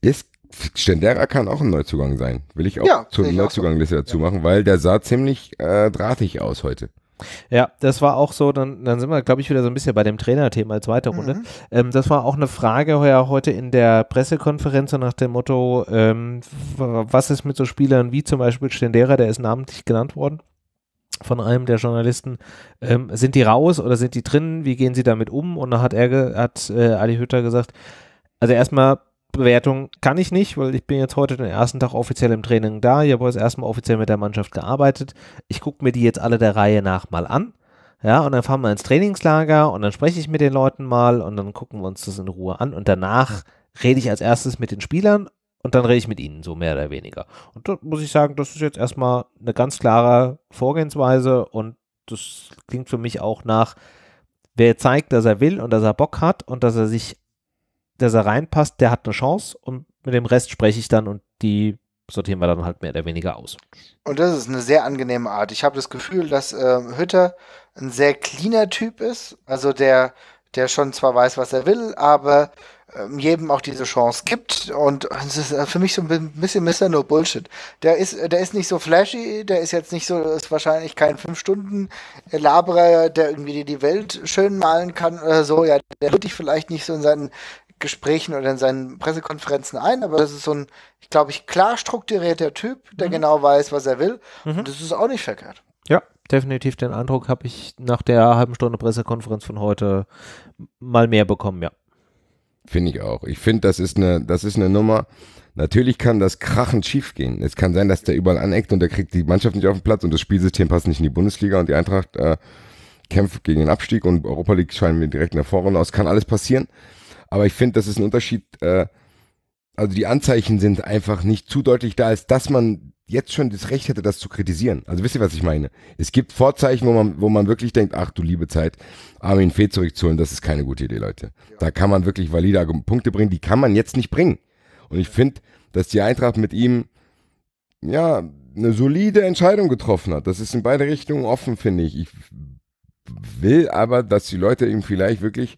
ist, Stendera kann auch ein Neuzugang sein. Will ich auch ja, zur Neuzugangliste dazu ja. machen, weil der sah ziemlich äh, drahtig aus heute. Ja, das war auch so, dann, dann sind wir, glaube ich, wieder so ein bisschen bei dem Trainerthema als zweite mhm. Runde. Mhm. Ähm, das war auch eine Frage ja heute in der Pressekonferenz so nach dem Motto, ähm, was ist mit so Spielern wie zum Beispiel Stendera, der ist namentlich genannt worden, von einem der Journalisten, ähm, sind die raus oder sind die drin? Wie gehen sie damit um? Und da hat er, hat äh, Ali Hütter gesagt, also erstmal Bewertung kann ich nicht, weil ich bin jetzt heute den ersten Tag offiziell im Training da. Ich habe jetzt erstmal offiziell mit der Mannschaft gearbeitet. Ich gucke mir die jetzt alle der Reihe nach mal an. Ja, und dann fahren wir ins Trainingslager und dann spreche ich mit den Leuten mal und dann gucken wir uns das in Ruhe an und danach rede ich als erstes mit den Spielern und dann rede ich mit ihnen, so mehr oder weniger. Und da muss ich sagen, das ist jetzt erstmal eine ganz klare Vorgehensweise und das klingt für mich auch nach, wer zeigt, dass er will und dass er Bock hat und dass er sich, dass er reinpasst, der hat eine Chance und mit dem Rest spreche ich dann und die sortieren wir dann halt mehr oder weniger aus. Und das ist eine sehr angenehme Art. Ich habe das Gefühl, dass äh, Hütter ein sehr cleaner Typ ist, also der, der schon zwar weiß, was er will, aber ähm, jedem auch diese Chance gibt. Und es ist äh, für mich so ein bisschen Mr. No Bullshit. Der ist, äh, der ist nicht so flashy, der ist jetzt nicht so, ist wahrscheinlich kein 5-Stunden-Laberer, der irgendwie die Welt schön malen kann oder so. Ja, der wird dich vielleicht nicht so in seinen Gesprächen oder in seinen Pressekonferenzen ein, aber das ist so ein, ich glaube ich, klar strukturierter Typ, der mhm. genau weiß, was er will. Mhm. Und das ist auch nicht verkehrt. Ja, definitiv den Eindruck habe ich nach der halben Stunde Pressekonferenz von heute mal mehr bekommen, ja. Finde ich auch. Ich finde, das ist eine, das ist eine Nummer. Natürlich kann das krachend schief gehen. Es kann sein, dass der überall aneckt und der kriegt die Mannschaft nicht auf den Platz und das Spielsystem passt nicht in die Bundesliga und die Eintracht äh, kämpft gegen den Abstieg und Europa League scheinen wir direkt in der Vorrunde aus. Kann alles passieren. Aber ich finde, das ist ein Unterschied. Äh, also die Anzeichen sind einfach nicht zu deutlich da, als dass man jetzt schon das Recht hätte, das zu kritisieren. Also wisst ihr, was ich meine? Es gibt Vorzeichen, wo man, wo man wirklich denkt, ach du liebe Zeit, Armin Fee zurückzuholen, das ist keine gute Idee, Leute. Ja. Da kann man wirklich valide Punkte bringen, die kann man jetzt nicht bringen. Und ich finde, dass die Eintracht mit ihm, ja, eine solide Entscheidung getroffen hat. Das ist in beide Richtungen offen, finde ich. Ich will aber, dass die Leute ihm vielleicht wirklich,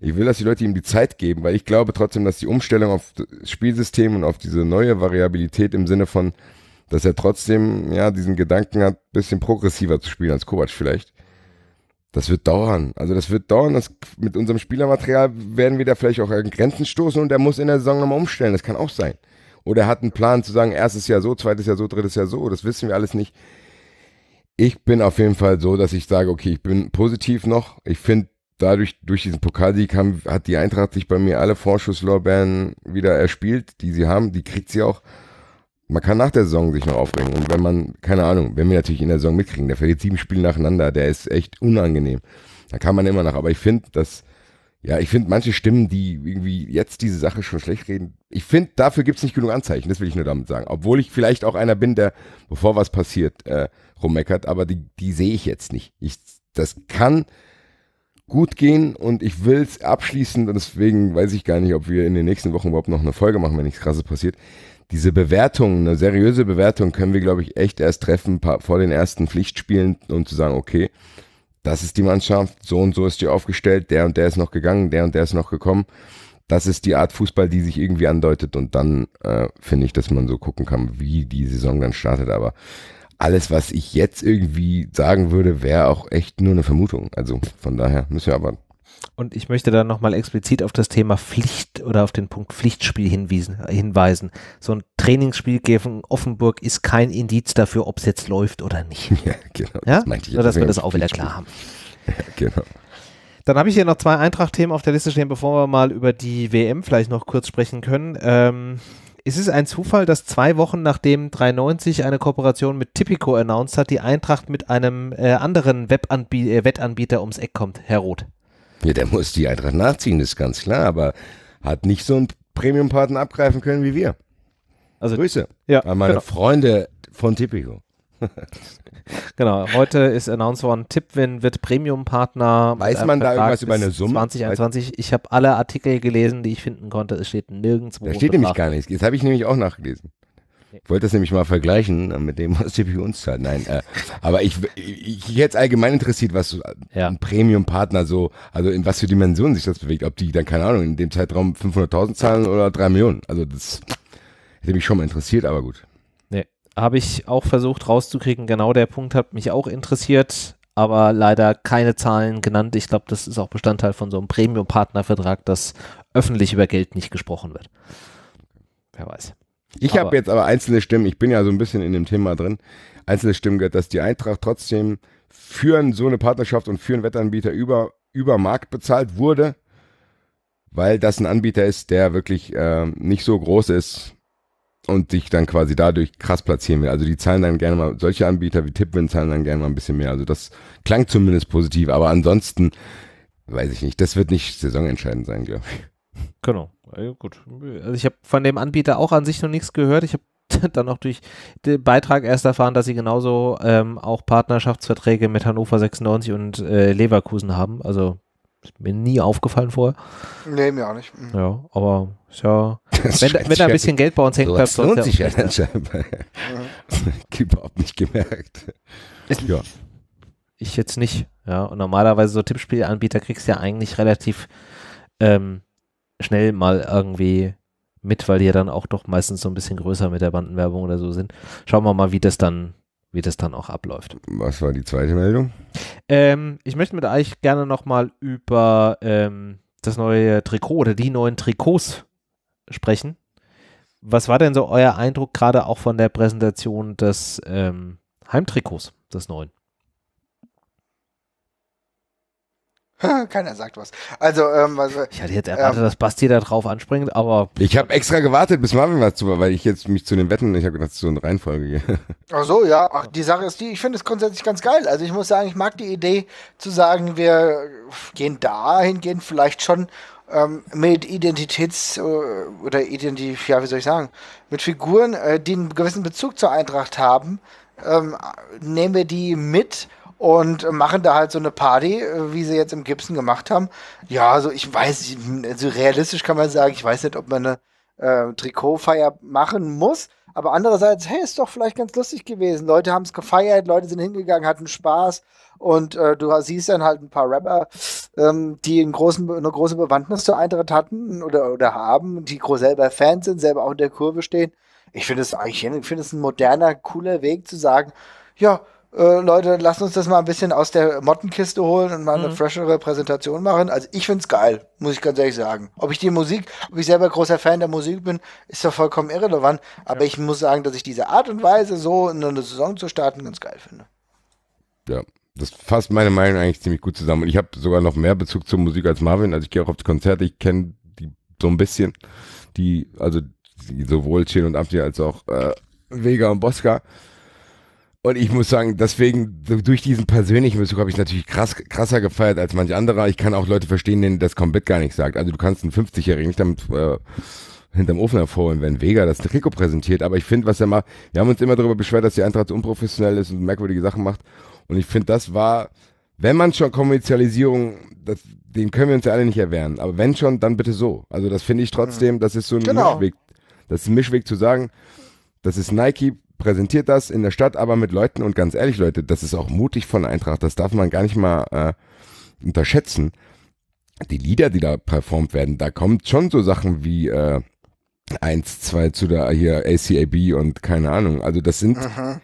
ich will, dass die Leute ihm die Zeit geben, weil ich glaube trotzdem, dass die Umstellung auf das Spielsystem und auf diese neue Variabilität im Sinne von, dass er trotzdem ja diesen Gedanken hat, ein bisschen progressiver zu spielen als Kovac vielleicht. Das wird dauern. Also das wird dauern. Das, mit unserem Spielermaterial werden wir da vielleicht auch an Grenzen stoßen und er muss in der Saison nochmal umstellen. Das kann auch sein. Oder er hat einen Plan zu sagen, erstes Jahr so, zweites Jahr so, drittes Jahr so. Das wissen wir alles nicht. Ich bin auf jeden Fall so, dass ich sage, okay, ich bin positiv noch. Ich finde, dadurch, durch diesen Pokalsieg haben, hat die Eintracht sich bei mir alle Vorschusslorbeeren wieder erspielt, die sie haben. Die kriegt sie auch man kann nach der Saison sich noch aufregen. Und wenn man, keine Ahnung, wenn wir natürlich in der Saison mitkriegen, der verliert sieben Spiele nacheinander, der ist echt unangenehm. Da kann man immer noch. Aber ich finde, dass, ja, ich finde manche Stimmen, die irgendwie jetzt diese Sache schon schlecht reden, ich finde, dafür gibt es nicht genug Anzeichen. Das will ich nur damit sagen. Obwohl ich vielleicht auch einer bin, der, bevor was passiert, äh, rummeckert, aber die, die sehe ich jetzt nicht. Ich, das kann gut gehen und ich will es abschließen. Und deswegen weiß ich gar nicht, ob wir in den nächsten Wochen überhaupt noch eine Folge machen, wenn nichts krasses passiert diese Bewertung, eine seriöse Bewertung können wir, glaube ich, echt erst treffen vor den ersten Pflichtspielen und um zu sagen, okay, das ist die Mannschaft, so und so ist die aufgestellt, der und der ist noch gegangen, der und der ist noch gekommen. Das ist die Art Fußball, die sich irgendwie andeutet und dann äh, finde ich, dass man so gucken kann, wie die Saison dann startet. Aber alles, was ich jetzt irgendwie sagen würde, wäre auch echt nur eine Vermutung. Also von daher müssen wir aber und ich möchte da nochmal explizit auf das Thema Pflicht oder auf den Punkt Pflichtspiel hinwiesen, äh, hinweisen. So ein Trainingsspiel gegen Offenburg ist kein Indiz dafür, ob es jetzt läuft oder nicht. *laughs* Ja, genau. Ja? Das Nur, dass wir das auch wieder klar haben. *laughs* Ja, genau. Dann habe ich hier noch zwei Eintracht-Themen auf der Liste stehen, bevor wir mal über die WM vielleicht noch kurz sprechen können. Ähm, ist es ein Zufall, dass zwei Wochen nachdem 390 eine Kooperation mit Tipico announced hat, die Eintracht mit einem äh, anderen äh, Wettanbieter ums Eck kommt, Herr Roth? Ja, der muss die Eintracht nachziehen, ist ganz klar, aber hat nicht so einen Premium-Partner abgreifen können wie wir. Also, Grüße ja, an meine genau. Freunde von Tipico. *laughs* genau, heute ist announced worden, Tipwin wird Premium-Partner. Weiß man da irgendwas über eine Summe? 2021, ich habe alle Artikel gelesen, die ich finden konnte, es steht nirgendwo. Da steht nämlich gar nichts, jetzt habe ich nämlich auch nachgelesen. Ich wollte das nämlich mal vergleichen äh, mit dem, was die bei uns zahlt. Nein, äh, aber ich, ich, ich hätte allgemein interessiert, was äh, ja. ein Premium-Partner so, also in was für Dimensionen sich das bewegt. Ob die dann, keine Ahnung, in dem Zeitraum 500.000 zahlen oder 3 Millionen. Also das hätte mich schon mal interessiert, aber gut. Nee, habe ich auch versucht rauszukriegen. Genau der Punkt hat mich auch interessiert, aber leider keine Zahlen genannt. Ich glaube, das ist auch Bestandteil von so einem Premium-Partner-Vertrag, dass öffentlich über Geld nicht gesprochen wird. Wer weiß. Ich habe jetzt aber einzelne Stimmen, ich bin ja so ein bisschen in dem Thema drin, einzelne Stimmen gehört, dass die Eintracht trotzdem für so eine Partnerschaft und für einen Wettanbieter über, über Markt bezahlt wurde, weil das ein Anbieter ist, der wirklich äh, nicht so groß ist und sich dann quasi dadurch krass platzieren will. Also die zahlen dann gerne mal, solche Anbieter wie Tipwin zahlen dann gerne mal ein bisschen mehr. Also das klang zumindest positiv, aber ansonsten weiß ich nicht, das wird nicht saisonentscheidend sein, glaube ich. Genau also gut. Also ich habe von dem Anbieter auch an sich noch nichts gehört. Ich habe *laughs* dann auch durch den Beitrag erst erfahren, dass sie genauso ähm, auch Partnerschaftsverträge mit Hannover 96 und äh, Leverkusen haben. Also ist mir nie aufgefallen vorher. Nee, mir auch nicht. Mhm. Ja, aber ja. *laughs* Wenn, wenn da ein bisschen Geld bei uns hängt, bleibt so lohnt sich ja dann scheinbar. Ne? *laughs* Überhaupt nicht gemerkt. Ja. Ich jetzt nicht. Ja, und normalerweise so Tippspielanbieter kriegst du ja eigentlich relativ ähm, schnell mal irgendwie mit, weil die ja dann auch doch meistens so ein bisschen größer mit der Bandenwerbung oder so sind. Schauen wir mal, wie das dann, wie das dann auch abläuft. Was war die zweite Meldung? Ähm, ich möchte mit euch gerne nochmal über ähm, das neue Trikot oder die neuen Trikots sprechen. Was war denn so euer Eindruck gerade auch von der Präsentation des ähm, Heimtrikots, des neuen? *laughs* Keiner sagt was. Also, ähm, also ich hatte jetzt erwartet, ähm, dass Basti da drauf anspringt, aber. Ich habe extra gewartet, bis Marvin was zu, weil ich jetzt mich zu den Wetten, ich habe gedacht, so eine Reihenfolge *laughs* Ach so, ja. Ach, die Sache ist die, ich finde es grundsätzlich ganz geil. Also ich muss sagen, ich mag die Idee zu sagen, wir gehen dahin, gehen vielleicht schon ähm, mit Identitäts- äh, oder Identi, ja, wie soll ich sagen, mit Figuren, äh, die einen gewissen Bezug zur Eintracht haben, ähm, nehmen wir die mit und machen da halt so eine Party, äh, wie sie jetzt im Gibson gemacht haben. Ja, also ich weiß, also realistisch kann man sagen, ich weiß nicht, ob man eine äh, Trikotfeier machen muss, aber andererseits, hey, ist doch vielleicht ganz lustig gewesen. Leute haben es gefeiert, Leute sind hingegangen, hatten Spaß und äh, du siehst dann halt ein paar Rapper, ähm, die einen großen, eine große Bewandtnis zur Eintritt hatten oder, oder haben, die selber Fans sind, selber auch in der Kurve stehen. Ich finde es eigentlich, ich finde es ein moderner, cooler Weg zu sagen, ja, äh, Leute, lasst uns das mal ein bisschen aus der Mottenkiste holen und mal mhm. eine freshere Präsentation machen. Also ich find's geil, muss ich ganz ehrlich sagen. Ob ich die Musik, ob ich selber großer Fan der Musik bin, ist doch vollkommen irrelevant. Aber ja. ich muss sagen, dass ich diese Art und Weise, so in eine Saison zu starten, ganz geil finde. Ja, das fasst meine Meinung eigentlich ziemlich gut zusammen. Und ich habe sogar noch mehr Bezug zur Musik als Marvin. Also ich gehe auch auf die Konzerte, ich kenne die so ein bisschen, die, also die, sowohl Chill und Abdi als auch äh, Vega und Bosca. Und ich muss sagen, deswegen, durch diesen persönlichen Besuch habe ich natürlich krass, krasser gefeiert als manch anderer. Ich kann auch Leute verstehen, denen das komplett gar nicht sagt. Also du kannst einen 50-Jährigen nicht damit äh, hinterm Ofen hervorholen, wenn Vega das Trikot präsentiert. Aber ich finde, was er macht, wir haben uns immer darüber beschwert, dass die Eintracht unprofessionell ist und merkwürdige Sachen macht. Und ich finde, das war, wenn man schon Kommerzialisierung, das, den können wir uns ja alle nicht erwehren. Aber wenn schon, dann bitte so. Also das finde ich trotzdem, mhm. das ist so ein genau. Mischweg. Das ist ein Mischweg zu sagen, das ist Nike präsentiert das in der Stadt, aber mit Leuten und ganz ehrlich, Leute, das ist auch mutig von Eintracht, das darf man gar nicht mal äh, unterschätzen. Die Lieder, die da performt werden, da kommt schon so Sachen wie äh, 1, 2 zu der hier ACAB und keine Ahnung. Also das sind, Aha.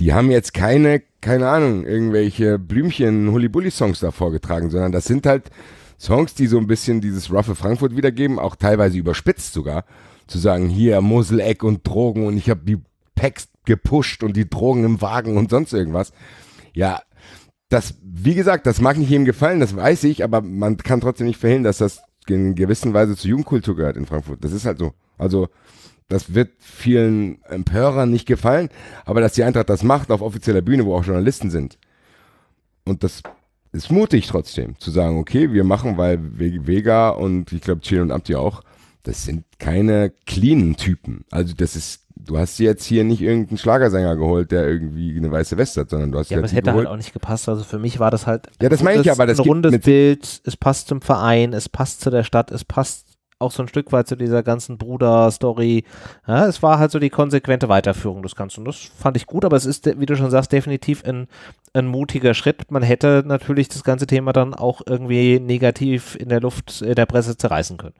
die haben jetzt keine, keine Ahnung, irgendwelche Blümchen, Hullibulli-Songs da vorgetragen, sondern das sind halt Songs, die so ein bisschen dieses Ruffle Frankfurt wiedergeben, auch teilweise überspitzt sogar. Zu sagen, hier Moseleck und Drogen und ich habe die Packs gepusht und die Drogen im Wagen und sonst irgendwas. Ja, das, wie gesagt, das mag nicht jedem gefallen, das weiß ich, aber man kann trotzdem nicht verhindern, dass das in gewisser Weise zur Jugendkultur gehört in Frankfurt. Das ist halt so. Also, das wird vielen Empörern nicht gefallen, aber dass die Eintracht das macht auf offizieller Bühne, wo auch Journalisten sind. Und das ist mutig trotzdem, zu sagen, okay, wir machen, weil Vega und ich glaube Chile und Abdi auch, das sind keine cleanen Typen. Also das ist du hast dir jetzt hier nicht irgendeinen Schlagersänger geholt, der irgendwie eine weiße Weste hat, sondern du hast ja, aber es hätte halt geholt. halt auch nicht gepasst. Also für mich war das halt ja, das meine ich aber das ein rundes Bild. Es passt zum Verein, es passt zu der Stadt, es passt auch so ein Stück weit zu dieser ganzen Bruder-Story. Ja, es war halt so die konsequente Weiterführung des Ganzen. Das fand ich gut, aber es ist, wie du schon sagst, definitiv ein ein mutiger Schritt. Man hätte natürlich das ganze Thema dann auch irgendwie negativ in der Luft in äh, der Presse zerreißen können.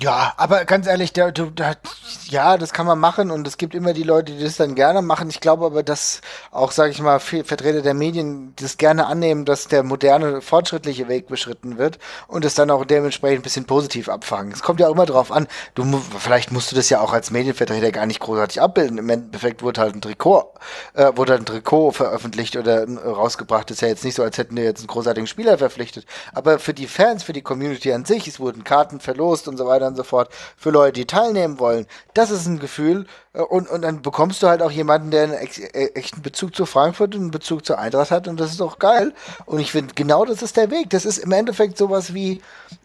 Ja, aber ganz ehrlich, der, der, der, ja, das kann man machen und es gibt immer die Leute, die das dann gerne machen. Ich glaube aber, dass auch, sage ich mal, Vertreter der Medien das gerne annehmen, dass der moderne, fortschrittliche Weg beschritten wird und es dann auch dementsprechend ein bisschen positiv abfangen. Es kommt ja auch immer drauf an, du, vielleicht musst du das ja auch als Medienvertreter gar nicht großartig abbilden. Im Endeffekt wurde halt ein Trikot, äh, wurde halt ein Trikot veröffentlicht oder ein rausgebracht. Ist ja jetzt nicht so, als hätten wir jetzt einen großartigen Spieler verpflichtet. Aber für die Fans, für die Community an sich, es wurden Karten verlost und so weiter und so fort, für Leute, die teilnehmen wollen, das ist ein Gefühl. Äh, und, und dann bekommst du halt auch jemanden, der einen äh, echten Bezug zu Frankfurt und einen Bezug zur Eintracht hat. Und das ist auch geil. Und ich finde, genau das ist der Weg. Das ist im Endeffekt sowas wie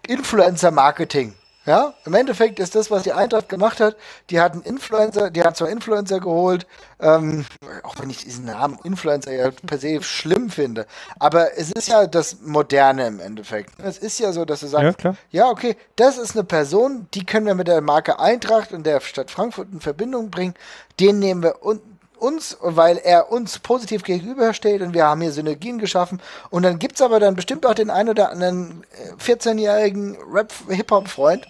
Influencer-Marketing. Ja, im Endeffekt ist das, was die Eintracht gemacht hat, die hat einen Influencer, die hat zwar Influencer geholt, ähm, auch wenn ich diesen Namen Influencer ja per se schlimm finde, aber es ist ja das Moderne im Endeffekt. Es ist ja so, dass du sagst, ja, klar. ja okay, das ist eine Person, die können wir mit der Marke Eintracht und der Stadt Frankfurt in Verbindung bringen, den nehmen wir und uns, weil er uns positiv gegenübersteht und wir haben hier Synergien geschaffen. Und dann gibt es aber dann bestimmt auch den einen oder anderen 14-jährigen äh, Rap-Hip-Hop-Freund,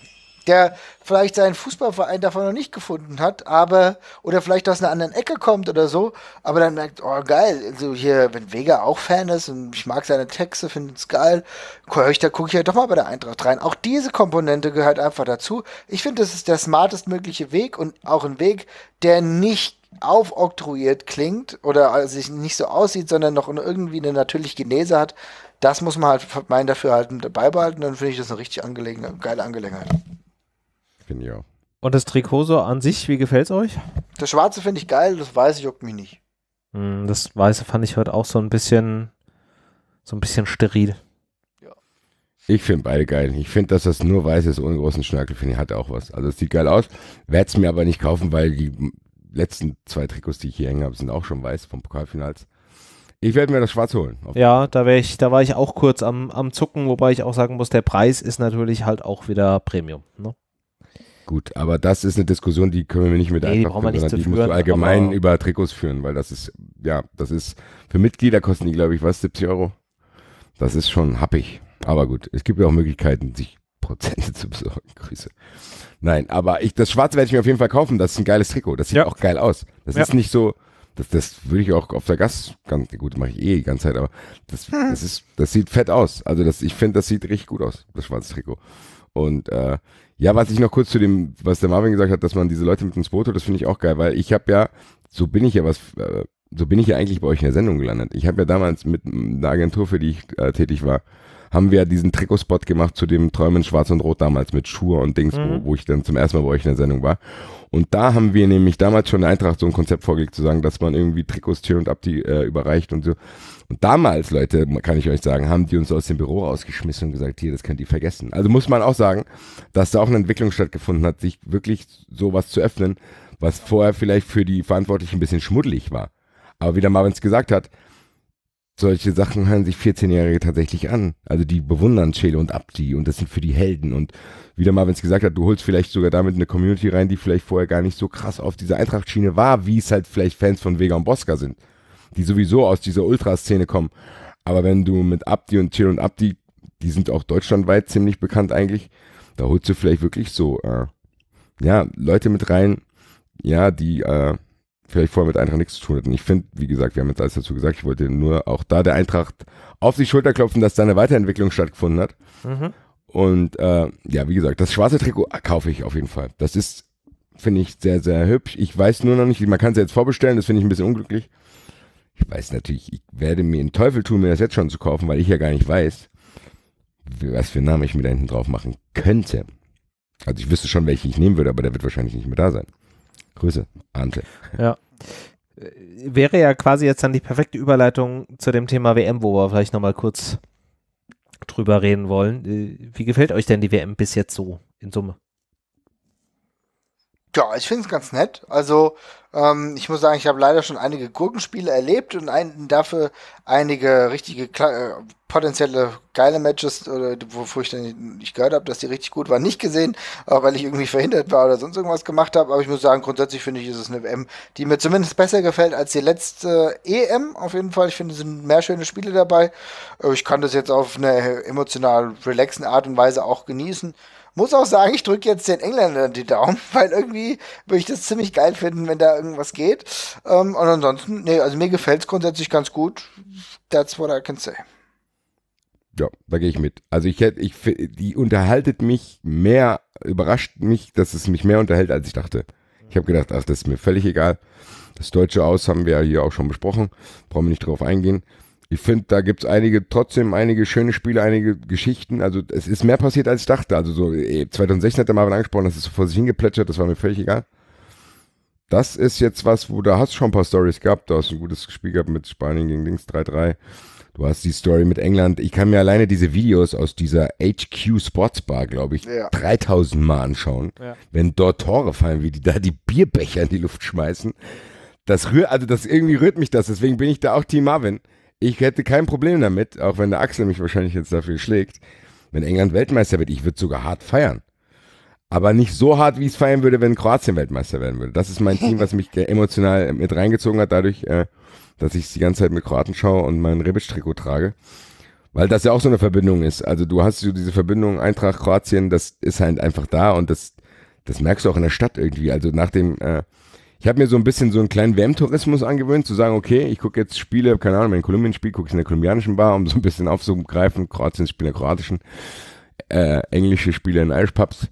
der vielleicht seinen Fußballverein davon noch nicht gefunden hat, aber oder vielleicht aus einer anderen Ecke kommt oder so, aber dann merkt, oh geil, also hier, wenn Vega auch Fan ist und ich mag seine Texte, finde es geil, gucke ich da gucke ich ja doch mal bei der Eintracht rein. Auch diese Komponente gehört einfach dazu. Ich finde, das ist der smartest mögliche Weg und auch ein Weg, der nicht aufoktroyiert klingt oder sich nicht so aussieht, sondern noch irgendwie eine natürliche Genese hat, das muss man halt meinen dafür halt behalten. dann finde ich das eine richtig angelegen, geile Angelegenheit. Finde ich auch. Und das Trikot so an sich, wie gefällt es euch? Das Schwarze finde ich geil, das Weiße juckt mich nicht. Hm, das Weiße fand ich heute auch so ein bisschen, so ein bisschen steril. Ja. Ich finde beide geil. Ich finde, dass das nur weiß ist, ohne großen Schnörkel, finde ich, hat auch was. Also es sieht geil aus. Werde es mir aber nicht kaufen, weil die letzten zwei Trikots, die ich hier hängen habe, sind auch schon weiß vom Pokalfinals. Ich werde mir das Schwarz holen. Ja, da, ich, da, war ich auch kurz am, am, Zucken, wobei ich auch sagen muss, der Preis ist natürlich halt auch wieder Premium. Ne? Gut, aber das ist eine Diskussion, die können wir nicht mit nee, einfach wir nicht sondern die musst du allgemein über Trikots führen, weil das ist, ja, das ist, für Mitglieder kosten die, glaube ich, was, 70 Euro? Das ist schon happig. Aber gut, es gibt ja auch Möglichkeiten, sich Prozente *laughs* zu besorgen. Grüße. Nein, aber ich, das Schwarze werde ich mir auf jeden Fall kaufen. Das ist ein geiles Trikot. Das sieht ja. auch geil aus. Das ja. ist nicht so, das, das würde ich auch auf der Gas, ganz, gut, mache ich eh die ganze Zeit, aber das, hm. das ist, das sieht fett aus. Also das, ich finde, das sieht richtig gut aus, das schwarze Trikot. Und äh, ja, was ich noch kurz zu dem, was der Marvin gesagt hat, dass man diese Leute mit ins Boot holt, das finde ich auch geil, weil ich habe ja, so bin ich ja was, äh, so bin ich ja eigentlich bei euch in der Sendung gelandet. Ich habe ja damals mit einer Agentur, für die ich äh, tätig war, haben wir diesen Trikotspot gemacht zu dem Träumen Schwarz und Rot damals mit Schuhe und Dings, mhm. wo, wo ich dann zum ersten Mal bei euch in der Sendung war. Und da haben wir nämlich damals schon in Eintracht so ein Konzept vorgelegt, zu sagen, dass man irgendwie Trikots und ab die äh, überreicht und so. Und damals, Leute, kann ich euch sagen, haben die uns aus dem Büro rausgeschmissen und gesagt, hier, das könnt ihr vergessen. Also muss man auch sagen, dass da auch eine Entwicklung stattgefunden hat, sich wirklich sowas zu öffnen, was vorher vielleicht für die Verantwortlichen ein bisschen schmuddelig war. Aber wie der Marvin es gesagt hat, solche Sachen hören sich 14-Jährige tatsächlich an. Also die bewundern Chele und Abdi und das sind für die Helden. Und wieder mal, wenn es gesagt hat, du holst vielleicht sogar damit eine Community rein, die vielleicht vorher gar nicht so krass auf dieser Eintracht-Schiene war, wie es halt vielleicht Fans von Vega und Bosca sind, die sowieso aus dieser Ultraszene kommen. Aber wenn du mit Abdi und Chele und Abdi, die sind auch deutschlandweit ziemlich bekannt eigentlich, da holst du vielleicht wirklich so, äh, ja, Leute mit rein, ja, die, äh, vielleicht vorher mit Eintracht nichts zu tun hatten. Ich finde, wie gesagt, wir haben jetzt alles dazu gesagt. Ich wollte nur auch da der Eintracht auf die Schulter klopfen, dass da eine Weiterentwicklung stattgefunden hat. Mhm. Und äh, ja, wie gesagt, das schwarze Trikot kaufe ich auf jeden Fall. Das ist, finde ich, sehr, sehr hübsch. Ich weiß nur noch nicht, man kann es jetzt vorbestellen, das finde ich ein bisschen unglücklich. Ich weiß natürlich, ich werde mir den Teufel tun, mir das jetzt schon zu kaufen, weil ich ja gar nicht weiß, was für einen Namen ich mir da hinten drauf machen könnte. Also ich wüsste schon, welchen ich nehmen würde, aber der wird wahrscheinlich nicht mehr da sein. Grüße, Ante. Ja. Äh, wäre ja quasi jetzt dann die perfekte Überleitung zu dem Thema WM, wo wir vielleicht nochmal kurz drüber reden wollen. Äh, wie gefällt euch denn die WM bis jetzt so in Summe? Ja, ich finde es ganz nett. Also ähm, ich muss sagen, ich habe leider schon einige Gurkenspiele erlebt und ein, dafür einige richtige äh, potenzielle geile Matches, oder, wovor ich dann nicht gehört habe, dass die richtig gut waren, nicht gesehen, auch weil ich irgendwie verhindert war oder sonst irgendwas gemacht habe. Aber ich muss sagen, grundsätzlich finde ich, ist es eine WM, die mir zumindest besser gefällt als die letzte EM auf jeden Fall. Ich finde, es sind mehr schöne Spiele dabei. Äh, ich kann das jetzt auf eine emotional relaxen Art und Weise auch genießen muss auch sagen, ich drücke jetzt den Engländern die Daumen, *laughs* weil irgendwie würde ich das ziemlich geil finden, wenn da irgendwas geht. Ähm, und ansonsten, nee, also mir gefällt es grundsätzlich ganz gut. That's what I can say. Ja, da gehe ich mit. Also ich hätte, ich die unterhaltet mich mehr, überrascht mich, dass es mich mehr unterhält, als ich dachte. Ich habe gedacht, ach, das ist mir völlig egal. Das deutsche Aus haben wir ja hier auch schon besprochen, brauchen wir nicht drauf eingehen ich finde, da gibt es einige, trotzdem einige schöne Spiele, einige Geschichten. Also es ist mehr passiert, als ich dachte. Also so 2016 äh, hat der Marvin angesprochen, das ist vor sich hingeplätschert, das war mir völlig egal. Das ist jetzt was, wo da hast schon ein paar Stories gehabt. Du hast ein gutes Spiel gehabt mit Spanien gegen Links 3-3. Du hast die Story mit England. Ich kann mir alleine diese Videos aus dieser HQ Sports Bar, glaube ich, ja. 3000 Mal anschauen. Ja. Wenn dort Tore fallen, wie die da die Bierbecher in die Luft schmeißen. Das rührt, also das irgendwie rührt mich das. Deswegen bin ich da auch Team Marvin ich hätte kein Problem damit, auch wenn der Axel mich wahrscheinlich jetzt dafür schlägt, wenn England Weltmeister wird. Ich würde sogar hart feiern. Aber nicht so hart, wie ich es feiern würde, wenn Kroatien Weltmeister werden würde. Das ist mein Team, was mich *laughs* emotional mit reingezogen hat, dadurch, äh, dass ich die ganze Zeit mit Kroaten schaue und mein Rebic-Trikot trage. Weil das ja auch so eine Verbindung ist. Also du hast so diese Verbindung Eintracht, Kroatien, das ist halt einfach da und das, das merkst du auch in der Stadt irgendwie. Also nach dem äh, ich habe mir so ein bisschen so einen kleinen WM-Tourismus angewöhnt, zu sagen, okay, ich gucke jetzt Spiele, keine Ahnung, wenn Kolumbien spielt, gucke ich in der kolumbianischen Bar, um so ein bisschen aufzugreifen, Kroatien spielt in der kroatischen, äh, englische Spiele in Irish Pubs.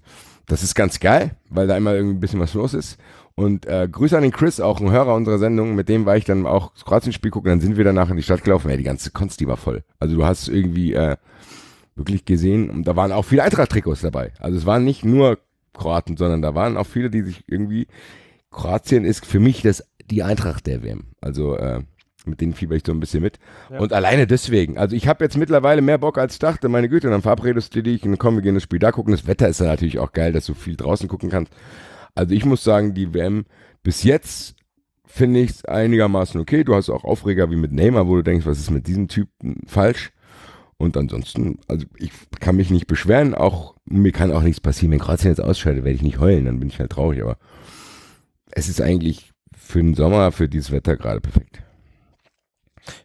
Das ist ganz geil, weil da immer irgendwie ein bisschen was los ist. Und äh, Grüße an den Chris, auch ein Hörer unserer Sendung, mit dem war ich dann auch das Kroatien-Spiel gucken, dann sind wir danach in die Stadt gelaufen, ja, die ganze Konsti war voll. Also du hast irgendwie äh, wirklich gesehen, und da waren auch viele Eintracht-Trikots dabei. Also es waren nicht nur Kroaten, sondern da waren auch viele, die sich irgendwie Kroatien ist für mich das, die Eintracht der WM. Also äh, mit denen fieber ich so ein bisschen mit. Ja. Und alleine deswegen. Also ich habe jetzt mittlerweile mehr Bock als ich dachte, meine Güte, dann verabredest du dich und dann wir gehen das Spiel da gucken. Das Wetter ist ja natürlich auch geil, dass du viel draußen gucken kannst. Also ich muss sagen, die WM bis jetzt finde ich es einigermaßen okay. Du hast auch Aufreger wie mit Neymar, wo du denkst, was ist mit diesem Typen falsch? Und ansonsten, also ich kann mich nicht beschweren, auch mir kann auch nichts passieren. Wenn Kroatien jetzt ausscheidet, werde ich nicht heulen, dann bin ich halt traurig, aber es ist eigentlich für den Sommer, für dieses Wetter gerade perfekt.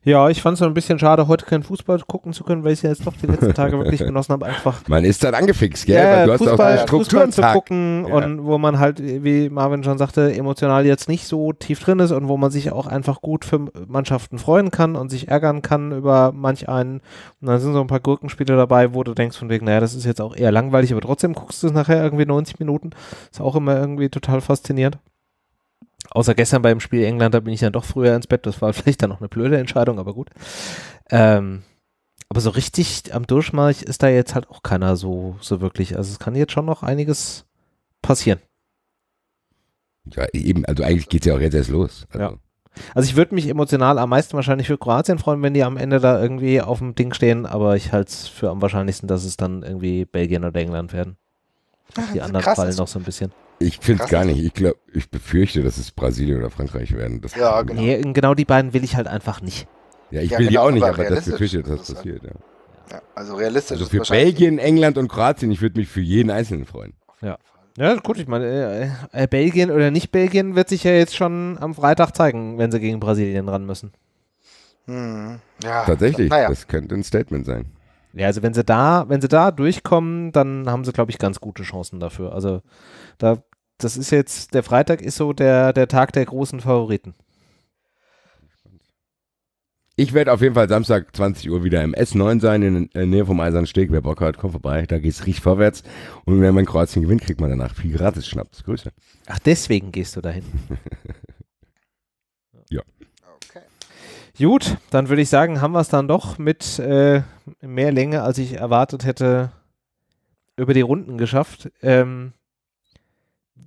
Ja, ich fand es ein bisschen schade, heute keinen Fußball gucken zu können, weil ich es ja jetzt doch die letzten *laughs* Tage wirklich genossen habe. Einfach. Man ist dann angefixt, gell? Ja, du Fußball, hast auch eine Struktur zu gucken ja. und wo man halt, wie Marvin schon sagte, emotional jetzt nicht so tief drin ist und wo man sich auch einfach gut für Mannschaften freuen kann und sich ärgern kann über manch einen. Und dann sind so ein paar Gurkenspiele dabei, wo du denkst von wegen, naja, das ist jetzt auch eher langweilig, aber trotzdem guckst du es nachher irgendwie 90 Minuten. Ist auch immer irgendwie total faszinierend außer gestern beim Spiel England, da bin ich dann doch früher ins Bett. Das war *laughs* vielleicht dann noch eine blöde Entscheidung, aber gut. Ähm, aber so richtig am Durchmarsch ist da jetzt halt auch keiner so, so wirklich. Also es kann jetzt schon noch einiges passieren. Ja, eben, also eigentlich geht es ja auch jetzt erst los. Also. Ja. Also ich würde mich emotional am meisten wahrscheinlich für Kroatien freuen, wenn die am Ende da irgendwie auf dem Ding stehen, aber ich halte es für am wahrscheinlichsten, dass es dann irgendwie Belgien oder England werden. Ach, die anderen krass, fallen noch so ein bisschen. Ich finde es gar nicht. Ich glaube, ich befürchte, dass es Brasilien oder Frankreich werden. Das ja, genau. Nee, genau die beiden will ich halt einfach nicht. Ja, ich ja, will genau, die auch nicht, aber, aber das befürchte, dass das passiert. Ne? Ja. ja. also realistisch. Also für Belgien, England und Kroatien, ich würde mich für jeden Einzelnen freuen. Ja. Ja, gut, ich meine, äh, äh, Belgien oder nicht Belgien wird sich ja jetzt schon am Freitag zeigen, wenn sie gegen Brasilien ran müssen. Hm, ja. Tatsächlich, naja. das könnte ein Statement sein. Ja, also wenn sie da, wenn sie da durchkommen, dann haben sie, glaube ich, ganz gute Chancen dafür. Also da das ist jetzt, der Freitag ist so der, der Tag der großen Favoriten. Ich werde auf jeden Fall Samstag 20 Uhr wieder im S9 sein, in der Nähe vom Eisernsteg. Wer Bock hat, komm vorbei, da geht's richtig vorwärts. Und wenn man Kroatien gewinnt, kriegt man danach viel gratis Schnaps. Grüße. Ach, deswegen gehst du dahin. *laughs* ja. Okay. Gut, dann würde ich sagen, haben wir es dann doch mit äh, mehr Länge, als ich erwartet hätte, über die Runden geschafft. Ähm,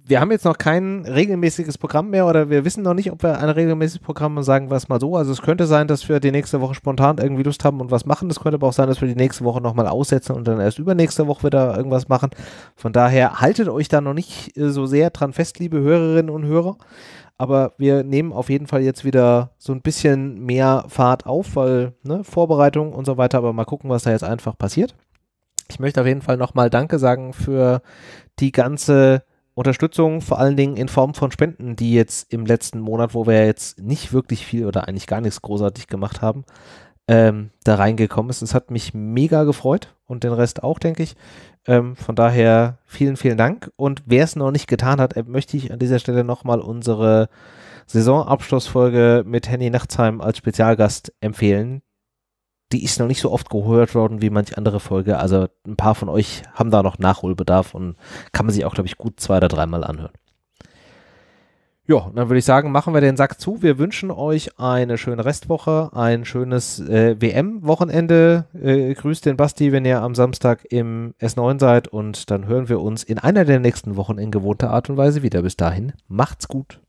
wir haben jetzt noch kein regelmäßiges Programm mehr oder wir wissen noch nicht, ob wir ein regelmäßiges Programm haben, sagen wir es mal so. Also es könnte sein, dass wir die nächste Woche spontan irgendwie Lust haben und was machen. Es könnte aber auch sein, dass wir die nächste Woche nochmal aussetzen und dann erst übernächste Woche wieder irgendwas machen. Von daher haltet euch da noch nicht äh, so sehr dran fest, liebe Hörerinnen und Hörer. Aber wir nehmen auf jeden Fall jetzt wieder so ein bisschen mehr Fahrt auf, weil ne, Vorbereitung und so weiter. Aber mal gucken, was da jetzt einfach passiert. Ich möchte auf jeden Fall nochmal Danke sagen für die ganze Unterstützung, vor allen Dingen in Form von Spenden, die jetzt im letzten Monat, wo wir jetzt nicht wirklich viel oder eigentlich gar nichts großartig gemacht haben, ähm, da reingekommen ist. Es hat mich mega gefreut und den Rest auch, denke ich. Ähm, von daher vielen, vielen Dank. Und wer es noch nicht getan hat, äh, möchte ich an dieser Stelle nochmal unsere Saisonabschlussfolge mit Henny Nachtsheim als Spezialgast empfehlen die ist noch nicht so oft gehört worden wie manch andere Folge. Also ein paar von euch haben da noch Nachholbedarf und kann man sich auch, glaube ich, gut zwei oder dreimal anhören. Ja, dann würde ich sagen, machen wir den Sack zu. Wir wünschen euch eine schöne Restwoche, ein schönes äh, WM-Wochenende. Äh, grüßt den Basti, wenn ihr am Samstag im S9 seid und dann hören wir uns in einer der nächsten Wochen in gewohnter Art und Weise wieder. Bis dahin, macht's gut.